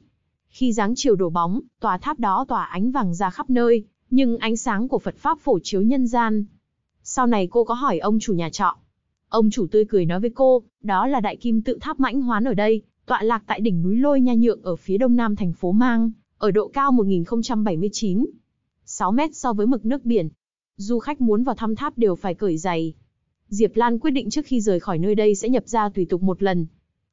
Khi dáng chiều đổ bóng, tòa tháp đó tỏa ánh vàng ra khắp nơi, nhưng ánh sáng của Phật Pháp phổ chiếu nhân gian. Sau này cô có hỏi ông chủ nhà trọ. Ông chủ tươi cười nói với cô, đó là đại kim tự tháp mãnh hoán ở đây, tọa lạc tại đỉnh núi Lôi Nha Nhượng ở phía đông nam thành phố Mang, ở độ cao 1079. 6 mét so với mực nước biển, du khách muốn vào thăm tháp đều phải cởi giày. Diệp Lan quyết định trước khi rời khỏi nơi đây sẽ nhập ra tùy tục một lần.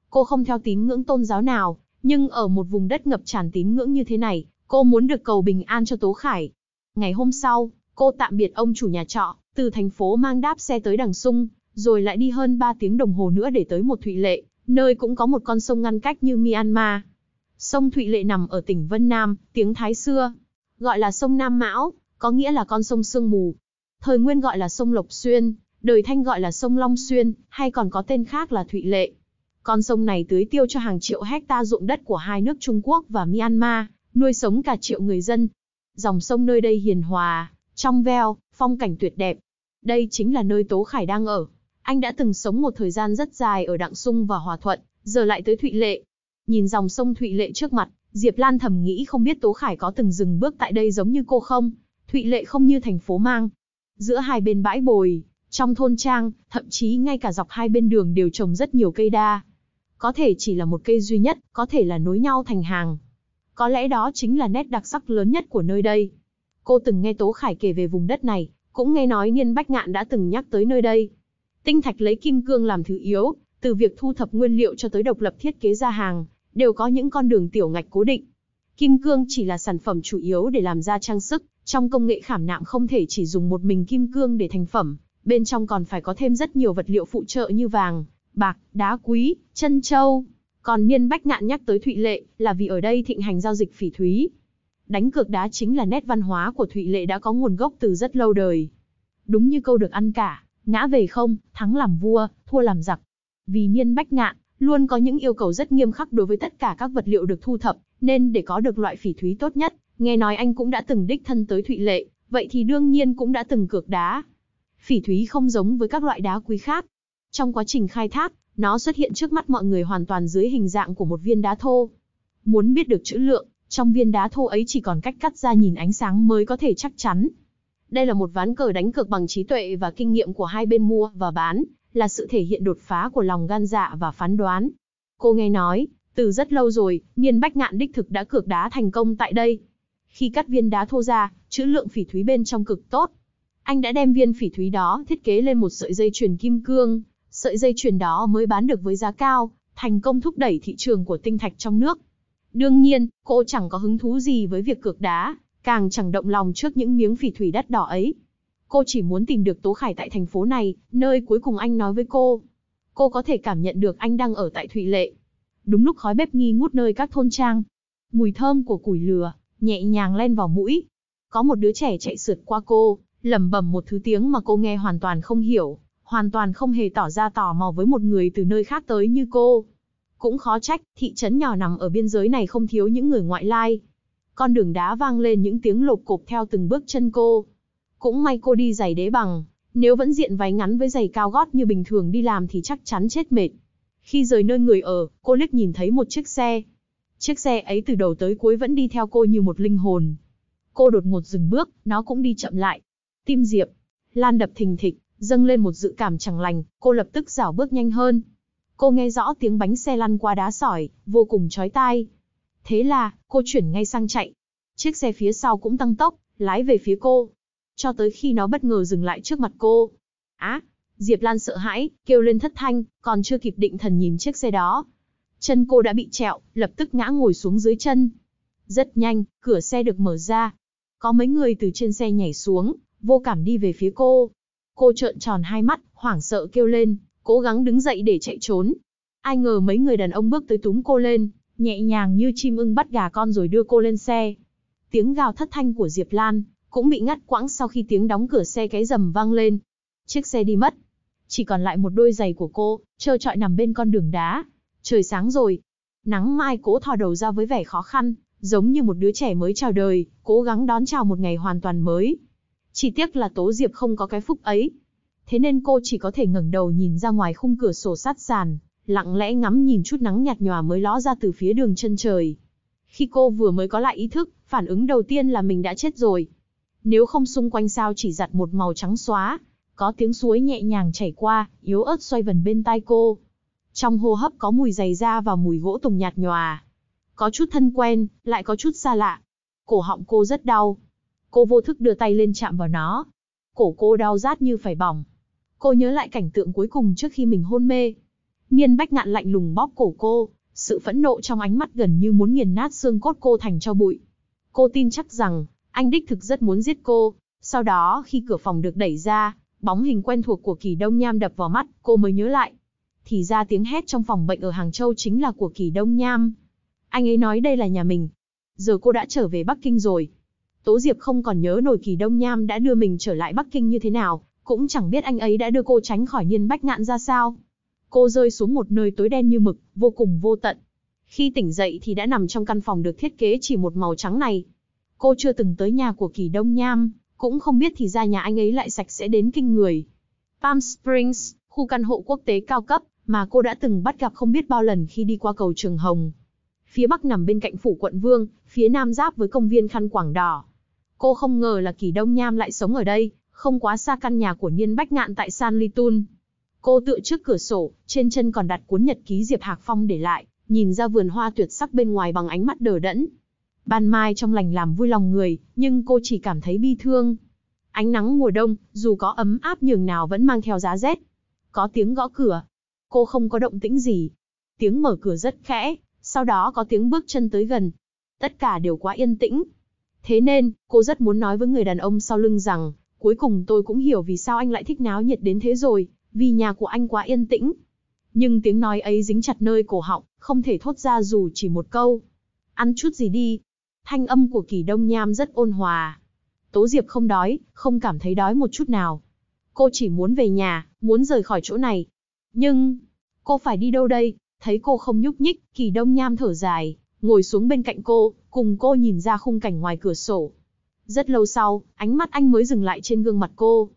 Cô không theo tín ngưỡng tôn giáo nào, nhưng ở một vùng đất ngập tràn tín ngưỡng như thế này, cô muốn được cầu bình an cho Tố Khải. Ngày hôm sau, cô tạm biệt ông chủ nhà trọ, từ thành phố mang đáp xe tới Đằng Sung, rồi lại đi hơn 3 tiếng đồng hồ nữa để tới một thụy lệ, nơi cũng có một con sông ngăn cách như Myanmar. Sông Thụy Lệ nằm ở tỉnh Vân Nam, tiếng Thái xưa. Gọi là sông Nam Mão, có nghĩa là con sông Sương Mù. Thời nguyên gọi là sông Lộc Xuyên, đời thanh gọi là sông Long Xuyên, hay còn có tên khác là Thụy Lệ. Con sông này tưới tiêu cho hàng triệu hecta ruộng đất của hai nước Trung Quốc và Myanmar, nuôi sống cả triệu người dân. Dòng sông nơi đây hiền hòa, trong veo, phong cảnh tuyệt đẹp. Đây chính là nơi Tố Khải đang ở. Anh đã từng sống một thời gian rất dài ở Đặng Sung và Hòa Thuận, giờ lại tới Thụy Lệ. Nhìn dòng sông Thụy Lệ trước mặt, Diệp Lan thầm nghĩ không biết Tố Khải có từng dừng bước tại đây giống như cô không, Thụy Lệ không như thành phố mang. Giữa hai bên bãi bồi, trong thôn trang, thậm chí ngay cả dọc hai bên đường đều trồng rất nhiều cây đa. Có thể chỉ là một cây duy nhất, có thể là nối nhau thành hàng. Có lẽ đó chính là nét đặc sắc lớn nhất của nơi đây. Cô từng nghe Tố Khải kể về vùng đất này, cũng nghe nói Niên Bách Ngạn đã từng nhắc tới nơi đây. Tinh thạch lấy kim cương làm thứ yếu, từ việc thu thập nguyên liệu cho tới độc lập thiết kế ra hàng, đều có những con đường tiểu ngạch cố định. Kim cương chỉ là sản phẩm chủ yếu để làm ra trang sức, trong công nghệ khảm nạm không thể chỉ dùng một mình kim cương để thành phẩm, bên trong còn phải có thêm rất nhiều vật liệu phụ trợ như vàng, bạc, đá quý, chân châu. Còn Niên Bách Ngạn nhắc tới Thụy Lệ là vì ở đây thịnh hành giao dịch phỉ thúy. Đánh cược đá chính là nét văn hóa của Thụy Lệ đã có nguồn gốc từ rất lâu đời. Đúng như câu được ăn cả, ngã về không, thắng làm vua, thua làm giặc. Vì Niên Bách Ngạn luôn có những yêu cầu rất nghiêm khắc đối với tất cả các vật liệu được thu thập, nên để có được loại phỉ thúy tốt nhất, Nghe nói anh cũng đã từng đích thân tới Thụy Lệ, vậy thì đương nhiên cũng đã từng cược đá. Phỉ thúy không giống với các loại đá quý khác. Trong quá trình khai thác, nó xuất hiện trước mắt mọi người hoàn toàn dưới hình dạng của một viên đá thô. Muốn biết được chữ lượng, trong viên đá thô ấy chỉ còn cách cắt ra nhìn ánh sáng mới có thể chắc chắn. Đây là một ván cờ đánh cược bằng trí tuệ và kinh nghiệm của hai bên mua và bán, là sự thể hiện đột phá của lòng gan dạ và phán đoán. Cô nghe nói, từ rất lâu rồi, Niên Bách Ngạn đích thực đã cược đá thành công tại đây. Khi cắt viên đá thô ra, trữ lượng phỉ thúy bên trong cực tốt. Anh đã đem viên phỉ thúy đó thiết kế lên một sợi dây chuyền kim cương, sợi dây chuyền đó mới bán được với giá cao, thành công thúc đẩy thị trường của tinh thạch trong nước. Đương nhiên, cô chẳng có hứng thú gì với việc cược đá, càng chẳng động lòng trước những miếng phỉ thủy đắt đỏ ấy. Cô chỉ muốn tìm được Tố Khải tại thành phố này, nơi cuối cùng anh nói với cô. Cô có thể cảm nhận được anh đang ở tại Thụy Lệ. Đúng lúc khói bếp nghi ngút nơi các thôn trang. Mùi thơm của củi lửa, nhẹ nhàng len vào mũi. Có một đứa trẻ chạy sượt qua cô, lẩm bẩm một thứ tiếng mà cô nghe hoàn toàn không hiểu, hoàn toàn không hề tỏ ra tò mò với một người từ nơi khác tới như cô. Cũng khó trách, thị trấn nhỏ nằm ở biên giới này không thiếu những người ngoại lai. Con đường đá vang lên những tiếng lộp cộp theo từng bước chân cô. Cũng may cô đi giày đế bằng, nếu vẫn diện váy ngắn với giày cao gót như bình thường đi làm thì chắc chắn chết mệt. Khi rời nơi người ở, cô liếc nhìn thấy một chiếc xe. Chiếc xe ấy từ đầu tới cuối vẫn đi theo cô như một linh hồn. Cô đột ngột dừng bước, nó cũng đi chậm lại. Tim Diệp, Lan đập thình thịch, dâng lên một dự cảm chẳng lành, cô lập tức rảo bước nhanh hơn. Cô nghe rõ tiếng bánh xe lăn qua đá sỏi, vô cùng chói tai. Thế là, cô chuyển ngay sang chạy. Chiếc xe phía sau cũng tăng tốc, lái về phía cô. Cho tới khi nó bất ngờ dừng lại trước mặt cô. Á, à, Diệp Lan sợ hãi, kêu lên thất thanh, còn chưa kịp định thần nhìn chiếc xe đó. Chân cô đã bị trẹo, lập tức ngã ngồi xuống dưới chân. Rất nhanh, cửa xe được mở ra. Có mấy người từ trên xe nhảy xuống, vô cảm đi về phía cô. Cô trợn tròn hai mắt, hoảng sợ kêu lên, cố gắng đứng dậy để chạy trốn. Ai ngờ mấy người đàn ông bước tới túm cô lên, nhẹ nhàng như chim ưng bắt gà con rồi đưa cô lên xe. Tiếng gào thất thanh của Diệp Lan cũng bị ngắt quãng sau khi tiếng đóng cửa xe cái rầm vang lên. Chiếc xe đi mất, chỉ còn lại một đôi giày của cô, trơ trọi nằm bên con đường đá. Trời sáng rồi. Nắng mai cố thò đầu ra với vẻ khó khăn, giống như một đứa trẻ mới chào đời, cố gắng đón chào một ngày hoàn toàn mới. Chỉ tiếc là Tố Diệp không có cái phúc ấy. Thế nên cô chỉ có thể ngẩng đầu nhìn ra ngoài khung cửa sổ sát sàn, lặng lẽ ngắm nhìn chút nắng nhạt nhòa mới ló ra từ phía đường chân trời. Khi cô vừa mới có lại ý thức, phản ứng đầu tiên là mình đã chết rồi. Nếu không xung quanh sao chỉ giặt một màu trắng xóa, có tiếng suối nhẹ nhàng chảy qua, yếu ớt xoay vần bên tai cô, trong hô hấp có mùi dày da và mùi gỗ tùng nhạt nhòa. Có chút thân quen, lại có chút xa lạ. Cổ họng cô rất đau. Cô vô thức đưa tay lên chạm vào nó. Cổ cô đau rát như phải bỏng. Cô nhớ lại cảnh tượng cuối cùng trước khi mình hôn mê. Niên bách ngạn lạnh lùng bóp cổ cô, sự phẫn nộ trong ánh mắt gần như muốn nghiền nát xương cốt cô thành cho bụi. Cô tin chắc rằng, anh đích thực rất muốn giết cô. Sau đó, khi cửa phòng được đẩy ra, bóng hình quen thuộc của kỳ đông nham đập vào mắt, cô mới nhớ lại thì ra tiếng hét trong phòng bệnh ở Hàng Châu chính là của Kỳ Đông Nham. Anh ấy nói đây là nhà mình. Giờ cô đã trở về Bắc Kinh rồi. Tố Diệp không còn nhớ nổi Kỳ Đông Nham đã đưa mình trở lại Bắc Kinh như thế nào, cũng chẳng biết anh ấy đã đưa cô tránh khỏi nhiên bách ngạn ra sao. Cô rơi xuống một nơi tối đen như mực, vô cùng vô tận. Khi tỉnh dậy thì đã nằm trong căn phòng được thiết kế chỉ một màu trắng này. Cô chưa từng tới nhà của Kỳ Đông Nham, cũng không biết thì ra nhà anh ấy lại sạch sẽ đến kinh người. Palm Springs, khu căn hộ quốc tế cao cấp, mà cô đã từng bắt gặp không biết bao lần khi đi qua cầu Trường Hồng. Phía bắc nằm bên cạnh phủ quận Vương, phía nam giáp với công viên khăn quảng đỏ. Cô không ngờ là Kỳ Đông Nham lại sống ở đây, không quá xa căn nhà của Niên Bách Ngạn tại San Litun. Cô tựa trước cửa sổ, trên chân còn đặt cuốn nhật ký Diệp Hạc Phong để lại, nhìn ra vườn hoa tuyệt sắc bên ngoài bằng ánh mắt đờ đẫn. Ban mai trong lành làm vui lòng người, nhưng cô chỉ cảm thấy bi thương. Ánh nắng mùa đông, dù có ấm áp nhường nào vẫn mang theo giá rét. Có tiếng gõ cửa, Cô không có động tĩnh gì. Tiếng mở cửa rất khẽ, sau đó có tiếng bước chân tới gần. Tất cả đều quá yên tĩnh. Thế nên, cô rất muốn nói với người đàn ông sau lưng rằng, cuối cùng tôi cũng hiểu vì sao anh lại thích náo nhiệt đến thế rồi, vì nhà của anh quá yên tĩnh. Nhưng tiếng nói ấy dính chặt nơi cổ họng, không thể thốt ra dù chỉ một câu. Ăn chút gì đi. Thanh âm của kỳ đông nham rất ôn hòa. Tố Diệp không đói, không cảm thấy đói một chút nào. Cô chỉ muốn về nhà, muốn rời khỏi chỗ này, nhưng, cô phải đi đâu đây? Thấy cô không nhúc nhích, kỳ đông nham thở dài, ngồi xuống bên cạnh cô, cùng cô nhìn ra khung cảnh ngoài cửa sổ. Rất lâu sau, ánh mắt anh mới dừng lại trên gương mặt cô.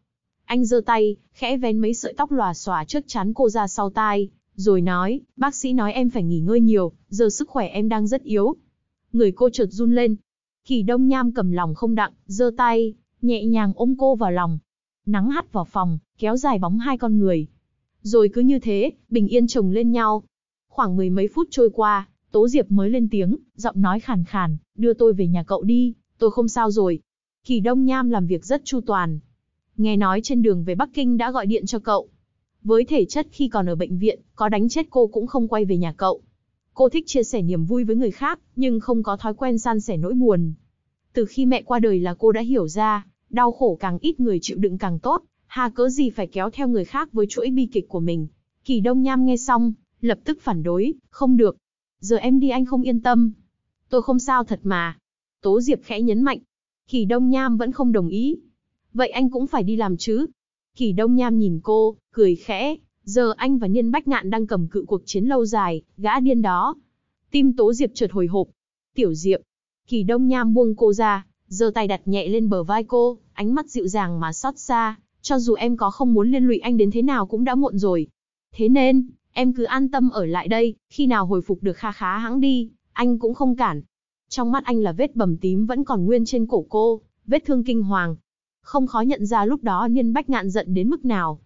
Anh giơ tay, khẽ vén mấy sợi tóc lòa xòa trước chắn cô ra sau tai, rồi nói, bác sĩ nói em phải nghỉ ngơi nhiều, giờ sức khỏe em đang rất yếu. Người cô chợt run lên. Kỳ đông nham cầm lòng không đặng, giơ tay, nhẹ nhàng ôm cô vào lòng. Nắng hắt vào phòng, kéo dài bóng hai con người, rồi cứ như thế, bình yên chồng lên nhau. Khoảng mười mấy phút trôi qua, Tố Diệp mới lên tiếng, giọng nói khàn khàn, đưa tôi về nhà cậu đi, tôi không sao rồi. Kỳ Đông Nham làm việc rất chu toàn. Nghe nói trên đường về Bắc Kinh đã gọi điện cho cậu. Với thể chất khi còn ở bệnh viện, có đánh chết cô cũng không quay về nhà cậu. Cô thích chia sẻ niềm vui với người khác, nhưng không có thói quen san sẻ nỗi buồn. Từ khi mẹ qua đời là cô đã hiểu ra, đau khổ càng ít người chịu đựng càng tốt, Hà cớ gì phải kéo theo người khác với chuỗi bi kịch của mình. Kỳ Đông Nham nghe xong, lập tức phản đối, không được. Giờ em đi anh không yên tâm. Tôi không sao thật mà. Tố Diệp khẽ nhấn mạnh. Kỳ Đông Nham vẫn không đồng ý. Vậy anh cũng phải đi làm chứ. Kỳ Đông Nham nhìn cô, cười khẽ. Giờ anh và Niên Bách Ngạn đang cầm cự cuộc chiến lâu dài, gã điên đó. Tim Tố Diệp chợt hồi hộp. Tiểu Diệp. Kỳ Đông Nham buông cô ra, giơ tay đặt nhẹ lên bờ vai cô, ánh mắt dịu dàng mà xót xa, cho dù em có không muốn liên lụy anh đến thế nào cũng đã muộn rồi. Thế nên, em cứ an tâm ở lại đây, khi nào hồi phục được kha khá hãng đi, anh cũng không cản. Trong mắt anh là vết bầm tím vẫn còn nguyên trên cổ cô, vết thương kinh hoàng. Không khó nhận ra lúc đó Niên Bách Ngạn giận đến mức nào.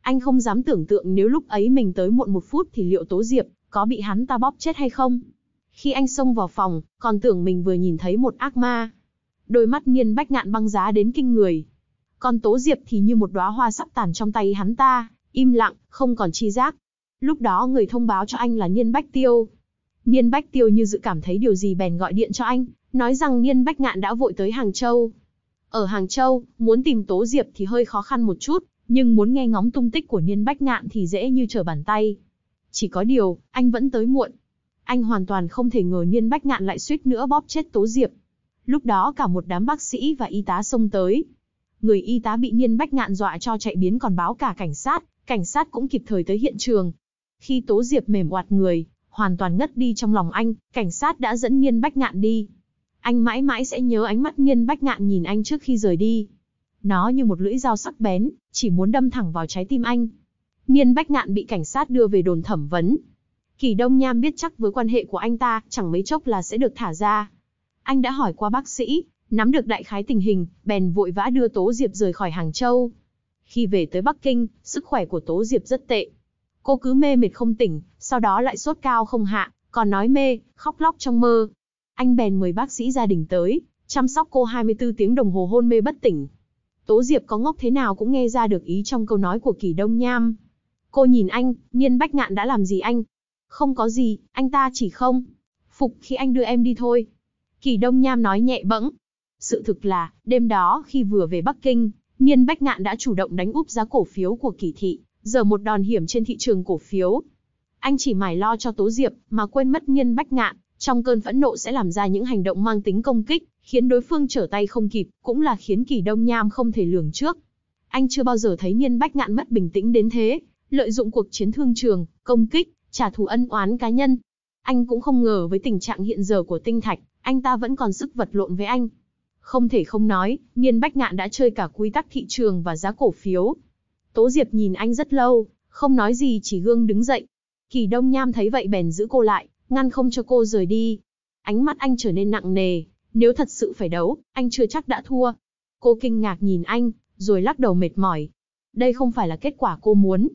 Anh không dám tưởng tượng nếu lúc ấy mình tới muộn một phút thì liệu Tố Diệp có bị hắn ta bóp chết hay không. Khi anh xông vào phòng, còn tưởng mình vừa nhìn thấy một ác ma. Đôi mắt Niên Bách Ngạn băng giá đến kinh người, còn Tố Diệp thì như một đóa hoa sắp tàn trong tay hắn ta, im lặng, không còn chi giác. Lúc đó người thông báo cho anh là Niên Bách Tiêu. Niên Bách Tiêu như dự cảm thấy điều gì bèn gọi điện cho anh, nói rằng Niên Bách Ngạn đã vội tới Hàng Châu. Ở Hàng Châu, muốn tìm Tố Diệp thì hơi khó khăn một chút, nhưng muốn nghe ngóng tung tích của Niên Bách Ngạn thì dễ như trở bàn tay. Chỉ có điều, anh vẫn tới muộn. Anh hoàn toàn không thể ngờ Niên Bách Ngạn lại suýt nữa bóp chết Tố Diệp. Lúc đó cả một đám bác sĩ và y tá xông tới, người y tá bị Niên Bách Ngạn dọa cho chạy biến còn báo cả cảnh sát, cảnh sát cũng kịp thời tới hiện trường. Khi Tố Diệp mềm oạt người, hoàn toàn ngất đi trong lòng anh, cảnh sát đã dẫn Niên Bách Ngạn đi. Anh mãi mãi sẽ nhớ ánh mắt Niên Bách Ngạn nhìn anh trước khi rời đi. Nó như một lưỡi dao sắc bén, chỉ muốn đâm thẳng vào trái tim anh. Niên Bách Ngạn bị cảnh sát đưa về đồn thẩm vấn. Kỳ Đông Nham biết chắc với quan hệ của anh ta, chẳng mấy chốc là sẽ được thả ra. Anh đã hỏi qua bác sĩ, nắm được đại khái tình hình, bèn vội vã đưa Tố Diệp rời khỏi Hàng Châu. Khi về tới Bắc Kinh, sức khỏe của Tố Diệp rất tệ. Cô cứ mê mệt không tỉnh, sau đó lại sốt cao không hạ, còn nói mê, khóc lóc trong mơ. Anh bèn mời bác sĩ gia đình tới, chăm sóc cô 24 tiếng đồng hồ hôn mê bất tỉnh. Tố Diệp có ngốc thế nào cũng nghe ra được ý trong câu nói của Kỳ Đông Nham. Cô nhìn anh, Niên Bách Ngạn đã làm gì anh? Không có gì, anh ta chỉ không. Phục khi anh đưa em đi thôi. Kỳ Đông Nham nói nhẹ bẫng, sự thực là, đêm đó khi vừa về Bắc Kinh, Niên Bách Ngạn đã chủ động đánh úp giá cổ phiếu của kỳ thị, giờ một đòn hiểm trên thị trường cổ phiếu. Anh chỉ mải lo cho Tố Diệp mà quên mất Niên Bách Ngạn, trong cơn phẫn nộ sẽ làm ra những hành động mang tính công kích, khiến đối phương trở tay không kịp, cũng là khiến kỳ đông nham không thể lường trước. Anh chưa bao giờ thấy Niên Bách Ngạn mất bình tĩnh đến thế, lợi dụng cuộc chiến thương trường, công kích, trả thù ân oán cá nhân. Anh cũng không ngờ với tình trạng hiện giờ của tinh thạch, anh ta vẫn còn sức vật lộn với anh, không thể không nói, nhiên Bách Ngạn đã chơi cả quy tắc thị trường và giá cổ phiếu. Tố Diệp nhìn anh rất lâu, không nói gì chỉ gương đứng dậy. Kỳ Đông Nham thấy vậy bèn giữ cô lại, ngăn không cho cô rời đi. Ánh mắt anh trở nên nặng nề, nếu thật sự phải đấu, anh chưa chắc đã thua. Cô kinh ngạc nhìn anh, rồi lắc đầu mệt mỏi. Đây không phải là kết quả cô muốn.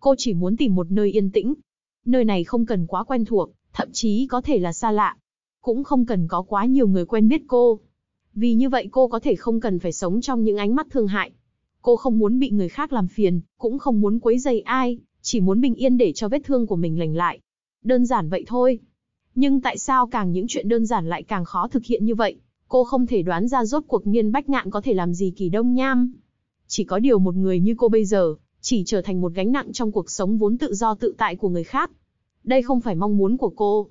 Cô chỉ muốn tìm một nơi yên tĩnh. Nơi này không cần quá quen thuộc, thậm chí có thể là xa lạ. Cũng không cần có quá nhiều người quen biết cô. Vì như vậy cô có thể không cần phải sống trong những ánh mắt thương hại. Cô không muốn bị người khác làm phiền, cũng không muốn quấy dày ai, chỉ muốn bình yên để cho vết thương của mình lành lại. Đơn giản vậy thôi. Nhưng tại sao càng những chuyện đơn giản lại càng khó thực hiện như vậy? Cô không thể đoán ra rốt cuộc nghiên bách ngạn có thể làm gì kỳ đông nham. Chỉ có điều một người như cô bây giờ, chỉ trở thành một gánh nặng trong cuộc sống vốn tự do tự tại của người khác. Đây không phải mong muốn của cô.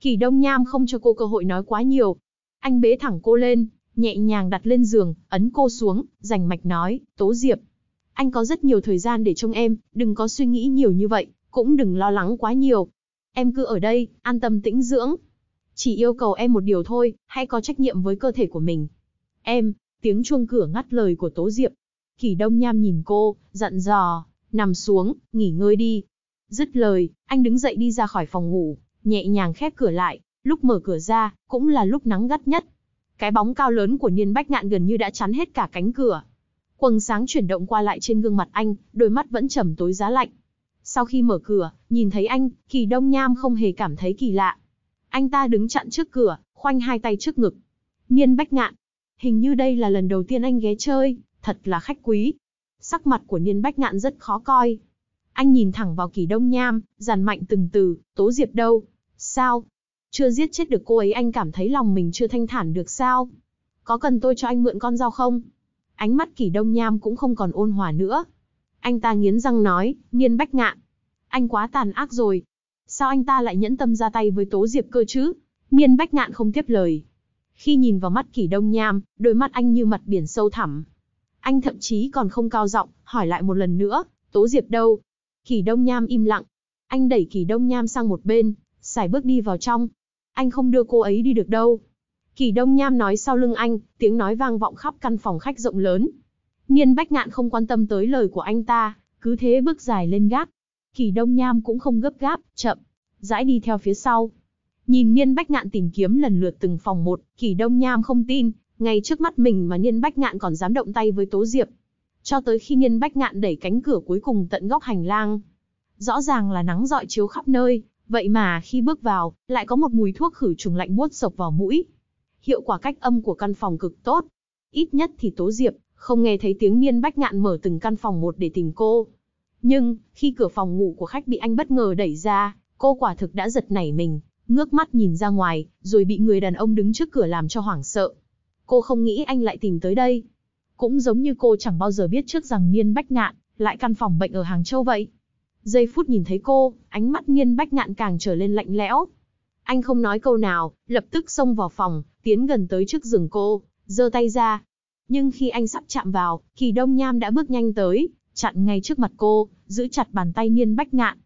Kỳ Đông Nham không cho cô cơ hội nói quá nhiều. Anh bế thẳng cô lên, nhẹ nhàng đặt lên giường, ấn cô xuống, rành mạch nói, Tố Diệp. Anh có rất nhiều thời gian để trông em, đừng có suy nghĩ nhiều như vậy, cũng đừng lo lắng quá nhiều. Em cứ ở đây, an tâm tĩnh dưỡng. Chỉ yêu cầu em một điều thôi, hãy có trách nhiệm với cơ thể của mình. Em, tiếng chuông cửa ngắt lời của Tố Diệp. Kỳ Đông Nham nhìn cô, giận dò, nằm xuống, nghỉ ngơi đi. Dứt lời, anh đứng dậy đi ra khỏi phòng ngủ, nhẹ nhàng khép cửa lại, lúc mở cửa ra, cũng là lúc nắng gắt nhất. Cái bóng cao lớn của Niên Bách Ngạn gần như đã chắn hết cả cánh cửa. Quầng sáng chuyển động qua lại trên gương mặt anh, đôi mắt vẫn trầm tối giá lạnh. Sau khi mở cửa, nhìn thấy anh, Kỳ Đông Nham không hề cảm thấy kỳ lạ. Anh ta đứng chặn trước cửa, khoanh hai tay trước ngực. Niên Bách Ngạn, hình như đây là lần đầu tiên anh ghé chơi, thật là khách quý. Sắc mặt của Niên Bách Ngạn rất khó coi. Anh nhìn thẳng vào Kỳ Đông Nham, dằn mạnh từng từ, Tố Diệp đâu? Sao, chưa giết chết được cô ấy anh cảm thấy lòng mình chưa thanh thản được sao? Có cần tôi cho anh mượn con dao không? Ánh mắt kỷ đông nham cũng không còn ôn hòa nữa. Anh ta nghiến răng nói, niên bách ngạn. Anh quá tàn ác rồi. Sao anh ta lại nhẫn tâm ra tay với tố diệp cơ chứ? Niên bách ngạn không tiếp lời. Khi nhìn vào mắt kỷ đông nham, đôi mắt anh như mặt biển sâu thẳm. Anh thậm chí còn không cao giọng, hỏi lại một lần nữa, tố diệp đâu? Kỷ đông nham im lặng. Anh đẩy kỷ đông nham sang một bên, xài bước đi vào trong, anh không đưa cô ấy đi được đâu. Kỳ Đông Nham nói sau lưng anh, tiếng nói vang vọng khắp căn phòng khách rộng lớn. Niên Bách Ngạn không quan tâm tới lời của anh ta, cứ thế bước dài lên gác. Kỳ Đông Nham cũng không gấp gáp, chậm, rãi đi theo phía sau. Nhìn Niên Bách Ngạn tìm kiếm lần lượt từng phòng một, Kỳ Đông Nham không tin, ngay trước mắt mình mà Niên Bách Ngạn còn dám động tay với Tố Diệp. Cho tới khi Niên Bách Ngạn đẩy cánh cửa cuối cùng tận góc hành lang. Rõ ràng là nắng dọi chiếu khắp nơi, Vậy mà khi bước vào, lại có một mùi thuốc khử trùng lạnh buốt sộc vào mũi. Hiệu quả cách âm của căn phòng cực tốt. Ít nhất thì Tố Diệp không nghe thấy tiếng Niên Bách Ngạn mở từng căn phòng một để tìm cô. Nhưng, khi cửa phòng ngủ của khách bị anh bất ngờ đẩy ra, cô quả thực đã giật nảy mình, ngước mắt nhìn ra ngoài, rồi bị người đàn ông đứng trước cửa làm cho hoảng sợ. Cô không nghĩ anh lại tìm tới đây. Cũng giống như cô chẳng bao giờ biết trước rằng Niên Bách Ngạn lại căn phòng bệnh ở Hàng Châu vậy. Giây phút nhìn thấy cô, ánh mắt nghiên bách ngạn càng trở lên lạnh lẽo. Anh không nói câu nào, lập tức xông vào phòng, tiến gần tới trước giường cô, giơ tay ra. Nhưng khi anh sắp chạm vào, kỳ đông nham đã bước nhanh tới, chặn ngay trước mặt cô, giữ chặt bàn tay Niên Bách Ngạn.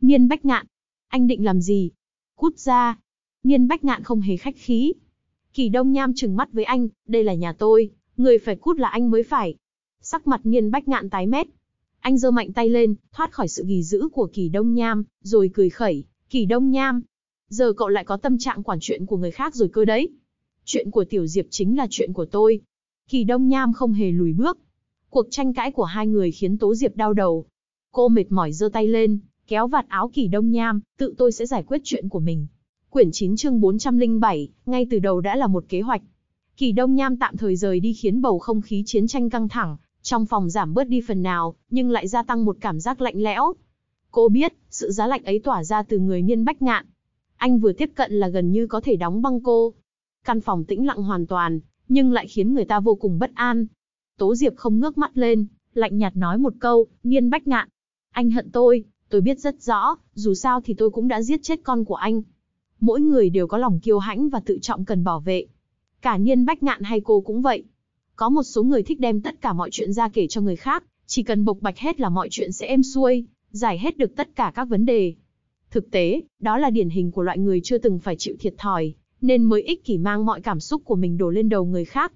Niên Bách Ngạn, anh định làm gì? Cút ra. Niên Bách Ngạn không hề khách khí. Kỳ Đông Nham trừng mắt với anh, đây là nhà tôi, người phải cút là anh mới phải. Sắc mặt Niên Bách Ngạn tái mét, anh giơ mạnh tay lên, thoát khỏi sự gỉ giữ của Kỳ Đông Nham, rồi cười khẩy, Kỳ Đông Nham, giờ cậu lại có tâm trạng quản chuyện của người khác rồi cơ đấy. Chuyện của Tiểu Diệp chính là chuyện của tôi. Kỳ Đông Nham không hề lùi bước. Cuộc tranh cãi của hai người khiến Tố Diệp đau đầu. Cô mệt mỏi giơ tay lên, kéo vạt áo Kỳ Đông Nham, tự tôi sẽ giải quyết chuyện của mình. Quyển 9 chương 407, ngay từ đầu đã là một kế hoạch. Kỳ Đông Nham tạm thời rời đi khiến bầu không khí chiến tranh căng thẳng, trong phòng giảm bớt đi phần nào, nhưng lại gia tăng một cảm giác lạnh lẽo. Cô biết, sự giá lạnh ấy tỏa ra từ người niên bách ngạn. Anh vừa tiếp cận là gần như có thể đóng băng cô. Căn phòng tĩnh lặng hoàn toàn, nhưng lại khiến người ta vô cùng bất an. Tố Diệp không ngước mắt lên, lạnh nhạt nói một câu, niên bách ngạn. Anh hận tôi, tôi biết rất rõ, dù sao thì tôi cũng đã giết chết con của anh. Mỗi người đều có lòng kiêu hãnh và tự trọng cần bảo vệ. Cả niên bách ngạn hay cô cũng vậy. Có một số người thích đem tất cả mọi chuyện ra kể cho người khác, chỉ cần bộc bạch hết là mọi chuyện sẽ êm xuôi, giải hết được tất cả các vấn đề. Thực tế, đó là điển hình của loại người chưa từng phải chịu thiệt thòi, nên mới ích kỷ mang mọi cảm xúc của mình đổ lên đầu người khác.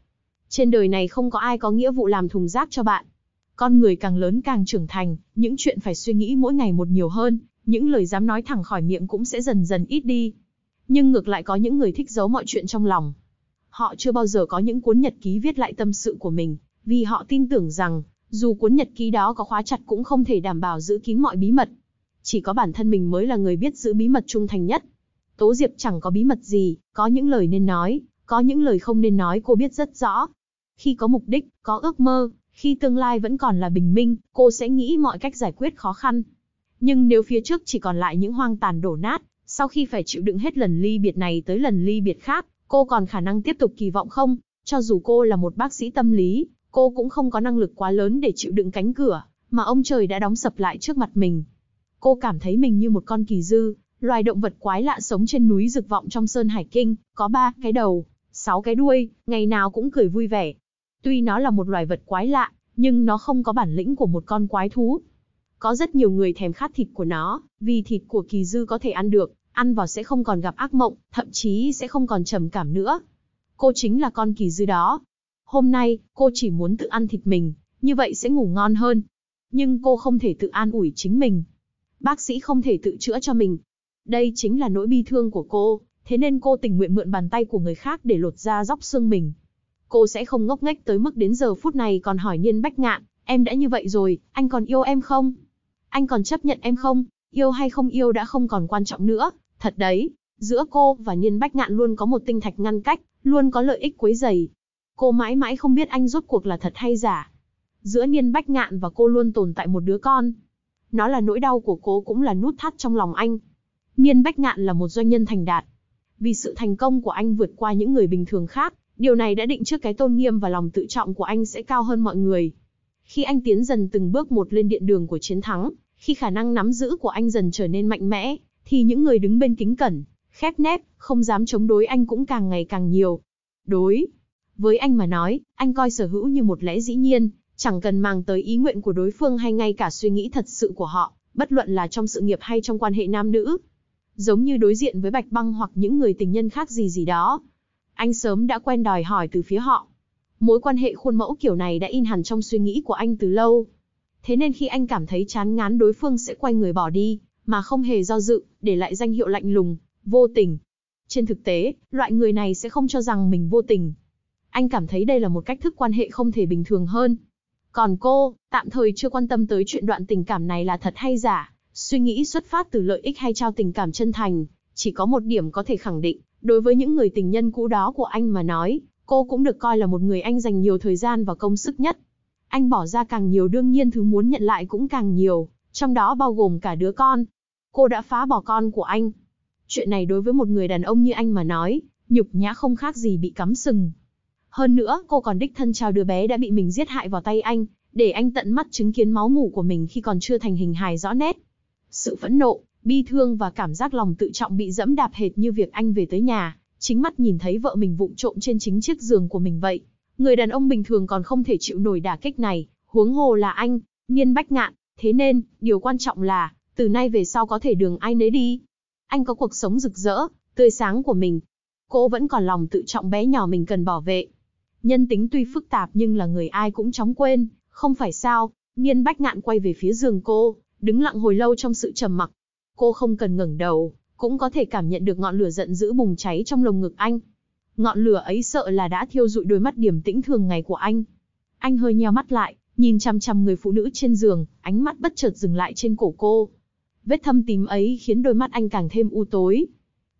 Trên đời này không có ai có nghĩa vụ làm thùng rác cho bạn. Con người càng lớn càng trưởng thành, những chuyện phải suy nghĩ mỗi ngày một nhiều hơn, những lời dám nói thẳng khỏi miệng cũng sẽ dần dần ít đi. Nhưng ngược lại có những người thích giấu mọi chuyện trong lòng, Họ chưa bao giờ có những cuốn nhật ký viết lại tâm sự của mình, vì họ tin tưởng rằng, dù cuốn nhật ký đó có khóa chặt cũng không thể đảm bảo giữ kín mọi bí mật. Chỉ có bản thân mình mới là người biết giữ bí mật trung thành nhất. Tố Diệp chẳng có bí mật gì, có những lời nên nói, có những lời không nên nói cô biết rất rõ. Khi có mục đích, có ước mơ, khi tương lai vẫn còn là bình minh, cô sẽ nghĩ mọi cách giải quyết khó khăn. Nhưng nếu phía trước chỉ còn lại những hoang tàn đổ nát, sau khi phải chịu đựng hết lần ly biệt này tới lần ly biệt khác, Cô còn khả năng tiếp tục kỳ vọng không? Cho dù cô là một bác sĩ tâm lý, cô cũng không có năng lực quá lớn để chịu đựng cánh cửa mà ông trời đã đóng sập lại trước mặt mình. Cô cảm thấy mình như một con kỳ dư, loài động vật quái lạ sống trên núi rực vọng trong sơn hải kinh, có ba cái đầu, sáu cái đuôi, ngày nào cũng cười vui vẻ. Tuy nó là một loài vật quái lạ, nhưng nó không có bản lĩnh của một con quái thú. Có rất nhiều người thèm khát thịt của nó, vì thịt của kỳ dư có thể ăn được, ăn vào sẽ không còn gặp ác mộng, thậm chí sẽ không còn trầm cảm nữa. Cô chính là con kỳ dư đó. Hôm nay, cô chỉ muốn tự ăn thịt mình, như vậy sẽ ngủ ngon hơn. Nhưng cô không thể tự an ủi chính mình. Bác sĩ không thể tự chữa cho mình. Đây chính là nỗi bi thương của cô, thế nên cô tình nguyện mượn bàn tay của người khác để lột ra dóc xương mình. Cô sẽ không ngốc nghếch tới mức đến giờ phút này còn hỏi Niên Bách Ngạn, em đã như vậy rồi, anh còn yêu em không? Anh còn chấp nhận em không? Yêu hay không yêu đã không còn quan trọng nữa, Thật đấy, giữa cô và Nhiên Bách Ngạn luôn có một tinh thạch ngăn cách, luôn có lợi ích quấy dày. Cô mãi mãi không biết anh rốt cuộc là thật hay giả. Giữa Nhiên Bách Ngạn và cô luôn tồn tại một đứa con. Nó là nỗi đau của cô cũng là nút thắt trong lòng anh. Nhiên Bách Ngạn là một doanh nhân thành đạt. Vì sự thành công của anh vượt qua những người bình thường khác, điều này đã định trước cái tôn nghiêm và lòng tự trọng của anh sẽ cao hơn mọi người. Khi anh tiến dần từng bước một lên điện đường của chiến thắng, khi khả năng nắm giữ của anh dần trở nên mạnh mẽ, thì những người đứng bên kính cẩn, khép nép, không dám chống đối anh cũng càng ngày càng nhiều. Đối. Với anh mà nói, anh coi sở hữu như một lẽ dĩ nhiên, chẳng cần mang tới ý nguyện của đối phương hay ngay cả suy nghĩ thật sự của họ, bất luận là trong sự nghiệp hay trong quan hệ nam nữ. Giống như đối diện với Bạch Băng hoặc những người tình nhân khác gì gì đó. Anh sớm đã quen đòi hỏi từ phía họ. Mối quan hệ khuôn mẫu kiểu này đã in hẳn trong suy nghĩ của anh từ lâu. Thế nên khi anh cảm thấy chán ngán đối phương sẽ quay người bỏ đi, mà không hề do dự, để lại danh hiệu lạnh lùng, vô tình. Trên thực tế, loại người này sẽ không cho rằng mình vô tình. Anh cảm thấy đây là một cách thức quan hệ không thể bình thường hơn. Còn cô, tạm thời chưa quan tâm tới chuyện đoạn tình cảm này là thật hay giả, suy nghĩ xuất phát từ lợi ích hay trao tình cảm chân thành, chỉ có một điểm có thể khẳng định, đối với những người tình nhân cũ đó của anh mà nói, cô cũng được coi là một người anh dành nhiều thời gian và công sức nhất. Anh bỏ ra càng nhiều đương nhiên thứ muốn nhận lại cũng càng nhiều, trong đó bao gồm cả đứa con cô đã phá bỏ con của anh. Chuyện này đối với một người đàn ông như anh mà nói, nhục nhã không khác gì bị cắm sừng. Hơn nữa, cô còn đích thân trao đứa bé đã bị mình giết hại vào tay anh, để anh tận mắt chứng kiến máu mủ của mình khi còn chưa thành hình hài rõ nét. Sự phẫn nộ, bi thương và cảm giác lòng tự trọng bị dẫm đạp hệt như việc anh về tới nhà, chính mắt nhìn thấy vợ mình vụng trộm trên chính chiếc giường của mình vậy. Người đàn ông bình thường còn không thể chịu nổi đả kích này, huống hồ là anh, Nhiên Bách Ngạn, thế nên, điều quan trọng là từ nay về sau có thể đường ai nấy đi. Anh có cuộc sống rực rỡ, tươi sáng của mình. Cô vẫn còn lòng tự trọng bé nhỏ mình cần bảo vệ. Nhân tính tuy phức tạp nhưng là người ai cũng chóng quên, không phải sao. Niên bách ngạn quay về phía giường cô, đứng lặng hồi lâu trong sự trầm mặc. Cô không cần ngẩng đầu, cũng có thể cảm nhận được ngọn lửa giận dữ bùng cháy trong lồng ngực anh. Ngọn lửa ấy sợ là đã thiêu rụi đôi mắt điểm tĩnh thường ngày của anh. Anh hơi nheo mắt lại, nhìn chằm chằm người phụ nữ trên giường, ánh mắt bất chợt dừng lại trên cổ cô. Vết thâm tím ấy khiến đôi mắt anh càng thêm u tối.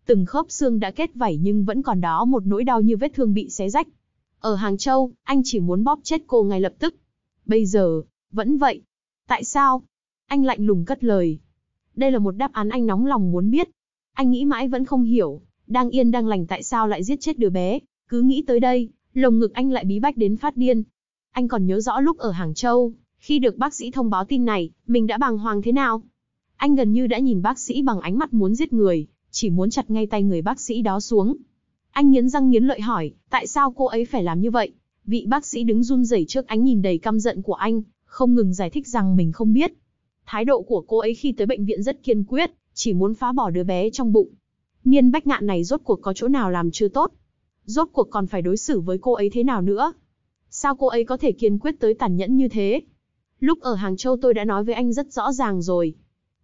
Từng khớp xương đã kết vảy nhưng vẫn còn đó một nỗi đau như vết thương bị xé rách. Ở Hàng Châu, anh chỉ muốn bóp chết cô ngay lập tức. Bây giờ, vẫn vậy. Tại sao? Anh lạnh lùng cất lời. Đây là một đáp án anh nóng lòng muốn biết. Anh nghĩ mãi vẫn không hiểu, đang yên đang lành tại sao lại giết chết đứa bé. Cứ nghĩ tới đây, lồng ngực anh lại bí bách đến phát điên. Anh còn nhớ rõ lúc ở Hàng Châu, khi được bác sĩ thông báo tin này, mình đã bàng hoàng thế nào. Anh gần như đã nhìn bác sĩ bằng ánh mắt muốn giết người, chỉ muốn chặt ngay tay người bác sĩ đó xuống. Anh nghiến răng nghiến lợi hỏi, tại sao cô ấy phải làm như vậy? Vị bác sĩ đứng run rẩy trước ánh nhìn đầy căm giận của anh, không ngừng giải thích rằng mình không biết. Thái độ của cô ấy khi tới bệnh viện rất kiên quyết, chỉ muốn phá bỏ đứa bé trong bụng. Niên bách ngạn này rốt cuộc có chỗ nào làm chưa tốt? Rốt cuộc còn phải đối xử với cô ấy thế nào nữa? Sao cô ấy có thể kiên quyết tới tàn nhẫn như thế? Lúc ở Hàng Châu tôi đã nói với anh rất rõ ràng rồi.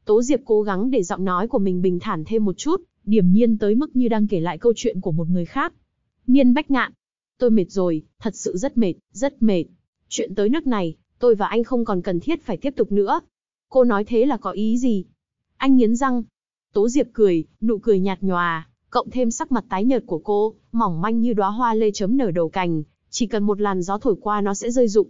Tố Diệp cố gắng để giọng nói của mình bình thản thêm một chút, điểm nhiên tới mức như đang kể lại câu chuyện của một người khác. Niên Bách Ngạn, tôi mệt rồi, thật sự rất mệt, rất mệt. Chuyện tới nước này, tôi và anh không còn cần thiết phải tiếp tục nữa. Cô nói thế là có ý gì? Anh nghiến răng. Tố Diệp cười, nụ cười nhạt nhòa, cộng thêm sắc mặt tái nhợt của cô, mỏng manh như đóa hoa lê chấm nở đầu cành, chỉ cần một làn gió thổi qua nó sẽ rơi rụng.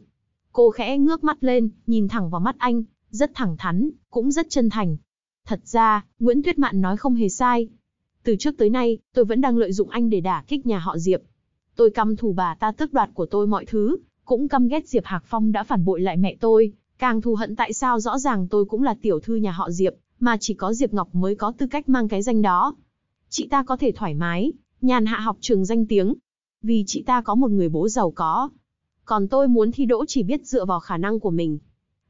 Cô khẽ ngước mắt lên, nhìn thẳng vào mắt anh, rất thẳng thắn, cũng rất chân thành. Thật ra, Nguyễn Tuyết Mạn nói không hề sai. Từ trước tới nay, tôi vẫn đang lợi dụng anh để đả kích nhà họ Diệp. Tôi căm thù bà ta tước đoạt của tôi mọi thứ, cũng căm ghét Diệp Hạc Phong đã phản bội lại mẹ tôi, càng thù hận tại sao rõ ràng tôi cũng là tiểu thư nhà họ Diệp, mà chỉ có Diệp Ngọc mới có tư cách mang cái danh đó. Chị ta có thể thoải mái, nhàn hạ học trường danh tiếng, vì chị ta có một người bố giàu có. Còn tôi muốn thi đỗ chỉ biết dựa vào khả năng của mình,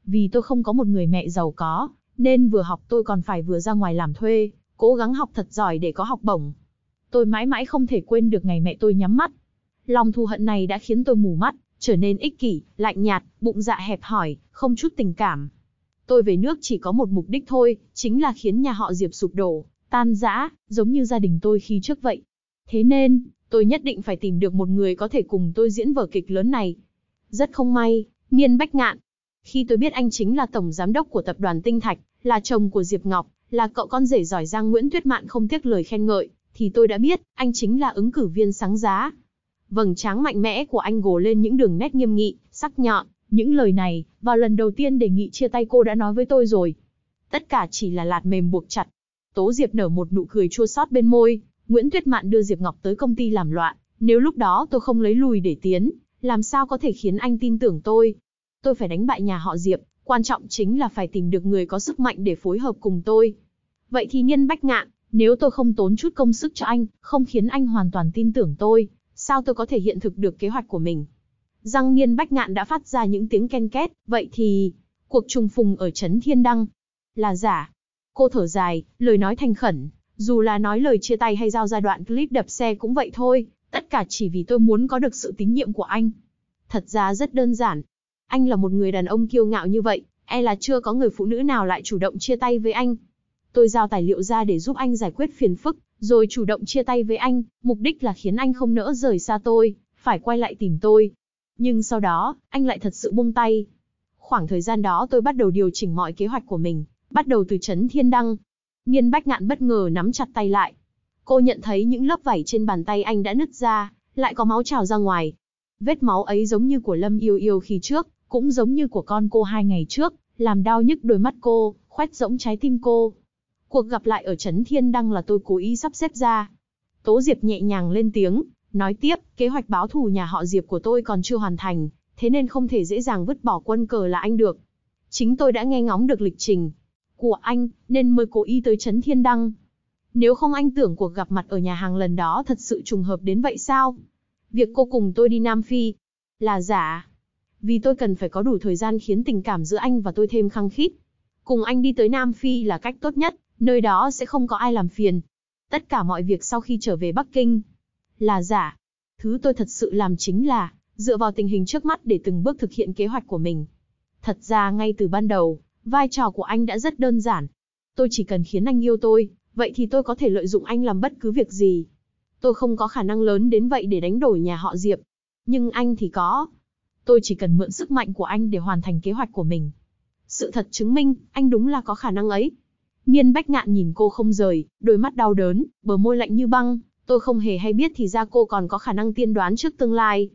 vì tôi không có một người mẹ giàu có, nên vừa học tôi còn phải vừa ra ngoài làm thuê, cố gắng học thật giỏi để có học bổng. Tôi mãi mãi không thể quên được ngày mẹ tôi nhắm mắt. Lòng thù hận này đã khiến tôi mù mắt, trở nên ích kỷ, lạnh nhạt, bụng dạ hẹp hòi, không chút tình cảm. Tôi về nước chỉ có một mục đích thôi, chính là khiến nhà họ Diệp sụp đổ, tan rã, giống như gia đình tôi khi trước vậy. Thế nên, tôi nhất định phải tìm được một người có thể cùng tôi diễn vở kịch lớn này. Rất không may, Niên Bách Ngạn, khi tôi biết anh chính là tổng giám đốc của tập đoàn Tinh Thạch, là chồng của Diệp Ngọc, là cậu con rể giỏi giang Nguyễn Tuyết Mạn không tiếc lời khen ngợi, thì tôi đã biết, anh chính là ứng cử viên sáng giá. Vầng tráng mạnh mẽ của anh gồ lên những đường nét nghiêm nghị, sắc nhọn, những lời này, vào lần đầu tiên đề nghị chia tay cô đã nói với tôi rồi. Tất cả chỉ là lạt mềm buộc chặt. Tố Diệp nở một nụ cười chua xót bên môi, Nguyễn Tuyết Mạn đưa Diệp Ngọc tới công ty làm loạn, nếu lúc đó tôi không lấy lùi để tiến, làm sao có thể khiến anh tin tưởng tôi, tôi phải đánh bại nhà họ Diệp, quan trọng chính là phải tìm được người có sức mạnh để phối hợp cùng tôi. Vậy thì Niên Bách Ngạn, nếu tôi không tốn chút công sức cho anh, không khiến anh hoàn toàn tin tưởng tôi, sao tôi có thể hiện thực được kế hoạch của mình? Răng Niên Bách Ngạn đã phát ra những tiếng ken két, vậy thì... Cuộc trùng phùng ở Trấn Thiên Đăng là giả. Cô thở dài, lời nói thành khẩn, dù là nói lời chia tay hay giao ra đoạn clip đập xe cũng vậy thôi, tất cả chỉ vì tôi muốn có được sự tín nhiệm của anh. Thật ra rất đơn giản, anh là một người đàn ông kiêu ngạo như vậy, e là chưa có người phụ nữ nào lại chủ động chia tay với anh. Tôi giao tài liệu ra để giúp anh giải quyết phiền phức, rồi chủ động chia tay với anh, mục đích là khiến anh không nỡ rời xa tôi, phải quay lại tìm tôi. Nhưng sau đó, anh lại thật sự buông tay. Khoảng thời gian đó tôi bắt đầu điều chỉnh mọi kế hoạch của mình, bắt đầu từ chấn thiên đăng. Nghiên bách ngạn bất ngờ nắm chặt tay lại. Cô nhận thấy những lớp vảy trên bàn tay anh đã nứt ra, lại có máu trào ra ngoài, Vết máu ấy giống như của Lâm Yêu Yêu khi trước, cũng giống như của con cô hai ngày trước, làm đau nhức đôi mắt cô, khoét rỗng trái tim cô. Cuộc gặp lại ở Trấn Thiên Đăng là tôi cố ý sắp xếp ra. Tố Diệp nhẹ nhàng lên tiếng, nói tiếp, kế hoạch báo thù nhà họ Diệp của tôi còn chưa hoàn thành, thế nên không thể dễ dàng vứt bỏ quân cờ là anh được. Chính tôi đã nghe ngóng được lịch trình của anh, nên mới cố ý tới Trấn Thiên Đăng. Nếu không anh tưởng cuộc gặp mặt ở nhà hàng lần đó thật sự trùng hợp đến vậy sao? Việc cô cùng tôi đi Nam Phi là giả. Vì tôi cần phải có đủ thời gian khiến tình cảm giữa anh và tôi thêm khăng khít. Cùng anh đi tới Nam Phi là cách tốt nhất, nơi đó sẽ không có ai làm phiền. Tất cả mọi việc sau khi trở về Bắc Kinh là giả. Thứ tôi thật sự làm chính là dựa vào tình hình trước mắt để từng bước thực hiện kế hoạch của mình. Thật ra ngay từ ban đầu, vai trò của anh đã rất đơn giản. Tôi chỉ cần khiến anh yêu tôi, vậy thì tôi có thể lợi dụng anh làm bất cứ việc gì. Tôi không có khả năng lớn đến vậy để đánh đổi nhà họ Diệp. Nhưng anh thì có. Tôi chỉ cần mượn sức mạnh của anh để hoàn thành kế hoạch của mình. Sự thật chứng minh, anh đúng là có khả năng ấy. Niên Bách Ngạn nhìn cô không rời, đôi mắt đau đớn, bờ môi lạnh như băng. Tôi không hề hay biết thì ra cô còn có khả năng tiên đoán trước tương lai.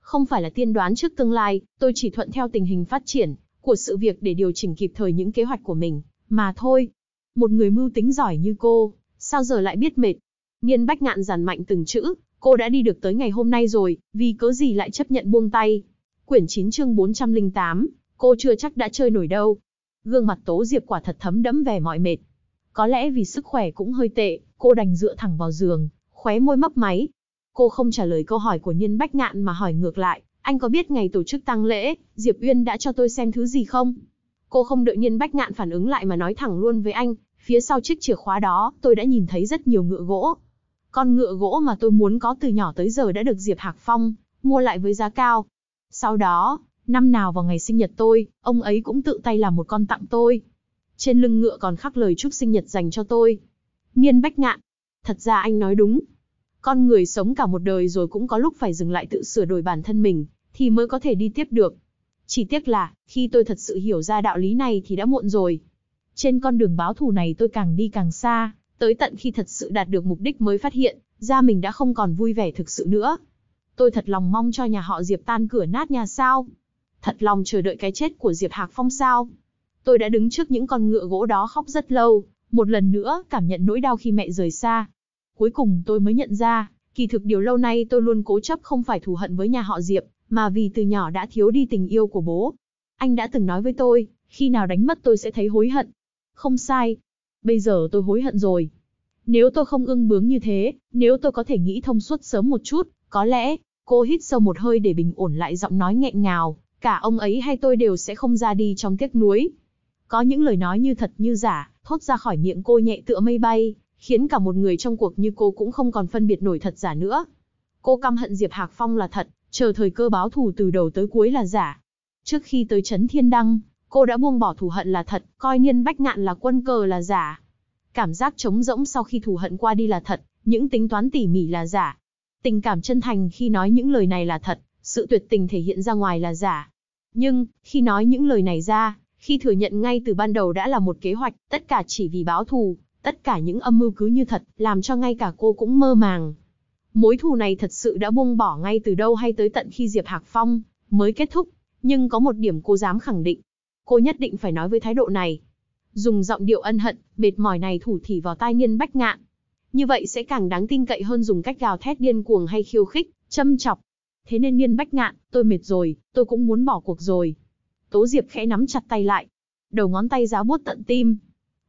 Không phải là tiên đoán trước tương lai, tôi chỉ thuận theo tình hình phát triển của sự việc để điều chỉnh kịp thời những kế hoạch của mình, mà thôi. Một người mưu tính giỏi như cô, sao giờ lại biết mệt, Nghiên bách ngạn giản mạnh từng chữ, cô đã đi được tới ngày hôm nay rồi, vì cớ gì lại chấp nhận buông tay. Quyển 9 chương 408, cô chưa chắc đã chơi nổi đâu. Gương mặt tố diệp quả thật thấm đẫm vẻ mỏi mệt. Có lẽ vì sức khỏe cũng hơi tệ, cô đành dựa thẳng vào giường, khóe môi mấp máy. Cô không trả lời câu hỏi của nhân bách ngạn mà hỏi ngược lại, anh có biết ngày tổ chức tang lễ, Diệp Uyên đã cho tôi xem thứ gì không? Cô không đợi nhân bách ngạn phản ứng lại mà nói thẳng luôn với anh, phía sau chiếc chìa khóa đó, tôi đã nhìn thấy rất nhiều ngựa gỗ, con ngựa gỗ mà tôi muốn có từ nhỏ tới giờ đã được Diệp Hạc Phong mua lại với giá cao. Sau đó, năm nào vào ngày sinh nhật tôi, ông ấy cũng tự tay làm một con tặng tôi. Trên lưng ngựa còn khắc lời chúc sinh nhật dành cho tôi. Niên Bách Ngạn, thật ra anh nói đúng. Con người sống cả một đời rồi cũng có lúc phải dừng lại tự sửa đổi bản thân mình, thì mới có thể đi tiếp được. Chỉ tiếc là, khi tôi thật sự hiểu ra đạo lý này thì đã muộn rồi. Trên con đường báo thù này tôi càng đi càng xa, Tới tận khi thật sự đạt được mục đích mới phát hiện, ra mình đã không còn vui vẻ thực sự nữa. Tôi thật lòng mong cho nhà họ Diệp tan cửa nát nhà sao. Thật lòng chờ đợi cái chết của Diệp Hạc Phong sao. Tôi đã đứng trước những con ngựa gỗ đó khóc rất lâu, một lần nữa cảm nhận nỗi đau khi mẹ rời xa. Cuối cùng tôi mới nhận ra, kỳ thực điều lâu nay tôi luôn cố chấp không phải thù hận với nhà họ Diệp, mà vì từ nhỏ đã thiếu đi tình yêu của bố. Anh đã từng nói với tôi, khi nào đánh mất tôi sẽ thấy hối hận. Không sai, bây giờ tôi hối hận rồi. Nếu tôi không ưng bướng như thế, nếu tôi có thể nghĩ thông suốt sớm một chút, có lẽ, cô hít sâu một hơi để bình ổn lại giọng nói nghẹn ngào, cả ông ấy hay tôi đều sẽ không ra đi trong tiếc nuối. Có những lời nói như thật như giả, thốt ra khỏi miệng cô nhẹ tựa mây bay, khiến cả một người trong cuộc như cô cũng không còn phân biệt nổi thật giả nữa. Cô căm hận Diệp Hạc Phong là thật, chờ thời cơ báo thù từ đầu tới cuối là giả. Trước khi tới Trấn Thiên Đăng, Cô đã buông bỏ thù hận là thật, coi niên bách ngạn là quân cờ là giả. Cảm giác trống rỗng sau khi thù hận qua đi là thật, những tính toán tỉ mỉ là giả. Tình cảm chân thành khi nói những lời này là thật, sự tuyệt tình thể hiện ra ngoài là giả. Nhưng, khi nói những lời này ra, khi thừa nhận ngay từ ban đầu đã là một kế hoạch, tất cả chỉ vì báo thù, tất cả những âm mưu cứ như thật, làm cho ngay cả cô cũng mơ màng. Mối thù này thật sự đã buông bỏ ngay từ đâu hay tới tận khi Diệp Hạc Phong mới kết thúc, nhưng có một điểm cô dám khẳng định, cô nhất định phải nói với thái độ này. Dùng giọng điệu ân hận, mệt mỏi này thủ thỉ vào tai Niên Bách Ngạn. Như vậy sẽ càng đáng tin cậy hơn dùng cách gào thét điên cuồng hay khiêu khích, châm chọc. Thế nên Niên Bách Ngạn, tôi mệt rồi, tôi cũng muốn bỏ cuộc rồi. Tố Diệp khẽ nắm chặt tay lại, đầu ngón tay giá buốt tận tim.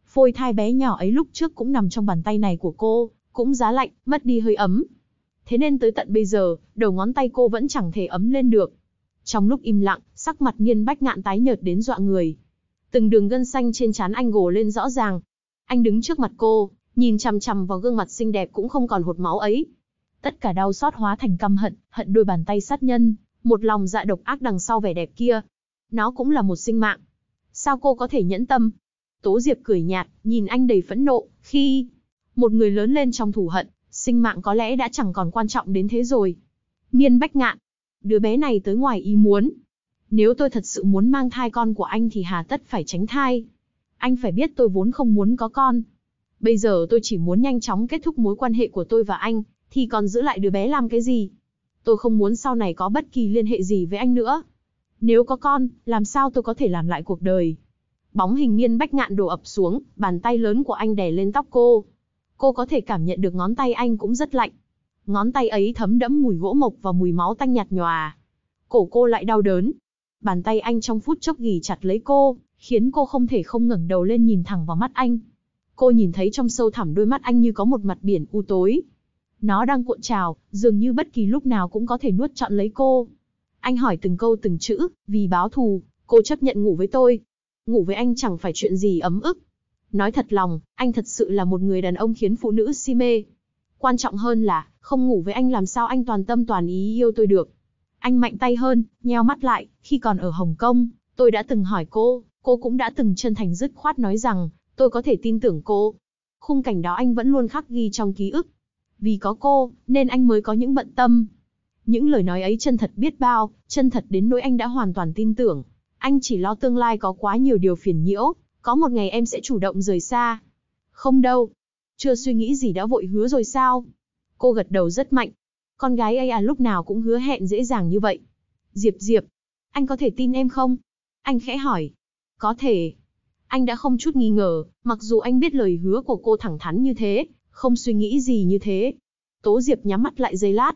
Phôi thai bé nhỏ ấy lúc trước cũng nằm trong bàn tay này của cô, cũng giá lạnh, mất đi hơi ấm. Thế nên tới tận bây giờ, đầu ngón tay cô vẫn chẳng thể ấm lên được. Trong lúc im lặng, sắc mặt Niên Bách Ngạn tái nhợt đến dọa người. Từng đường gân xanh trên trán anh gồ lên rõ ràng. Anh đứng trước mặt cô, nhìn chằm chằm vào gương mặt xinh đẹp cũng không còn hột máu ấy. Tất cả đau xót hóa thành căm hận, hận đôi bàn tay sát nhân, một lòng dạ độc ác đằng sau vẻ đẹp kia. Nó cũng là một sinh mạng. Sao cô có thể nhẫn tâm? Tố Diệp cười nhạt, nhìn anh đầy phẫn nộ, khi một người lớn lên trong thù hận, sinh mạng có lẽ đã chẳng còn quan trọng đến thế rồi. Niên Bách Ngạn, Đứa bé này tới ngoài ý muốn. Nếu tôi thật sự muốn mang thai con của anh thì hà tất phải tránh thai. Anh phải biết tôi vốn không muốn có con. Bây giờ tôi chỉ muốn nhanh chóng kết thúc mối quan hệ của tôi và anh, thì còn giữ lại đứa bé làm cái gì? Tôi không muốn sau này có bất kỳ liên hệ gì với anh nữa. Nếu có con, làm sao tôi có thể làm lại cuộc đời? Bóng hình niên bách ngạn đổ ập xuống, bàn tay lớn của anh đè lên tóc cô. Cô có thể cảm nhận được ngón tay anh cũng rất lạnh ngón tay ấy thấm đẫm mùi gỗ mộc và mùi máu tanh nhạt nhòa. Cổ cô lại đau đớn. Bàn tay anh trong phút chốc ghì chặt lấy cô, khiến cô không thể không ngẩng đầu lên nhìn thẳng vào mắt anh. Cô nhìn thấy trong sâu thẳm đôi mắt anh như có một mặt biển u tối. Nó đang cuộn trào, dường như bất kỳ lúc nào cũng có thể nuốt trọn lấy cô. Anh hỏi từng câu từng chữ, vì báo thù, cô chấp nhận ngủ với tôi. Ngủ với anh chẳng phải chuyện gì ấm ức. Nói thật lòng, anh thật sự là một người đàn ông khiến phụ nữ si mê. Quan trọng hơn là, không ngủ với anh làm sao anh toàn tâm toàn ý yêu tôi được. Anh mạnh tay hơn, nheo mắt lại, khi còn ở Hồng Kông, tôi đã từng hỏi cô, cô cũng đã từng chân thành dứt khoát nói rằng, tôi có thể tin tưởng cô. Khung cảnh đó anh vẫn luôn khắc ghi trong ký ức. Vì có cô, nên anh mới có những bận tâm. Những lời nói ấy chân thật biết bao, chân thật đến nỗi anh đã hoàn toàn tin tưởng. Anh chỉ lo tương lai có quá nhiều điều phiền nhiễu, có một ngày em sẽ chủ động rời xa. Không đâu, chưa suy nghĩ gì đã vội hứa rồi sao? Cô gật đầu rất mạnh. Con gái ấy à lúc nào cũng hứa hẹn dễ dàng như vậy. Diệp Diệp, anh có thể tin em không? Anh khẽ hỏi. Có thể. Anh đã không chút nghi ngờ, mặc dù anh biết lời hứa của cô thẳng thắn như thế, không suy nghĩ gì như thế. Tố Diệp nhắm mắt lại giây lát.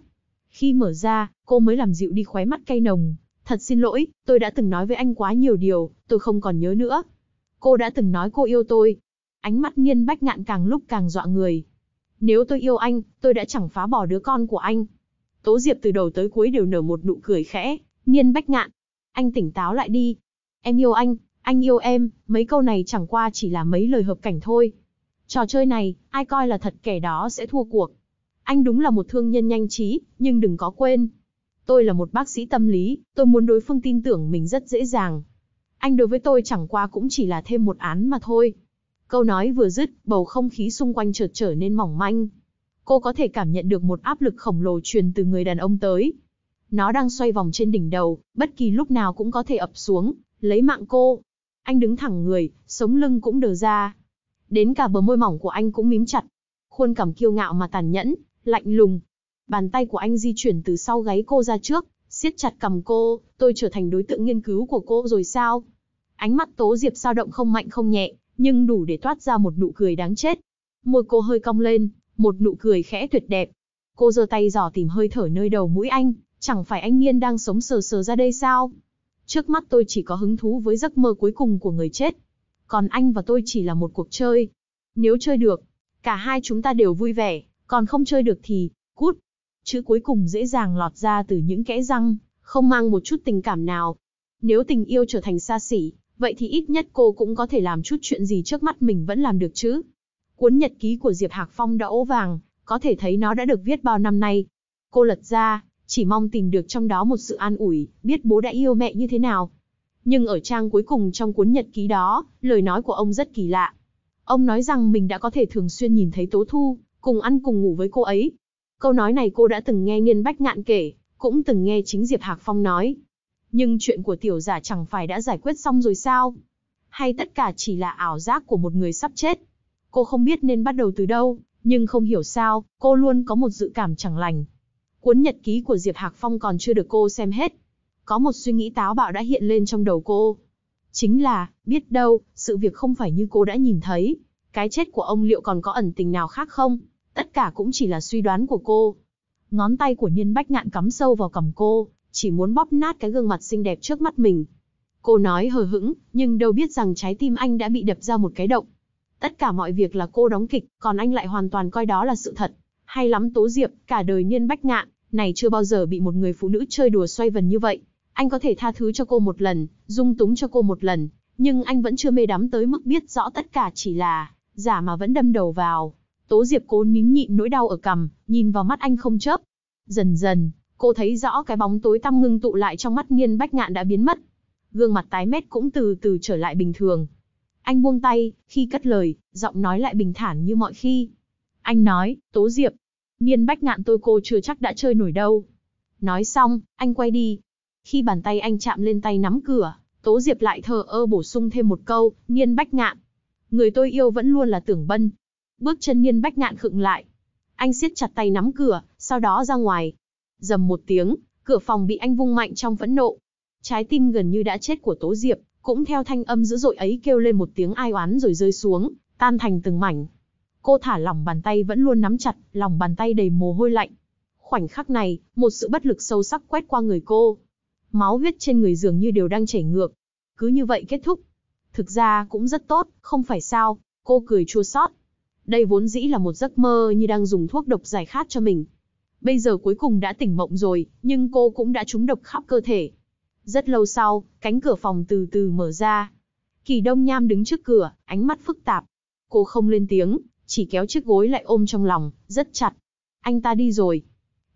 Khi mở ra, cô mới làm dịu đi khóe mắt cay nồng. Thật xin lỗi, tôi đã từng nói với anh quá nhiều điều, tôi không còn nhớ nữa. Cô đã từng nói cô yêu tôi, ánh mắt nghiên bách ngạn càng lúc càng dọa người. Nếu tôi yêu anh, tôi đã chẳng phá bỏ đứa con của anh. Tố Diệp từ đầu tới cuối đều nở một nụ cười khẽ, nghiên bách ngạn. Anh tỉnh táo lại đi. Em yêu anh, anh yêu em, mấy câu này chẳng qua chỉ là mấy lời hợp cảnh thôi. Trò chơi này, ai coi là thật kẻ đó sẽ thua cuộc. Anh đúng là một thương nhân nhanh trí, nhưng đừng có quên. Tôi là một bác sĩ tâm lý, tôi muốn đối phương tin tưởng mình rất dễ dàng. Anh đối với tôi chẳng qua cũng chỉ là thêm một án mà thôi. Câu nói vừa dứt, bầu không khí xung quanh chợt trở nên mỏng manh. Cô có thể cảm nhận được một áp lực khổng lồ truyền từ người đàn ông tới. Nó đang xoay vòng trên đỉnh đầu, bất kỳ lúc nào cũng có thể ập xuống, lấy mạng cô. Anh đứng thẳng người, sống lưng cũng đờ ra. Đến cả bờ môi mỏng của anh cũng mím chặt. Khuôn cảm kiêu ngạo mà tàn nhẫn, lạnh lùng. Bàn tay của anh di chuyển từ sau gáy cô ra trước, siết chặt cầm cô, tôi trở thành đối tượng nghiên cứu của cô rồi sao? Ánh mắt Tố Diệp sao động không mạnh không nhẹ, nhưng đủ để toát ra một nụ cười đáng chết. Môi cô hơi cong lên, một nụ cười khẽ tuyệt đẹp. Cô giơ tay dò tìm hơi thở nơi đầu mũi anh, chẳng phải anh Nhiên đang sống sờ sờ ra đây sao? Trước mắt tôi chỉ có hứng thú với giấc mơ cuối cùng của người chết. Còn anh và tôi chỉ là một cuộc chơi. Nếu chơi được, cả hai chúng ta đều vui vẻ, còn không chơi được thì, cút. Chữ cuối cùng dễ dàng lọt ra từ những kẽ răng, không mang một chút tình cảm nào. Nếu tình yêu trở thành xa xỉ, vậy thì ít nhất cô cũng có thể làm chút chuyện gì trước mắt mình vẫn làm được chứ. Cuốn nhật ký của Diệp Hạc Phong đã ố vàng, có thể thấy nó đã được viết bao năm nay. Cô lật ra, chỉ mong tìm được trong đó một sự an ủi, biết bố đã yêu mẹ như thế nào. Nhưng ở trang cuối cùng trong cuốn nhật ký đó, lời nói của ông rất kỳ lạ. Ông nói rằng mình đã có thể thường xuyên nhìn thấy Tố Thu, cùng ăn cùng ngủ với cô ấy. Câu nói này cô đã từng nghe Niên Bách Ngạn kể, cũng từng nghe chính Diệp Hạc Phong nói, nhưng chuyện của tiểu giả chẳng phải đã giải quyết xong rồi sao? Hay tất cả chỉ là ảo giác của một người sắp chết? Cô không biết nên bắt đầu từ đâu, nhưng không hiểu sao, cô luôn có một dự cảm chẳng lành. Cuốn nhật ký của Diệp Hạc Phong còn chưa được cô xem hết. Có một suy nghĩ táo bạo đã hiện lên trong đầu cô. Chính là, biết đâu, sự việc không phải như cô đã nhìn thấy. Cái chết của ông liệu còn có ẩn tình nào khác không? Tất cả cũng chỉ là suy đoán của cô. Ngón tay của Niên Bách Ngạn cắm sâu vào cầm cô, chỉ muốn bóp nát cái gương mặt xinh đẹp trước mắt mình. Cô nói hờ hững, nhưng đâu biết rằng trái tim anh đã bị đập ra một cái động. Tất cả mọi việc là cô đóng kịch, còn anh lại hoàn toàn coi đó là sự thật. Hay lắm Tố Diệp, cả đời Nhiên bách ngạn, này chưa bao giờ bị một người phụ nữ chơi đùa xoay vần như vậy. Anh có thể tha thứ cho cô một lần, dung túng cho cô một lần, nhưng anh vẫn chưa mê đắm tới mức biết rõ tất cả chỉ là giả mà vẫn đâm đầu vào. Tố Diệp cố nín nhịn nỗi đau ở cằm, nhìn vào mắt anh không chớp. Dần dần, Cô thấy rõ cái bóng tối tăm ngưng tụ lại trong mắt Niên Bách Ngạn đã biến mất. Gương mặt tái mét cũng từ từ trở lại bình thường. Anh buông tay, khi cất lời, giọng nói lại bình thản như mọi khi. Anh nói, Tố Diệp, Niên Bách Ngạn tôi cô chưa chắc đã chơi nổi đâu. Nói xong, anh quay đi. Khi bàn tay anh chạm lên tay nắm cửa, Tố Diệp lại thờ ơ bổ sung thêm một câu, Niên Bách Ngạn. Người tôi yêu vẫn luôn là Tưởng Bân. Bước chân Niên Bách Ngạn khựng lại. Anh siết chặt tay nắm cửa, sau đó ra ngoài, Dầm một tiếng, cửa phòng bị anh vung mạnh trong phẫn nộ. Trái tim gần như đã chết của Tố Diệp, cũng theo thanh âm dữ dội ấy kêu lên một tiếng ai oán rồi rơi xuống, tan thành từng mảnh. Cô thả lỏng bàn tay vẫn luôn nắm chặt, lòng bàn tay đầy mồ hôi lạnh. Khoảnh khắc này, một sự bất lực sâu sắc quét qua người cô. Máu huyết trên người dường như đều đang chảy ngược. Cứ như vậy kết thúc. Thực ra cũng rất tốt, không phải sao, cô cười chua xót. Đây vốn dĩ là một giấc mơ như đang dùng thuốc độc giải khát cho mình, bây giờ cuối cùng đã tỉnh mộng rồi, nhưng cô cũng đã trúng độc khắp cơ thể. Rất lâu sau, cánh cửa phòng từ từ mở ra. Kỳ Đông Nham đứng trước cửa, ánh mắt phức tạp. Cô không lên tiếng, chỉ kéo chiếc gối lại ôm trong lòng, rất chặt. Anh ta đi rồi.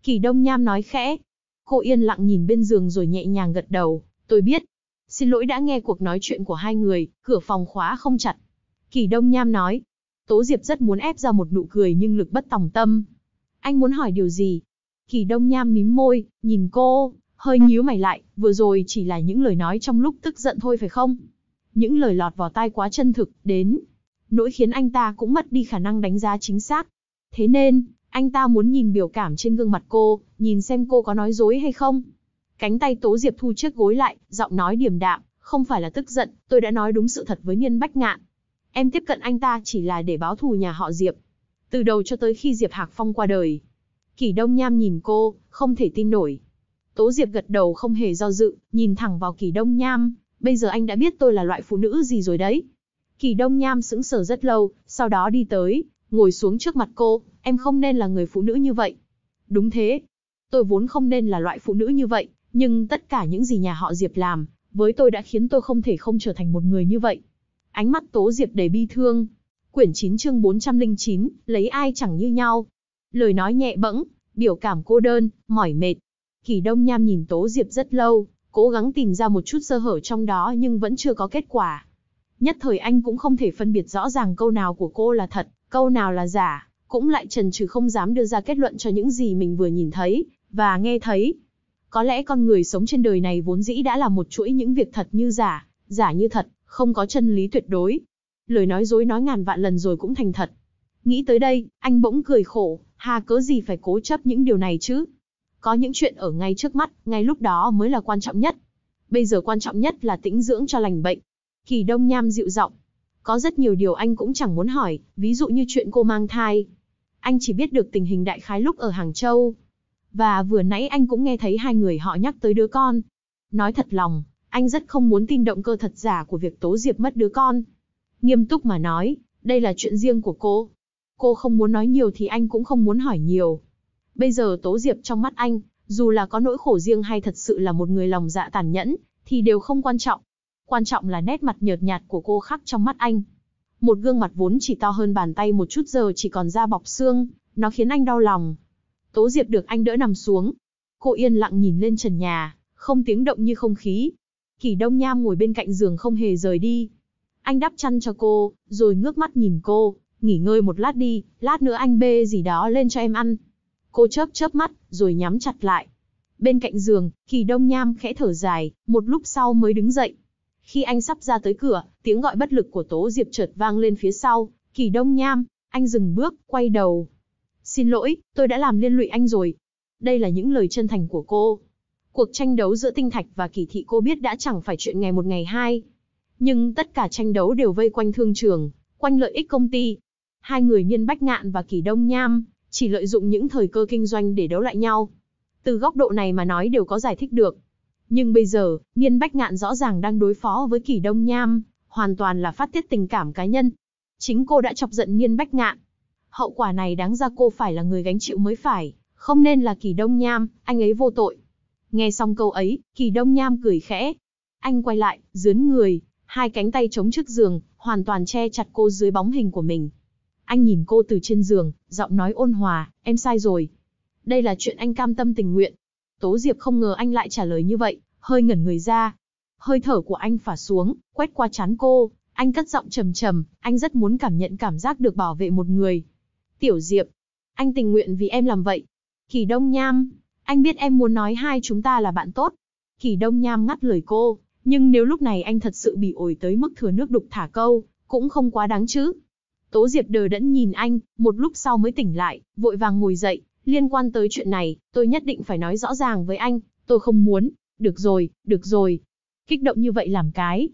Kỳ Đông Nham nói khẽ. Cô yên lặng nhìn bên giường rồi nhẹ nhàng gật đầu. Tôi biết. Xin lỗi đã nghe cuộc nói chuyện của hai người, cửa phòng khóa không chặt. Kỳ Đông Nham nói. Tố Diệp rất muốn ép ra một nụ cười nhưng lực bất tòng tâm, anh muốn hỏi điều gì? Kỳ Đông Nham mím môi, nhìn cô, hơi nhíu mày lại, vừa rồi chỉ là những lời nói trong lúc tức giận thôi phải không? Những lời lọt vào tai quá chân thực, đến. Nỗi khiến anh ta cũng mất đi khả năng đánh giá chính xác. Thế nên, anh ta muốn nhìn biểu cảm trên gương mặt cô, nhìn xem cô có nói dối hay không. Cánh tay Tố Diệp thu chiếc gối lại, giọng nói điềm đạm, không phải là tức giận, tôi đã nói đúng sự thật với Niên Bách Ngạn. Em tiếp cận anh ta chỉ là để báo thù nhà họ Diệp, từ đầu cho tới khi Diệp Hạc Phong qua đời. Kỷ Đông Nham nhìn cô, không thể tin nổi. Tố Diệp gật đầu không hề do dự, nhìn thẳng vào Kỷ Đông Nham, bây giờ anh đã biết tôi là loại phụ nữ gì rồi đấy. Kỷ Đông Nham sững sờ rất lâu, sau đó đi tới, ngồi xuống trước mặt cô, em không nên là người phụ nữ như vậy. Đúng thế, tôi vốn không nên là loại phụ nữ như vậy, nhưng tất cả những gì nhà họ Diệp làm, với tôi đã khiến tôi không thể không trở thành một người như vậy. Ánh mắt Tố Diệp đầy bi thương, Quyển 9 chương 409, lấy ai chẳng như nhau. Lời nói nhẹ bẫng, biểu cảm cô đơn, mỏi mệt. Kỳ Đông Nham nhìn Tố Diệp rất lâu, cố gắng tìm ra một chút sơ hở trong đó nhưng vẫn chưa có kết quả. Nhất thời anh cũng không thể phân biệt rõ ràng câu nào của cô là thật, câu nào là giả, cũng lại trần trừ không dám đưa ra kết luận cho những gì mình vừa nhìn thấy và nghe thấy. Có lẽ con người sống trên đời này vốn dĩ đã là một chuỗi những việc thật như giả, giả như thật, không có chân lý tuyệt đối, lời nói dối nói ngàn vạn lần rồi cũng thành thật. Nghĩ tới đây, anh bỗng cười khổ, hà cớ gì phải cố chấp những điều này chứ? Có những chuyện ở ngay trước mắt, ngay lúc đó mới là quan trọng nhất. Bây giờ quan trọng nhất là tĩnh dưỡng cho lành bệnh. Kỳ Đông Nham dịu giọng, có rất nhiều điều anh cũng chẳng muốn hỏi, ví dụ như chuyện cô mang thai. Anh chỉ biết được tình hình đại khái lúc ở Hàng Châu. Và vừa nãy anh cũng nghe thấy hai người họ nhắc tới đứa con. Nói thật lòng, anh rất không muốn tin động cơ thật giả của việc Tố Diệp mất đứa con. Nghiêm túc mà nói, đây là chuyện riêng của cô. Cô không muốn nói nhiều thì anh cũng không muốn hỏi nhiều. Bây giờ Tố Diệp trong mắt anh, dù là có nỗi khổ riêng hay thật sự là một người lòng dạ tàn nhẫn, thì đều không quan trọng. Quan trọng là nét mặt nhợt nhạt của cô khắc trong mắt anh. Một gương mặt vốn chỉ to hơn bàn tay một chút giờ chỉ còn da bọc xương, nó khiến anh đau lòng. Tố Diệp được anh đỡ nằm xuống. Cô yên lặng nhìn lên trần nhà, không tiếng động như không khí. Kỳ Đông Nham ngồi bên cạnh giường không hề rời đi, anh đắp chăn cho cô, rồi ngước mắt nhìn cô, nghỉ ngơi một lát đi, lát nữa anh bê gì đó lên cho em ăn. Cô chớp chớp mắt, rồi nhắm chặt lại. Bên cạnh giường, Kỳ Đông Nham khẽ thở dài, một lúc sau mới đứng dậy. Khi anh sắp ra tới cửa, tiếng gọi bất lực của Tố Diệp chợt vang lên phía sau. Kỳ Đông Nham, anh dừng bước, quay đầu. Xin lỗi, tôi đã làm liên lụy anh rồi. Đây là những lời chân thành của cô. Cuộc tranh đấu giữa tinh thạch và kỳ thị cô biết đã chẳng phải chuyện ngày một ngày hai, nhưng tất cả tranh đấu đều vây quanh thương trường, quanh lợi ích công ty. Hai người Nhiên Bách Ngạn và Kỳ Đông Nham chỉ lợi dụng những thời cơ kinh doanh để đấu lại nhau. Từ góc độ này mà nói đều có giải thích được. Nhưng bây giờ, Nhiên Bách Ngạn rõ ràng đang đối phó với Kỳ Đông Nham, hoàn toàn là phát tiết tình cảm cá nhân. Chính cô đã chọc giận Nhiên Bách Ngạn. Hậu quả này đáng ra cô phải là người gánh chịu mới phải, không nên là Kỳ Đông Nham, anh ấy vô tội. Nghe xong câu ấy, Kỳ Đông Nham cười khẽ. Anh quay lại, dướn người, hai cánh tay chống trước giường, hoàn toàn che chặt cô dưới bóng hình của mình. Anh nhìn cô từ trên giường, giọng nói ôn hòa, em sai rồi. Đây là chuyện anh cam tâm tình nguyện. Tố Diệp không ngờ anh lại trả lời như vậy, hơi ngẩn người ra. Hơi thở của anh phả xuống, quét qua chán cô, anh cất giọng trầm trầm, anh rất muốn cảm nhận cảm giác được bảo vệ một người. Tiểu Diệp, anh tình nguyện vì em làm vậy. Kỳ Đông Nham, anh biết em muốn nói hai chúng ta là bạn tốt. Kỳ Đông Nham ngắt lời cô, nhưng nếu lúc này anh thật sự bị ổi tới mức thừa nước đục thả câu, cũng không quá đáng chứ. Tố Diệp đờ đẫn nhìn anh, một lúc sau mới tỉnh lại, vội vàng ngồi dậy. Liên quan tới chuyện này, tôi nhất định phải nói rõ ràng với anh, tôi không muốn. Được rồi, được rồi. Kích động như vậy làm cái.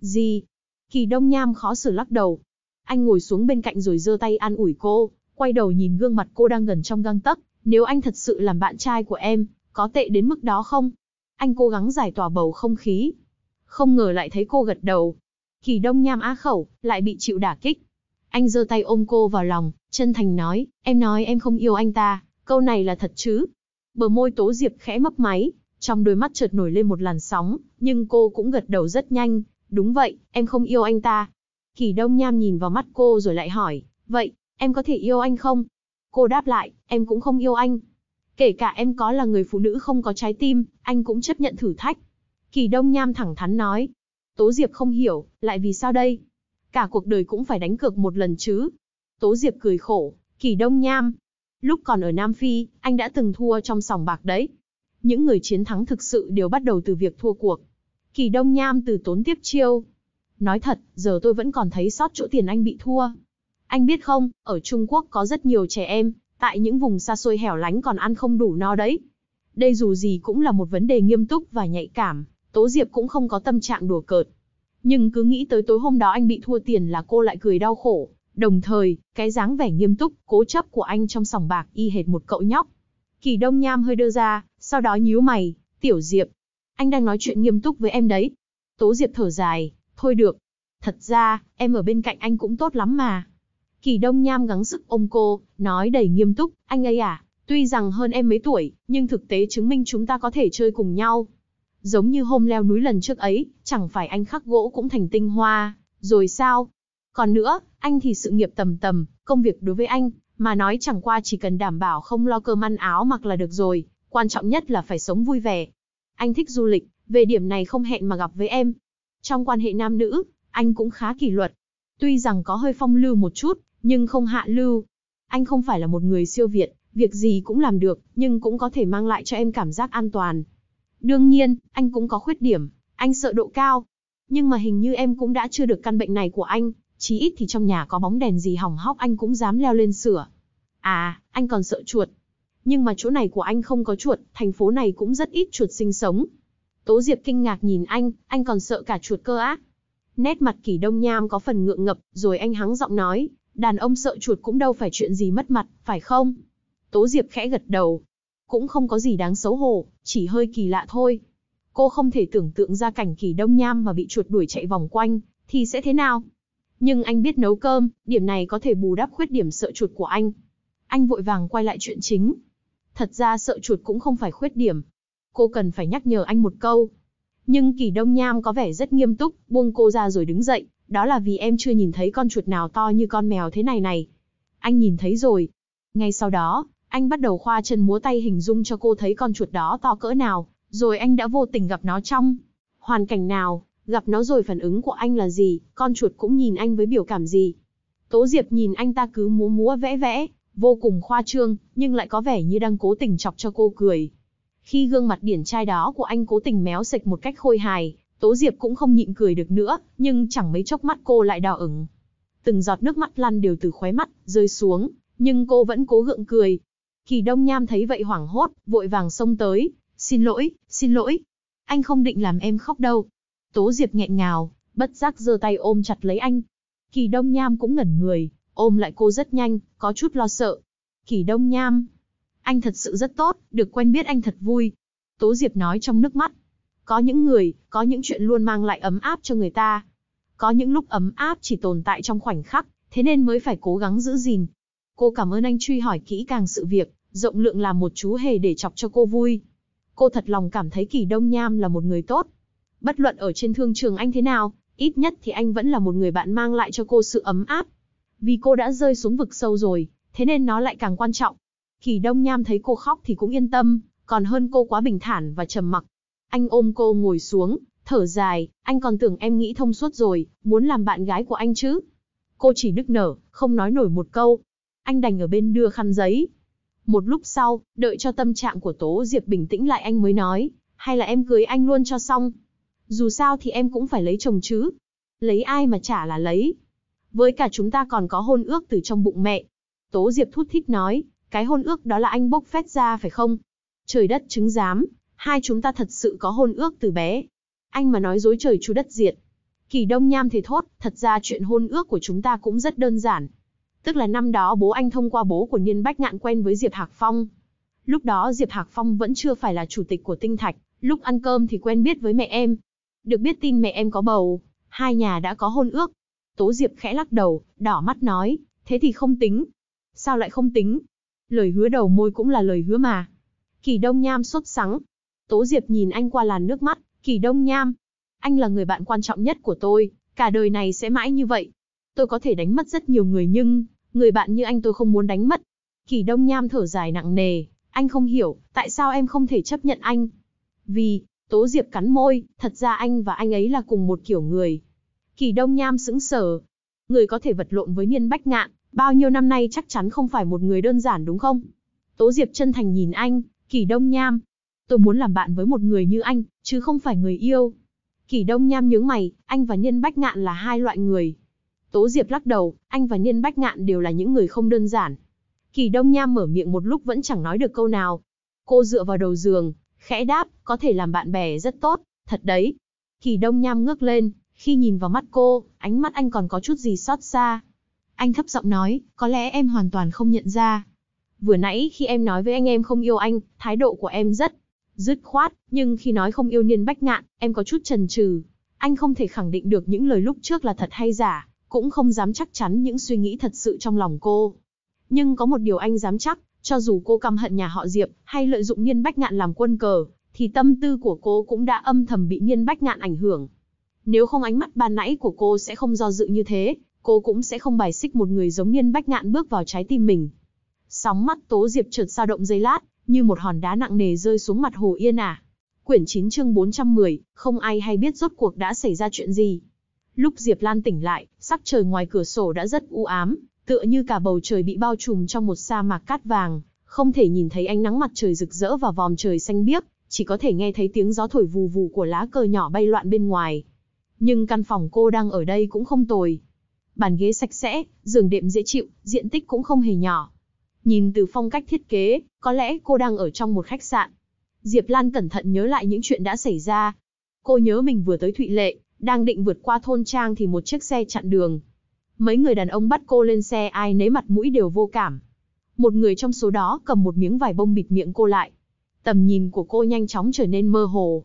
Gì? Kỳ Đông Nham khó xử lắc đầu. Anh ngồi xuống bên cạnh rồi giơ tay an ủi cô, quay đầu nhìn gương mặt cô đang gần trong găng tấc. Nếu anh thật sự làm bạn trai của em, có tệ đến mức đó không? Anh cố gắng giải tỏa bầu không khí, không ngờ lại thấy cô gật đầu. Kỳ Đông Nham á khẩu, lại bị chịu đả kích. Anh giơ tay ôm cô vào lòng, chân thành nói, em nói em không yêu anh ta, câu này là thật chứ. Bờ môi Tố Diệp khẽ mấp máy, trong đôi mắt chợt nổi lên một làn sóng, nhưng cô cũng gật đầu rất nhanh, đúng vậy, em không yêu anh ta. Kỳ Đông Nham nhìn vào mắt cô rồi lại hỏi, vậy, em có thể yêu anh không? Cô đáp lại, em cũng không yêu anh. Kể cả em có là người phụ nữ không có trái tim, anh cũng chấp nhận thử thách. Kỳ Đông Nham thẳng thắn nói. Tố Diệp không hiểu, lại vì sao đây? Cả cuộc đời cũng phải đánh cược một lần chứ. Tố Diệp cười khổ, Kỳ Đông Nham. Lúc còn ở Nam Phi, anh đã từng thua trong sòng bạc đấy. Những người chiến thắng thực sự đều bắt đầu từ việc thua cuộc. Kỳ Đông Nham từ tốn tiếp chiêu. Nói thật, giờ tôi vẫn còn thấy sót chỗ tiền anh bị thua. Anh biết không, ở Trung Quốc có rất nhiều trẻ em, tại những vùng xa xôi hẻo lánh còn ăn không đủ no đấy. Đây dù gì cũng là một vấn đề nghiêm túc và nhạy cảm. Tố Diệp cũng không có tâm trạng đùa cợt. Nhưng cứ nghĩ tới tối hôm đó anh bị thua tiền là cô lại cười đau khổ. Đồng thời, cái dáng vẻ nghiêm túc, cố chấp của anh trong sòng bạc y hệt một cậu nhóc. Kỳ Đông Nham hơi đưa ra, sau đó nhíu mày, "Tiểu Diệp, anh đang nói chuyện nghiêm túc với em đấy." Tố Diệp thở dài, "Thôi được, thật ra, em ở bên cạnh anh cũng tốt lắm mà." Kỳ Đông Nham gắng sức ôm cô, nói đầy nghiêm túc, "Anh ấy à, tuy rằng hơn em mấy tuổi, nhưng thực tế chứng minh chúng ta có thể chơi cùng nhau, Giống như hôm leo núi lần trước ấy, chẳng phải anh khắc gỗ cũng thành tinh hoa, rồi sao? Còn nữa, anh thì sự nghiệp tầm tầm, công việc đối với anh, mà nói chẳng qua chỉ cần đảm bảo không lo cơm ăn áo mặc là được rồi, quan trọng nhất là phải sống vui vẻ. Anh thích du lịch, về điểm này không hẹn mà gặp với em. Trong quan hệ nam nữ, anh cũng khá kỷ luật. Tuy rằng có hơi phong lưu một chút, nhưng không hạ lưu. Anh không phải là một người siêu việt, việc gì cũng làm được, nhưng cũng có thể mang lại cho em cảm giác an toàn, Đương nhiên, anh cũng có khuyết điểm, anh sợ độ cao. Nhưng mà hình như em cũng đã chưa được căn bệnh này của anh, chí ít thì trong nhà có bóng đèn gì hỏng hóc anh cũng dám leo lên sửa. À, anh còn sợ chuột. Nhưng mà chỗ này của anh không có chuột, thành phố này cũng rất ít chuột sinh sống. Tố Diệp kinh ngạc nhìn anh, anh còn sợ cả chuột cơ á. Nét mặt kỷ đông nham có phần ngượng ngập, rồi anh hắng giọng nói, đàn ông sợ chuột cũng đâu phải chuyện gì mất mặt, phải không? Tố Diệp khẽ gật đầu, cũng không có gì đáng xấu hổ, chỉ hơi kỳ lạ thôi. Cô không thể tưởng tượng ra cảnh kỳ đông nham mà bị chuột đuổi chạy vòng quanh, thì sẽ thế nào? Nhưng anh biết nấu cơm, điểm này có thể bù đắp khuyết điểm sợ chuột của anh. Anh vội vàng quay lại chuyện chính. Thật ra sợ chuột cũng không phải khuyết điểm. Cô cần phải nhắc nhở anh một câu. Nhưng kỳ đông nham có vẻ rất nghiêm túc, buông cô ra rồi đứng dậy. Đó là vì em chưa nhìn thấy con chuột nào to như con mèo thế này này. Anh nhìn thấy rồi. Ngay sau đó, anh bắt đầu khoa chân múa tay hình dung cho cô thấy con chuột đó to cỡ nào, rồi anh đã vô tình gặp nó trong hoàn cảnh nào, gặp nó rồi phản ứng của anh là gì, con chuột cũng nhìn anh với biểu cảm gì. Tố Diệp nhìn anh ta cứ múa múa vẽ vẽ, vô cùng khoa trương, nhưng lại có vẻ như đang cố tình chọc cho cô cười. Khi gương mặt điển trai đó của anh cố tình méo sạch một cách khôi hài, Tố Diệp cũng không nhịn cười được nữa, nhưng chẳng mấy chốc mắt cô lại đỏ ửng. Từng giọt nước mắt lăn đều từ khóe mắt, rơi xuống, nhưng cô vẫn cố gượng cười, Kỳ Đông Nham thấy vậy hoảng hốt, vội vàng xông tới, xin lỗi, xin lỗi. Anh không định làm em khóc đâu. Tố Diệp nghẹn ngào, bất giác giơ tay ôm chặt lấy anh. Kỳ Đông Nham cũng ngẩn người, ôm lại cô rất nhanh, có chút lo sợ. Kỳ Đông Nham, anh thật sự rất tốt, được quen biết anh thật vui. Tố Diệp nói trong nước mắt. Có những người, có những chuyện luôn mang lại ấm áp cho người ta. Có những lúc ấm áp chỉ tồn tại trong khoảnh khắc, thế nên mới phải cố gắng giữ gìn. Cô cảm ơn anh truy hỏi kỹ càng sự việc, rộng lượng là một chú hề để chọc cho cô vui. Cô thật lòng cảm thấy Kỳ Đông Nham là một người tốt. Bất luận ở trên thương trường anh thế nào, ít nhất thì anh vẫn là một người bạn mang lại cho cô sự ấm áp. Vì cô đã rơi xuống vực sâu rồi, thế nên nó lại càng quan trọng. Kỳ Đông Nham thấy cô khóc thì cũng yên tâm, còn hơn cô quá bình thản và trầm mặc. Anh ôm cô ngồi xuống, thở dài, anh còn tưởng em nghĩ thông suốt rồi, muốn làm bạn gái của anh chứ. Cô chỉ nức nở, không nói nổi một câu. Anh đành ở bên đưa khăn giấy, một lúc sau, đợi cho tâm trạng của Tố Diệp bình tĩnh lại anh mới nói, hay là em cưới anh luôn cho xong. Dù sao thì em cũng phải lấy chồng chứ. Lấy ai mà chả là lấy. Với cả chúng ta còn có hôn ước từ trong bụng mẹ. Tố Diệp thút thít nói, cái hôn ước đó là anh bốc phét ra phải không? Trời đất chứng giám, hai chúng ta thật sự có hôn ước từ bé. Anh mà nói dối trời chú đất diệt. Kỳ Đông Nham thì thốt, thật ra chuyện hôn ước của chúng ta cũng rất đơn giản. Tức là năm đó bố anh thông qua bố của Niên Bách Ngạn quen với Diệp Hạc Phong. Lúc đó Diệp Hạc Phong vẫn chưa phải là chủ tịch của Tinh Thạch, lúc ăn cơm thì quen biết với mẹ em. Được biết tin mẹ em có bầu, hai nhà đã có hôn ước. Tố Diệp khẽ lắc đầu, đỏ mắt nói, thế thì không tính. Sao lại không tính? Lời hứa đầu môi cũng là lời hứa mà. Kỳ Đông Nham sốt sắng. Tố Diệp nhìn anh qua làn nước mắt, Kỳ Đông Nham. Anh là người bạn quan trọng nhất của tôi, cả đời này sẽ mãi như vậy. Tôi có thể đánh mất rất nhiều người nhưng, người bạn như anh tôi không muốn đánh mất. Kỳ Đông Nham thở dài nặng nề, anh không hiểu, tại sao em không thể chấp nhận anh? Vì, Tố Diệp cắn môi, thật ra anh và anh ấy là cùng một kiểu người. Kỳ Đông Nham sững sờ. Người có thể vật lộn với Niên Bách Ngạn, bao nhiêu năm nay chắc chắn không phải một người đơn giản đúng không? Tố Diệp chân thành nhìn anh, Kỳ Đông Nham. Tôi muốn làm bạn với một người như anh, chứ không phải người yêu. Kỳ Đông Nham nhướng mày, anh và Niên Bách Ngạn là hai loại người, Tố Diệp lắc đầu, anh và Niên Bách Ngạn đều là những người không đơn giản. Kỳ Đông Nham mở miệng một lúc vẫn chẳng nói được câu nào. Cô dựa vào đầu giường, khẽ đáp, có thể làm bạn bè rất tốt, thật đấy. Kỳ Đông Nham ngước lên, khi nhìn vào mắt cô, ánh mắt anh còn có chút gì xót xa. Anh thấp giọng nói, có lẽ em hoàn toàn không nhận ra. Vừa nãy khi em nói với anh em không yêu anh, thái độ của em rất dứt khoát, nhưng khi nói không yêu Niên Bách Ngạn, em có chút chần chừ. Anh không thể khẳng định được những lời lúc trước là thật hay giả, cũng không dám chắc chắn những suy nghĩ thật sự trong lòng cô. Nhưng có một điều anh dám chắc, cho dù cô căm hận nhà họ Diệp, hay lợi dụng Niên Bách Ngạn làm quân cờ, thì tâm tư của cô cũng đã âm thầm bị Niên Bách Ngạn ảnh hưởng. Nếu không ánh mắt ban nãy của cô sẽ không do dự như thế, cô cũng sẽ không bài xích một người giống Niên Bách Ngạn bước vào trái tim mình. Sóng mắt Tố Diệp trượt sao động giây lát, như một hòn đá nặng nề rơi xuống mặt Hồ Yên à. Quyển 9 chương 410, không ai hay biết rốt cuộc đã xảy ra chuyện gì. Lúc Diệp Lan tỉnh lại, sắc trời ngoài cửa sổ đã rất u ám, tựa như cả bầu trời bị bao trùm trong một sa mạc cát vàng, không thể nhìn thấy ánh nắng mặt trời rực rỡ và vòm trời xanh biếc, chỉ có thể nghe thấy tiếng gió thổi vù vù của lá cờ nhỏ bay loạn bên ngoài. Nhưng căn phòng cô đang ở đây cũng không tồi. Bàn ghế sạch sẽ, giường đệm dễ chịu, diện tích cũng không hề nhỏ. Nhìn từ phong cách thiết kế, có lẽ cô đang ở trong một khách sạn. Diệp Lan cẩn thận nhớ lại những chuyện đã xảy ra. Cô nhớ mình vừa tới Thụy Lệ, đang định vượt qua thôn trang thì một chiếc xe chặn đường. Mấy người đàn ông bắt cô lên xe ai nấy mặt mũi đều vô cảm. Một người trong số đó cầm một miếng vải bông bịt miệng cô lại. Tầm nhìn của cô nhanh chóng trở nên mơ hồ.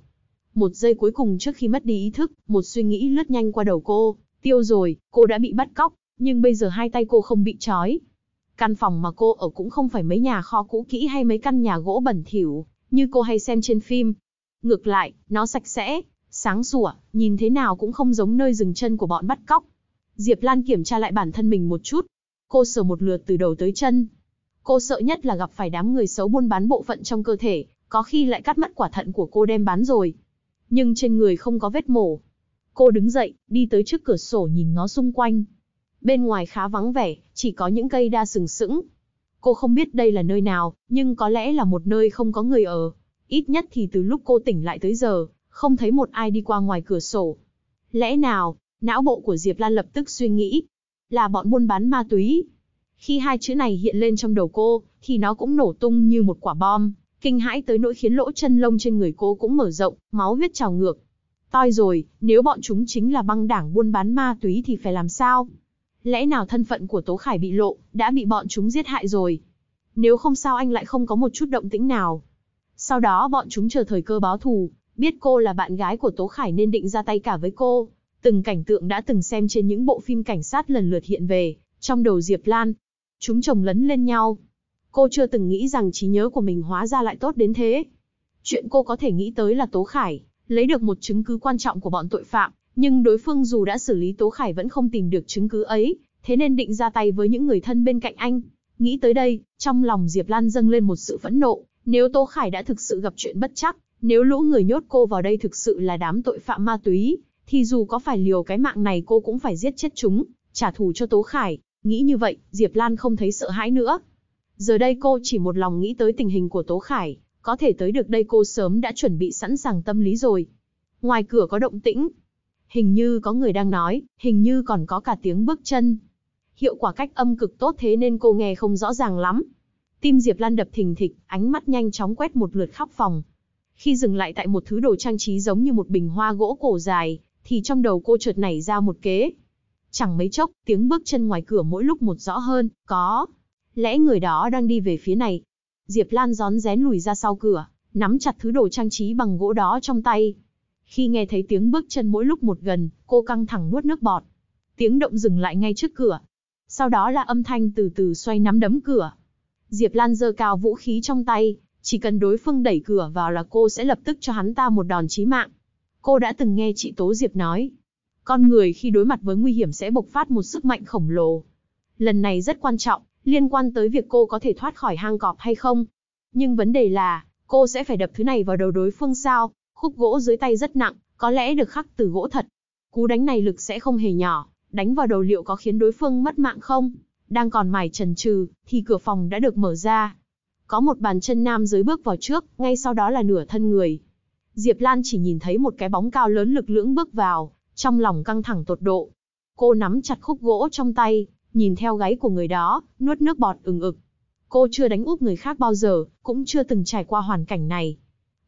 Một giây cuối cùng trước khi mất đi ý thức, một suy nghĩ lướt nhanh qua đầu cô. Tiêu rồi, cô đã bị bắt cóc, nhưng bây giờ hai tay cô không bị trói. Căn phòng mà cô ở cũng không phải mấy nhà kho cũ kỹ hay mấy căn nhà gỗ bẩn thỉu, như cô hay xem trên phim. Ngược lại, nó sạch sẽ, sáng sủa, nhìn thế nào cũng không giống nơi dừng chân của bọn bắt cóc. Diệp Lan kiểm tra lại bản thân mình một chút. Cô sờ một lượt từ đầu tới chân. Cô sợ nhất là gặp phải đám người xấu buôn bán bộ phận trong cơ thể, có khi lại cắt mất quả thận của cô đem bán rồi. Nhưng trên người không có vết mổ. Cô đứng dậy, đi tới trước cửa sổ nhìn ngó xung quanh. Bên ngoài khá vắng vẻ, chỉ có những cây đa sừng sững. Cô không biết đây là nơi nào, nhưng có lẽ là một nơi không có người ở. Ít nhất thì từ lúc cô tỉnh lại tới giờ, không thấy một ai đi qua ngoài cửa sổ. Lẽ nào, não bộ của Diệp Lan lập tức suy nghĩ, là bọn buôn bán ma túy. Khi hai chữ này hiện lên trong đầu cô, thì nó cũng nổ tung như một quả bom, kinh hãi tới nỗi khiến lỗ chân lông trên người cô cũng mở rộng, máu huyết trào ngược. Toi rồi, nếu bọn chúng chính là băng đảng buôn bán ma túy thì phải làm sao? Lẽ nào thân phận của Tố Khải bị lộ, đã bị bọn chúng giết hại rồi? Nếu không sao anh lại không có một chút động tĩnh nào. Sau đó bọn chúng chờ thời cơ báo thù, biết cô là bạn gái của Tố Khải nên định ra tay cả với cô. Từng cảnh tượng đã từng xem trên những bộ phim cảnh sát lần lượt hiện về, trong đầu Diệp Lan. Chúng chồng lấn lên nhau. Cô chưa từng nghĩ rằng trí nhớ của mình hóa ra lại tốt đến thế. Chuyện cô có thể nghĩ tới là Tố Khải, lấy được một chứng cứ quan trọng của bọn tội phạm, nhưng đối phương dù đã xử lý Tố Khải vẫn không tìm được chứng cứ ấy, thế nên định ra tay với những người thân bên cạnh anh. Nghĩ tới đây, trong lòng Diệp Lan dâng lên một sự phẫn nộ, nếu tố Khải đã thực sự gặp chuyện bất chắc, nếu lũ người nhốt cô vào đây thực sự là đám tội phạm ma túy, thì dù có phải liều cái mạng này cô cũng phải giết chết chúng, trả thù cho Tố Khải. Nghĩ như vậy, Diệp Lan không thấy sợ hãi nữa. Giờ đây cô chỉ một lòng nghĩ tới tình hình của Tố Khải, có thể tới được đây cô sớm đã chuẩn bị sẵn sàng tâm lý rồi. Ngoài cửa có động tĩnh. Hình như có người đang nói, hình như còn có cả tiếng bước chân. Hiệu quả cách âm cực tốt thế nên cô nghe không rõ ràng lắm. Tim Diệp Lan đập thình thịch, ánh mắt nhanh chóng quét một lượt khắp phòng, khi dừng lại tại một thứ đồ trang trí giống như một bình hoa gỗ cổ dài, thì trong đầu cô chợt nảy ra một kế. Chẳng mấy chốc, tiếng bước chân ngoài cửa mỗi lúc một rõ hơn, có. Lẽ người đó đang đi về phía này. Diệp Lan gión rén lùi ra sau cửa, nắm chặt thứ đồ trang trí bằng gỗ đó trong tay. Khi nghe thấy tiếng bước chân mỗi lúc một gần, cô căng thẳng nuốt nước bọt. Tiếng động dừng lại ngay trước cửa. Sau đó là âm thanh từ từ xoay nắm đấm cửa. Diệp Lan giơ cao vũ khí trong tay, chỉ cần đối phương đẩy cửa vào là cô sẽ lập tức cho hắn ta một đòn chí mạng. Cô đã từng nghe chị Tố Diệp nói, con người khi đối mặt với nguy hiểm sẽ bộc phát một sức mạnh khổng lồ. Lần này rất quan trọng, liên quan tới việc cô có thể thoát khỏi hang cọp hay không. Nhưng vấn đề là, cô sẽ phải đập thứ này vào đầu đối phương sao, khúc gỗ dưới tay rất nặng, có lẽ được khắc từ gỗ thật. Cú đánh này lực sẽ không hề nhỏ, đánh vào đầu liệu có khiến đối phương mất mạng không? Đang còn mải trần trừ, thì cửa phòng đã được mở ra. Có một bàn chân nam giới bước vào trước, ngay sau đó là nửa thân người. Diệp Lan chỉ nhìn thấy một cái bóng cao lớn lực lưỡng bước vào, trong lòng căng thẳng tột độ. Cô nắm chặt khúc gỗ trong tay, nhìn theo gáy của người đó, nuốt nước bọt ừng ực. Cô chưa đánh úp người khác bao giờ, cũng chưa từng trải qua hoàn cảnh này.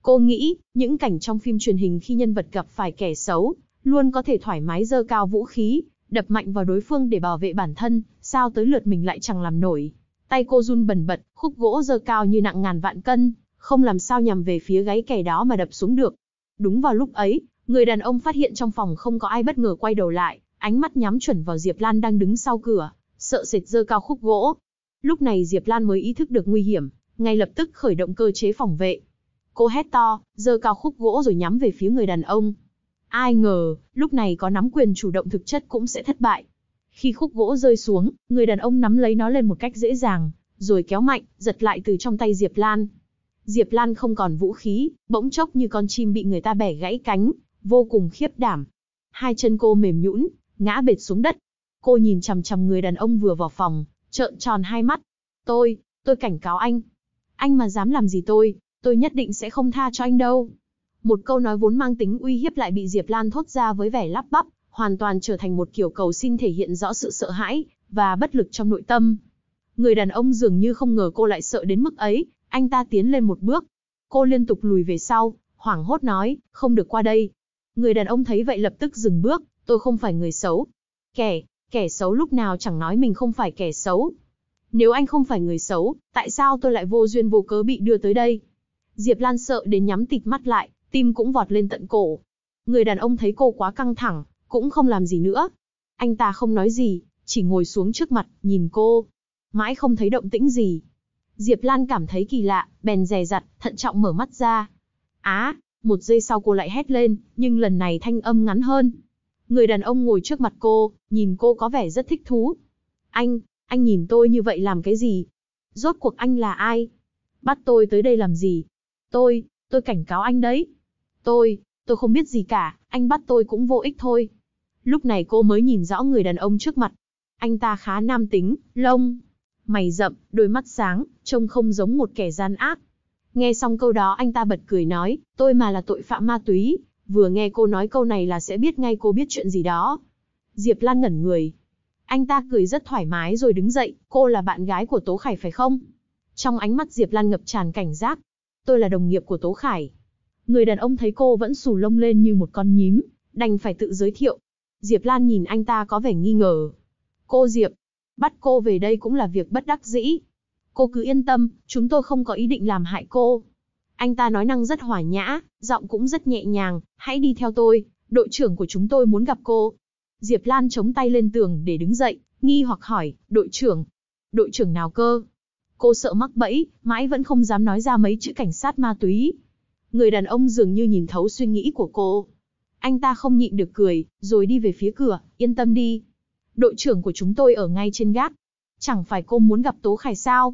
Cô nghĩ, những cảnh trong phim truyền hình khi nhân vật gặp phải kẻ xấu, luôn có thể thoải mái dơ cao vũ khí, đập mạnh vào đối phương để bảo vệ bản thân, sao tới lượt mình lại chẳng làm nổi. Tay cô run bần bật, khúc gỗ giơ cao như nặng ngàn vạn cân, không làm sao nhằm về phía gáy kẻ đó mà đập xuống được. Đúng vào lúc ấy, người đàn ông phát hiện trong phòng không có ai bất ngờ quay đầu lại, ánh mắt nhắm chuẩn vào Diệp Lan đang đứng sau cửa, sợ sệt giơ cao khúc gỗ. Lúc này Diệp Lan mới ý thức được nguy hiểm, ngay lập tức khởi động cơ chế phòng vệ. Cô hét to, giơ cao khúc gỗ rồi nhắm về phía người đàn ông. Ai ngờ, lúc này có nắm quyền chủ động thực chất cũng sẽ thất bại. Khi khúc gỗ rơi xuống, người đàn ông nắm lấy nó lên một cách dễ dàng, rồi kéo mạnh, giật lại từ trong tay Diệp Lan. Diệp Lan không còn vũ khí, bỗng chốc như con chim bị người ta bẻ gãy cánh, vô cùng khiếp đảm. Hai chân cô mềm nhũn, ngã bệt xuống đất. Cô nhìn chằm chằm người đàn ông vừa vào phòng, trợn tròn hai mắt. Tôi, tôi cảnh cáo anh. Anh mà dám làm gì tôi, tôi nhất định sẽ không tha cho anh đâu. Một câu nói vốn mang tính uy hiếp lại bị Diệp Lan thốt ra với vẻ lắp bắp hoàn toàn trở thành một kiểu cầu xin thể hiện rõ sự sợ hãi và bất lực trong nội tâm. Người đàn ông dường như không ngờ cô lại sợ đến mức ấy, anh ta tiến lên một bước. Cô liên tục lùi về sau, hoảng hốt nói, không được qua đây. Người đàn ông thấy vậy lập tức dừng bước, tôi không phải người xấu. Kẻ, kẻ xấu lúc nào chẳng nói mình không phải kẻ xấu. Nếu anh không phải người xấu, tại sao tôi lại vô duyên vô cớ bị đưa tới đây? Diệp Lan sợ đến nhắm tịt mắt lại, tim cũng vọt lên tận cổ. Người đàn ông thấy cô quá căng thẳng, cũng không làm gì nữa. Anh ta không nói gì, chỉ ngồi xuống trước mặt, nhìn cô. Mãi không thấy động tĩnh gì. Diệp Lan cảm thấy kỳ lạ, bèn dè dặt, thận trọng mở mắt ra. Á, một giây sau cô lại hét lên, nhưng lần này thanh âm ngắn hơn. Người đàn ông ngồi trước mặt cô, nhìn cô có vẻ rất thích thú. Anh, anh nhìn tôi như vậy làm cái gì? Rốt cuộc anh là ai? Bắt tôi tới đây làm gì? Tôi, tôi cảnh cáo anh đấy. Tôi, tôi không biết gì cả, anh bắt tôi cũng vô ích thôi. Lúc này cô mới nhìn rõ người đàn ông trước mặt. Anh ta khá nam tính, lông, mày rậm, đôi mắt sáng, trông không giống một kẻ gian ác. Nghe xong câu đó anh ta bật cười nói, tôi mà là tội phạm ma túy, vừa nghe cô nói câu này là sẽ biết ngay cô biết chuyện gì đó. Diệp Lan ngẩn người. Anh ta cười rất thoải mái rồi đứng dậy, cô là bạn gái của Tố Khải phải không? Trong ánh mắt Diệp Lan ngập tràn cảnh giác. Tôi là đồng nghiệp của Tố Khải. Người đàn ông thấy cô vẫn xù lông lên như một con nhím, đành phải tự giới thiệu. Diệp Lan nhìn anh ta có vẻ nghi ngờ. Cô Diệp, bắt cô về đây cũng là việc bất đắc dĩ. Cô cứ yên tâm, chúng tôi không có ý định làm hại cô. Anh ta nói năng rất hòa nhã, giọng cũng rất nhẹ nhàng, hãy đi theo tôi, đội trưởng của chúng tôi muốn gặp cô. Diệp Lan chống tay lên tường để đứng dậy, nghi hoặc hỏi, đội trưởng, đội trưởng nào cơ? Cô sợ mắc bẫy, mãi vẫn không dám nói ra mấy chữ cảnh sát ma túy. Người đàn ông dường như nhìn thấu suy nghĩ của cô, anh ta không nhịn được cười, rồi đi về phía cửa, yên tâm đi. Đội trưởng của chúng tôi ở ngay trên gác. Chẳng phải cô muốn gặp Tố Khải sao?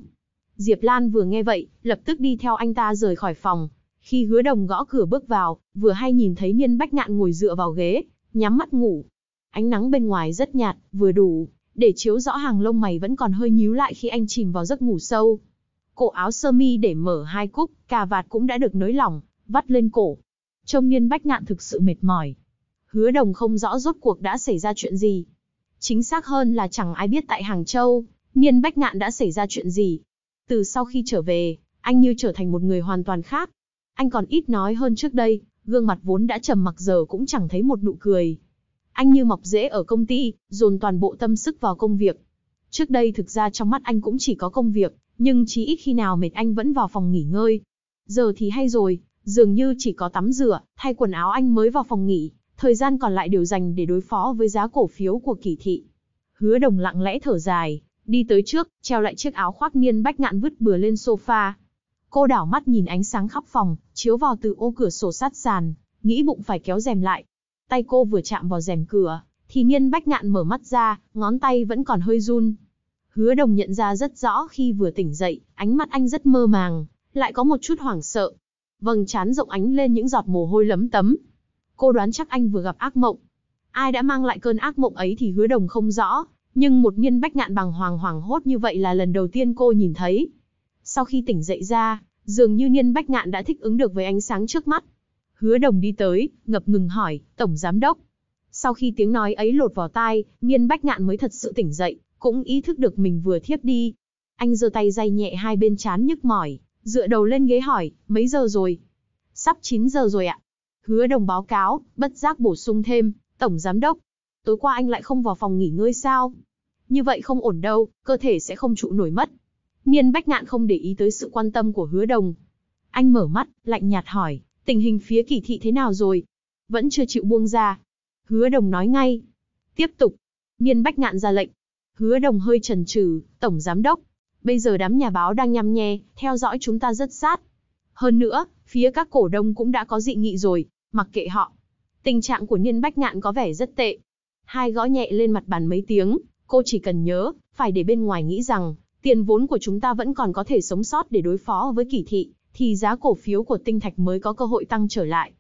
Diệp Lan vừa nghe vậy, lập tức đi theo anh ta rời khỏi phòng. Khi hứa đồng gõ cửa bước vào, vừa hay nhìn thấy Niên Bách Ngạn ngồi dựa vào ghế, nhắm mắt ngủ. Ánh nắng bên ngoài rất nhạt, vừa đủ, để chiếu rõ hàng lông mày vẫn còn hơi nhíu lại khi anh chìm vào giấc ngủ sâu. Cổ áo sơ mi để mở hai cúc, cà vạt cũng đã được nới lỏng, vắt lên cổ, Trông niên bách ngạn thực sự mệt mỏi. Hứa đồng không rõ rốt cuộc đã xảy ra chuyện gì. Chính xác hơn là chẳng ai biết tại Hàng Châu, niên bách ngạn đã xảy ra chuyện gì. Từ sau khi trở về, anh như trở thành một người hoàn toàn khác. Anh còn ít nói hơn trước đây, gương mặt vốn đã trầm mặc giờ cũng chẳng thấy một nụ cười. Anh như mọc rễ ở công ty, dồn toàn bộ tâm sức vào công việc. Trước đây thực ra trong mắt anh cũng chỉ có công việc, nhưng chí ít khi nào mệt anh vẫn vào phòng nghỉ ngơi. Giờ thì hay rồi, Dường như chỉ có tắm rửa, thay quần áo anh mới vào phòng nghỉ, thời gian còn lại đều dành để đối phó với giá cổ phiếu của kỳ thị. Hứa đồng lặng lẽ thở dài, đi tới trước, treo lại chiếc áo khoác niên bách ngạn vứt bừa lên sofa. Cô đảo mắt nhìn ánh sáng khắp phòng, chiếu vào từ ô cửa sổ sát sàn, nghĩ bụng phải kéo rèm lại. Tay cô vừa chạm vào rèm cửa, thì niên bách ngạn mở mắt ra, ngón tay vẫn còn hơi run. Hứa đồng nhận ra rất rõ khi vừa tỉnh dậy, ánh mắt anh rất mơ màng, lại có một chút hoảng sợ, vầng trán rộng ánh lên những giọt mồ hôi lấm tấm. Cô đoán chắc anh vừa gặp ác mộng. Ai đã mang lại cơn ác mộng ấy thì hứa đồng không rõ, nhưng một nghiên bách ngạn bằng hoàng hoàng hốt như vậy là lần đầu tiên cô nhìn thấy. Sau khi tỉnh dậy ra, dường như nghiên bách ngạn đã thích ứng được với ánh sáng trước mắt. Hứa đồng đi tới, ngập ngừng hỏi, Tổng Giám Đốc. Sau khi tiếng nói ấy lột vào tai, nghiên bách ngạn mới thật sự tỉnh dậy, cũng ý thức được mình vừa thiếp đi. Anh giơ tay day nhẹ hai bên chán nhức mỏi, dựa đầu lên ghế hỏi, mấy giờ rồi? Sắp 9 giờ rồi ạ. Hứa đồng báo cáo, bất giác bổ sung thêm, tổng giám đốc. Tối qua anh lại không vào phòng nghỉ ngơi sao? Như vậy không ổn đâu, cơ thể sẽ không trụ nổi mất. nhiên Bách Ngạn không để ý tới sự quan tâm của hứa đồng. Anh mở mắt, lạnh nhạt hỏi, tình hình phía kỳ thị thế nào rồi? Vẫn chưa chịu buông ra. Hứa đồng nói ngay. Tiếp tục. nhiên Bách Ngạn ra lệnh. Hứa đồng hơi trần trừ, tổng giám đốc, bây giờ đám nhà báo đang nhăm nhe, theo dõi chúng ta rất sát. Hơn nữa, phía các cổ đông cũng đã có dị nghị rồi, mặc kệ họ. Tình trạng của Niên Bách Ngạn có vẻ rất tệ. Hai gõ nhẹ lên mặt bàn mấy tiếng, cô chỉ cần nhớ, phải để bên ngoài nghĩ rằng, tiền vốn của chúng ta vẫn còn có thể sống sót để đối phó với kỳ thị, thì giá cổ phiếu của tinh thạch mới có cơ hội tăng trở lại.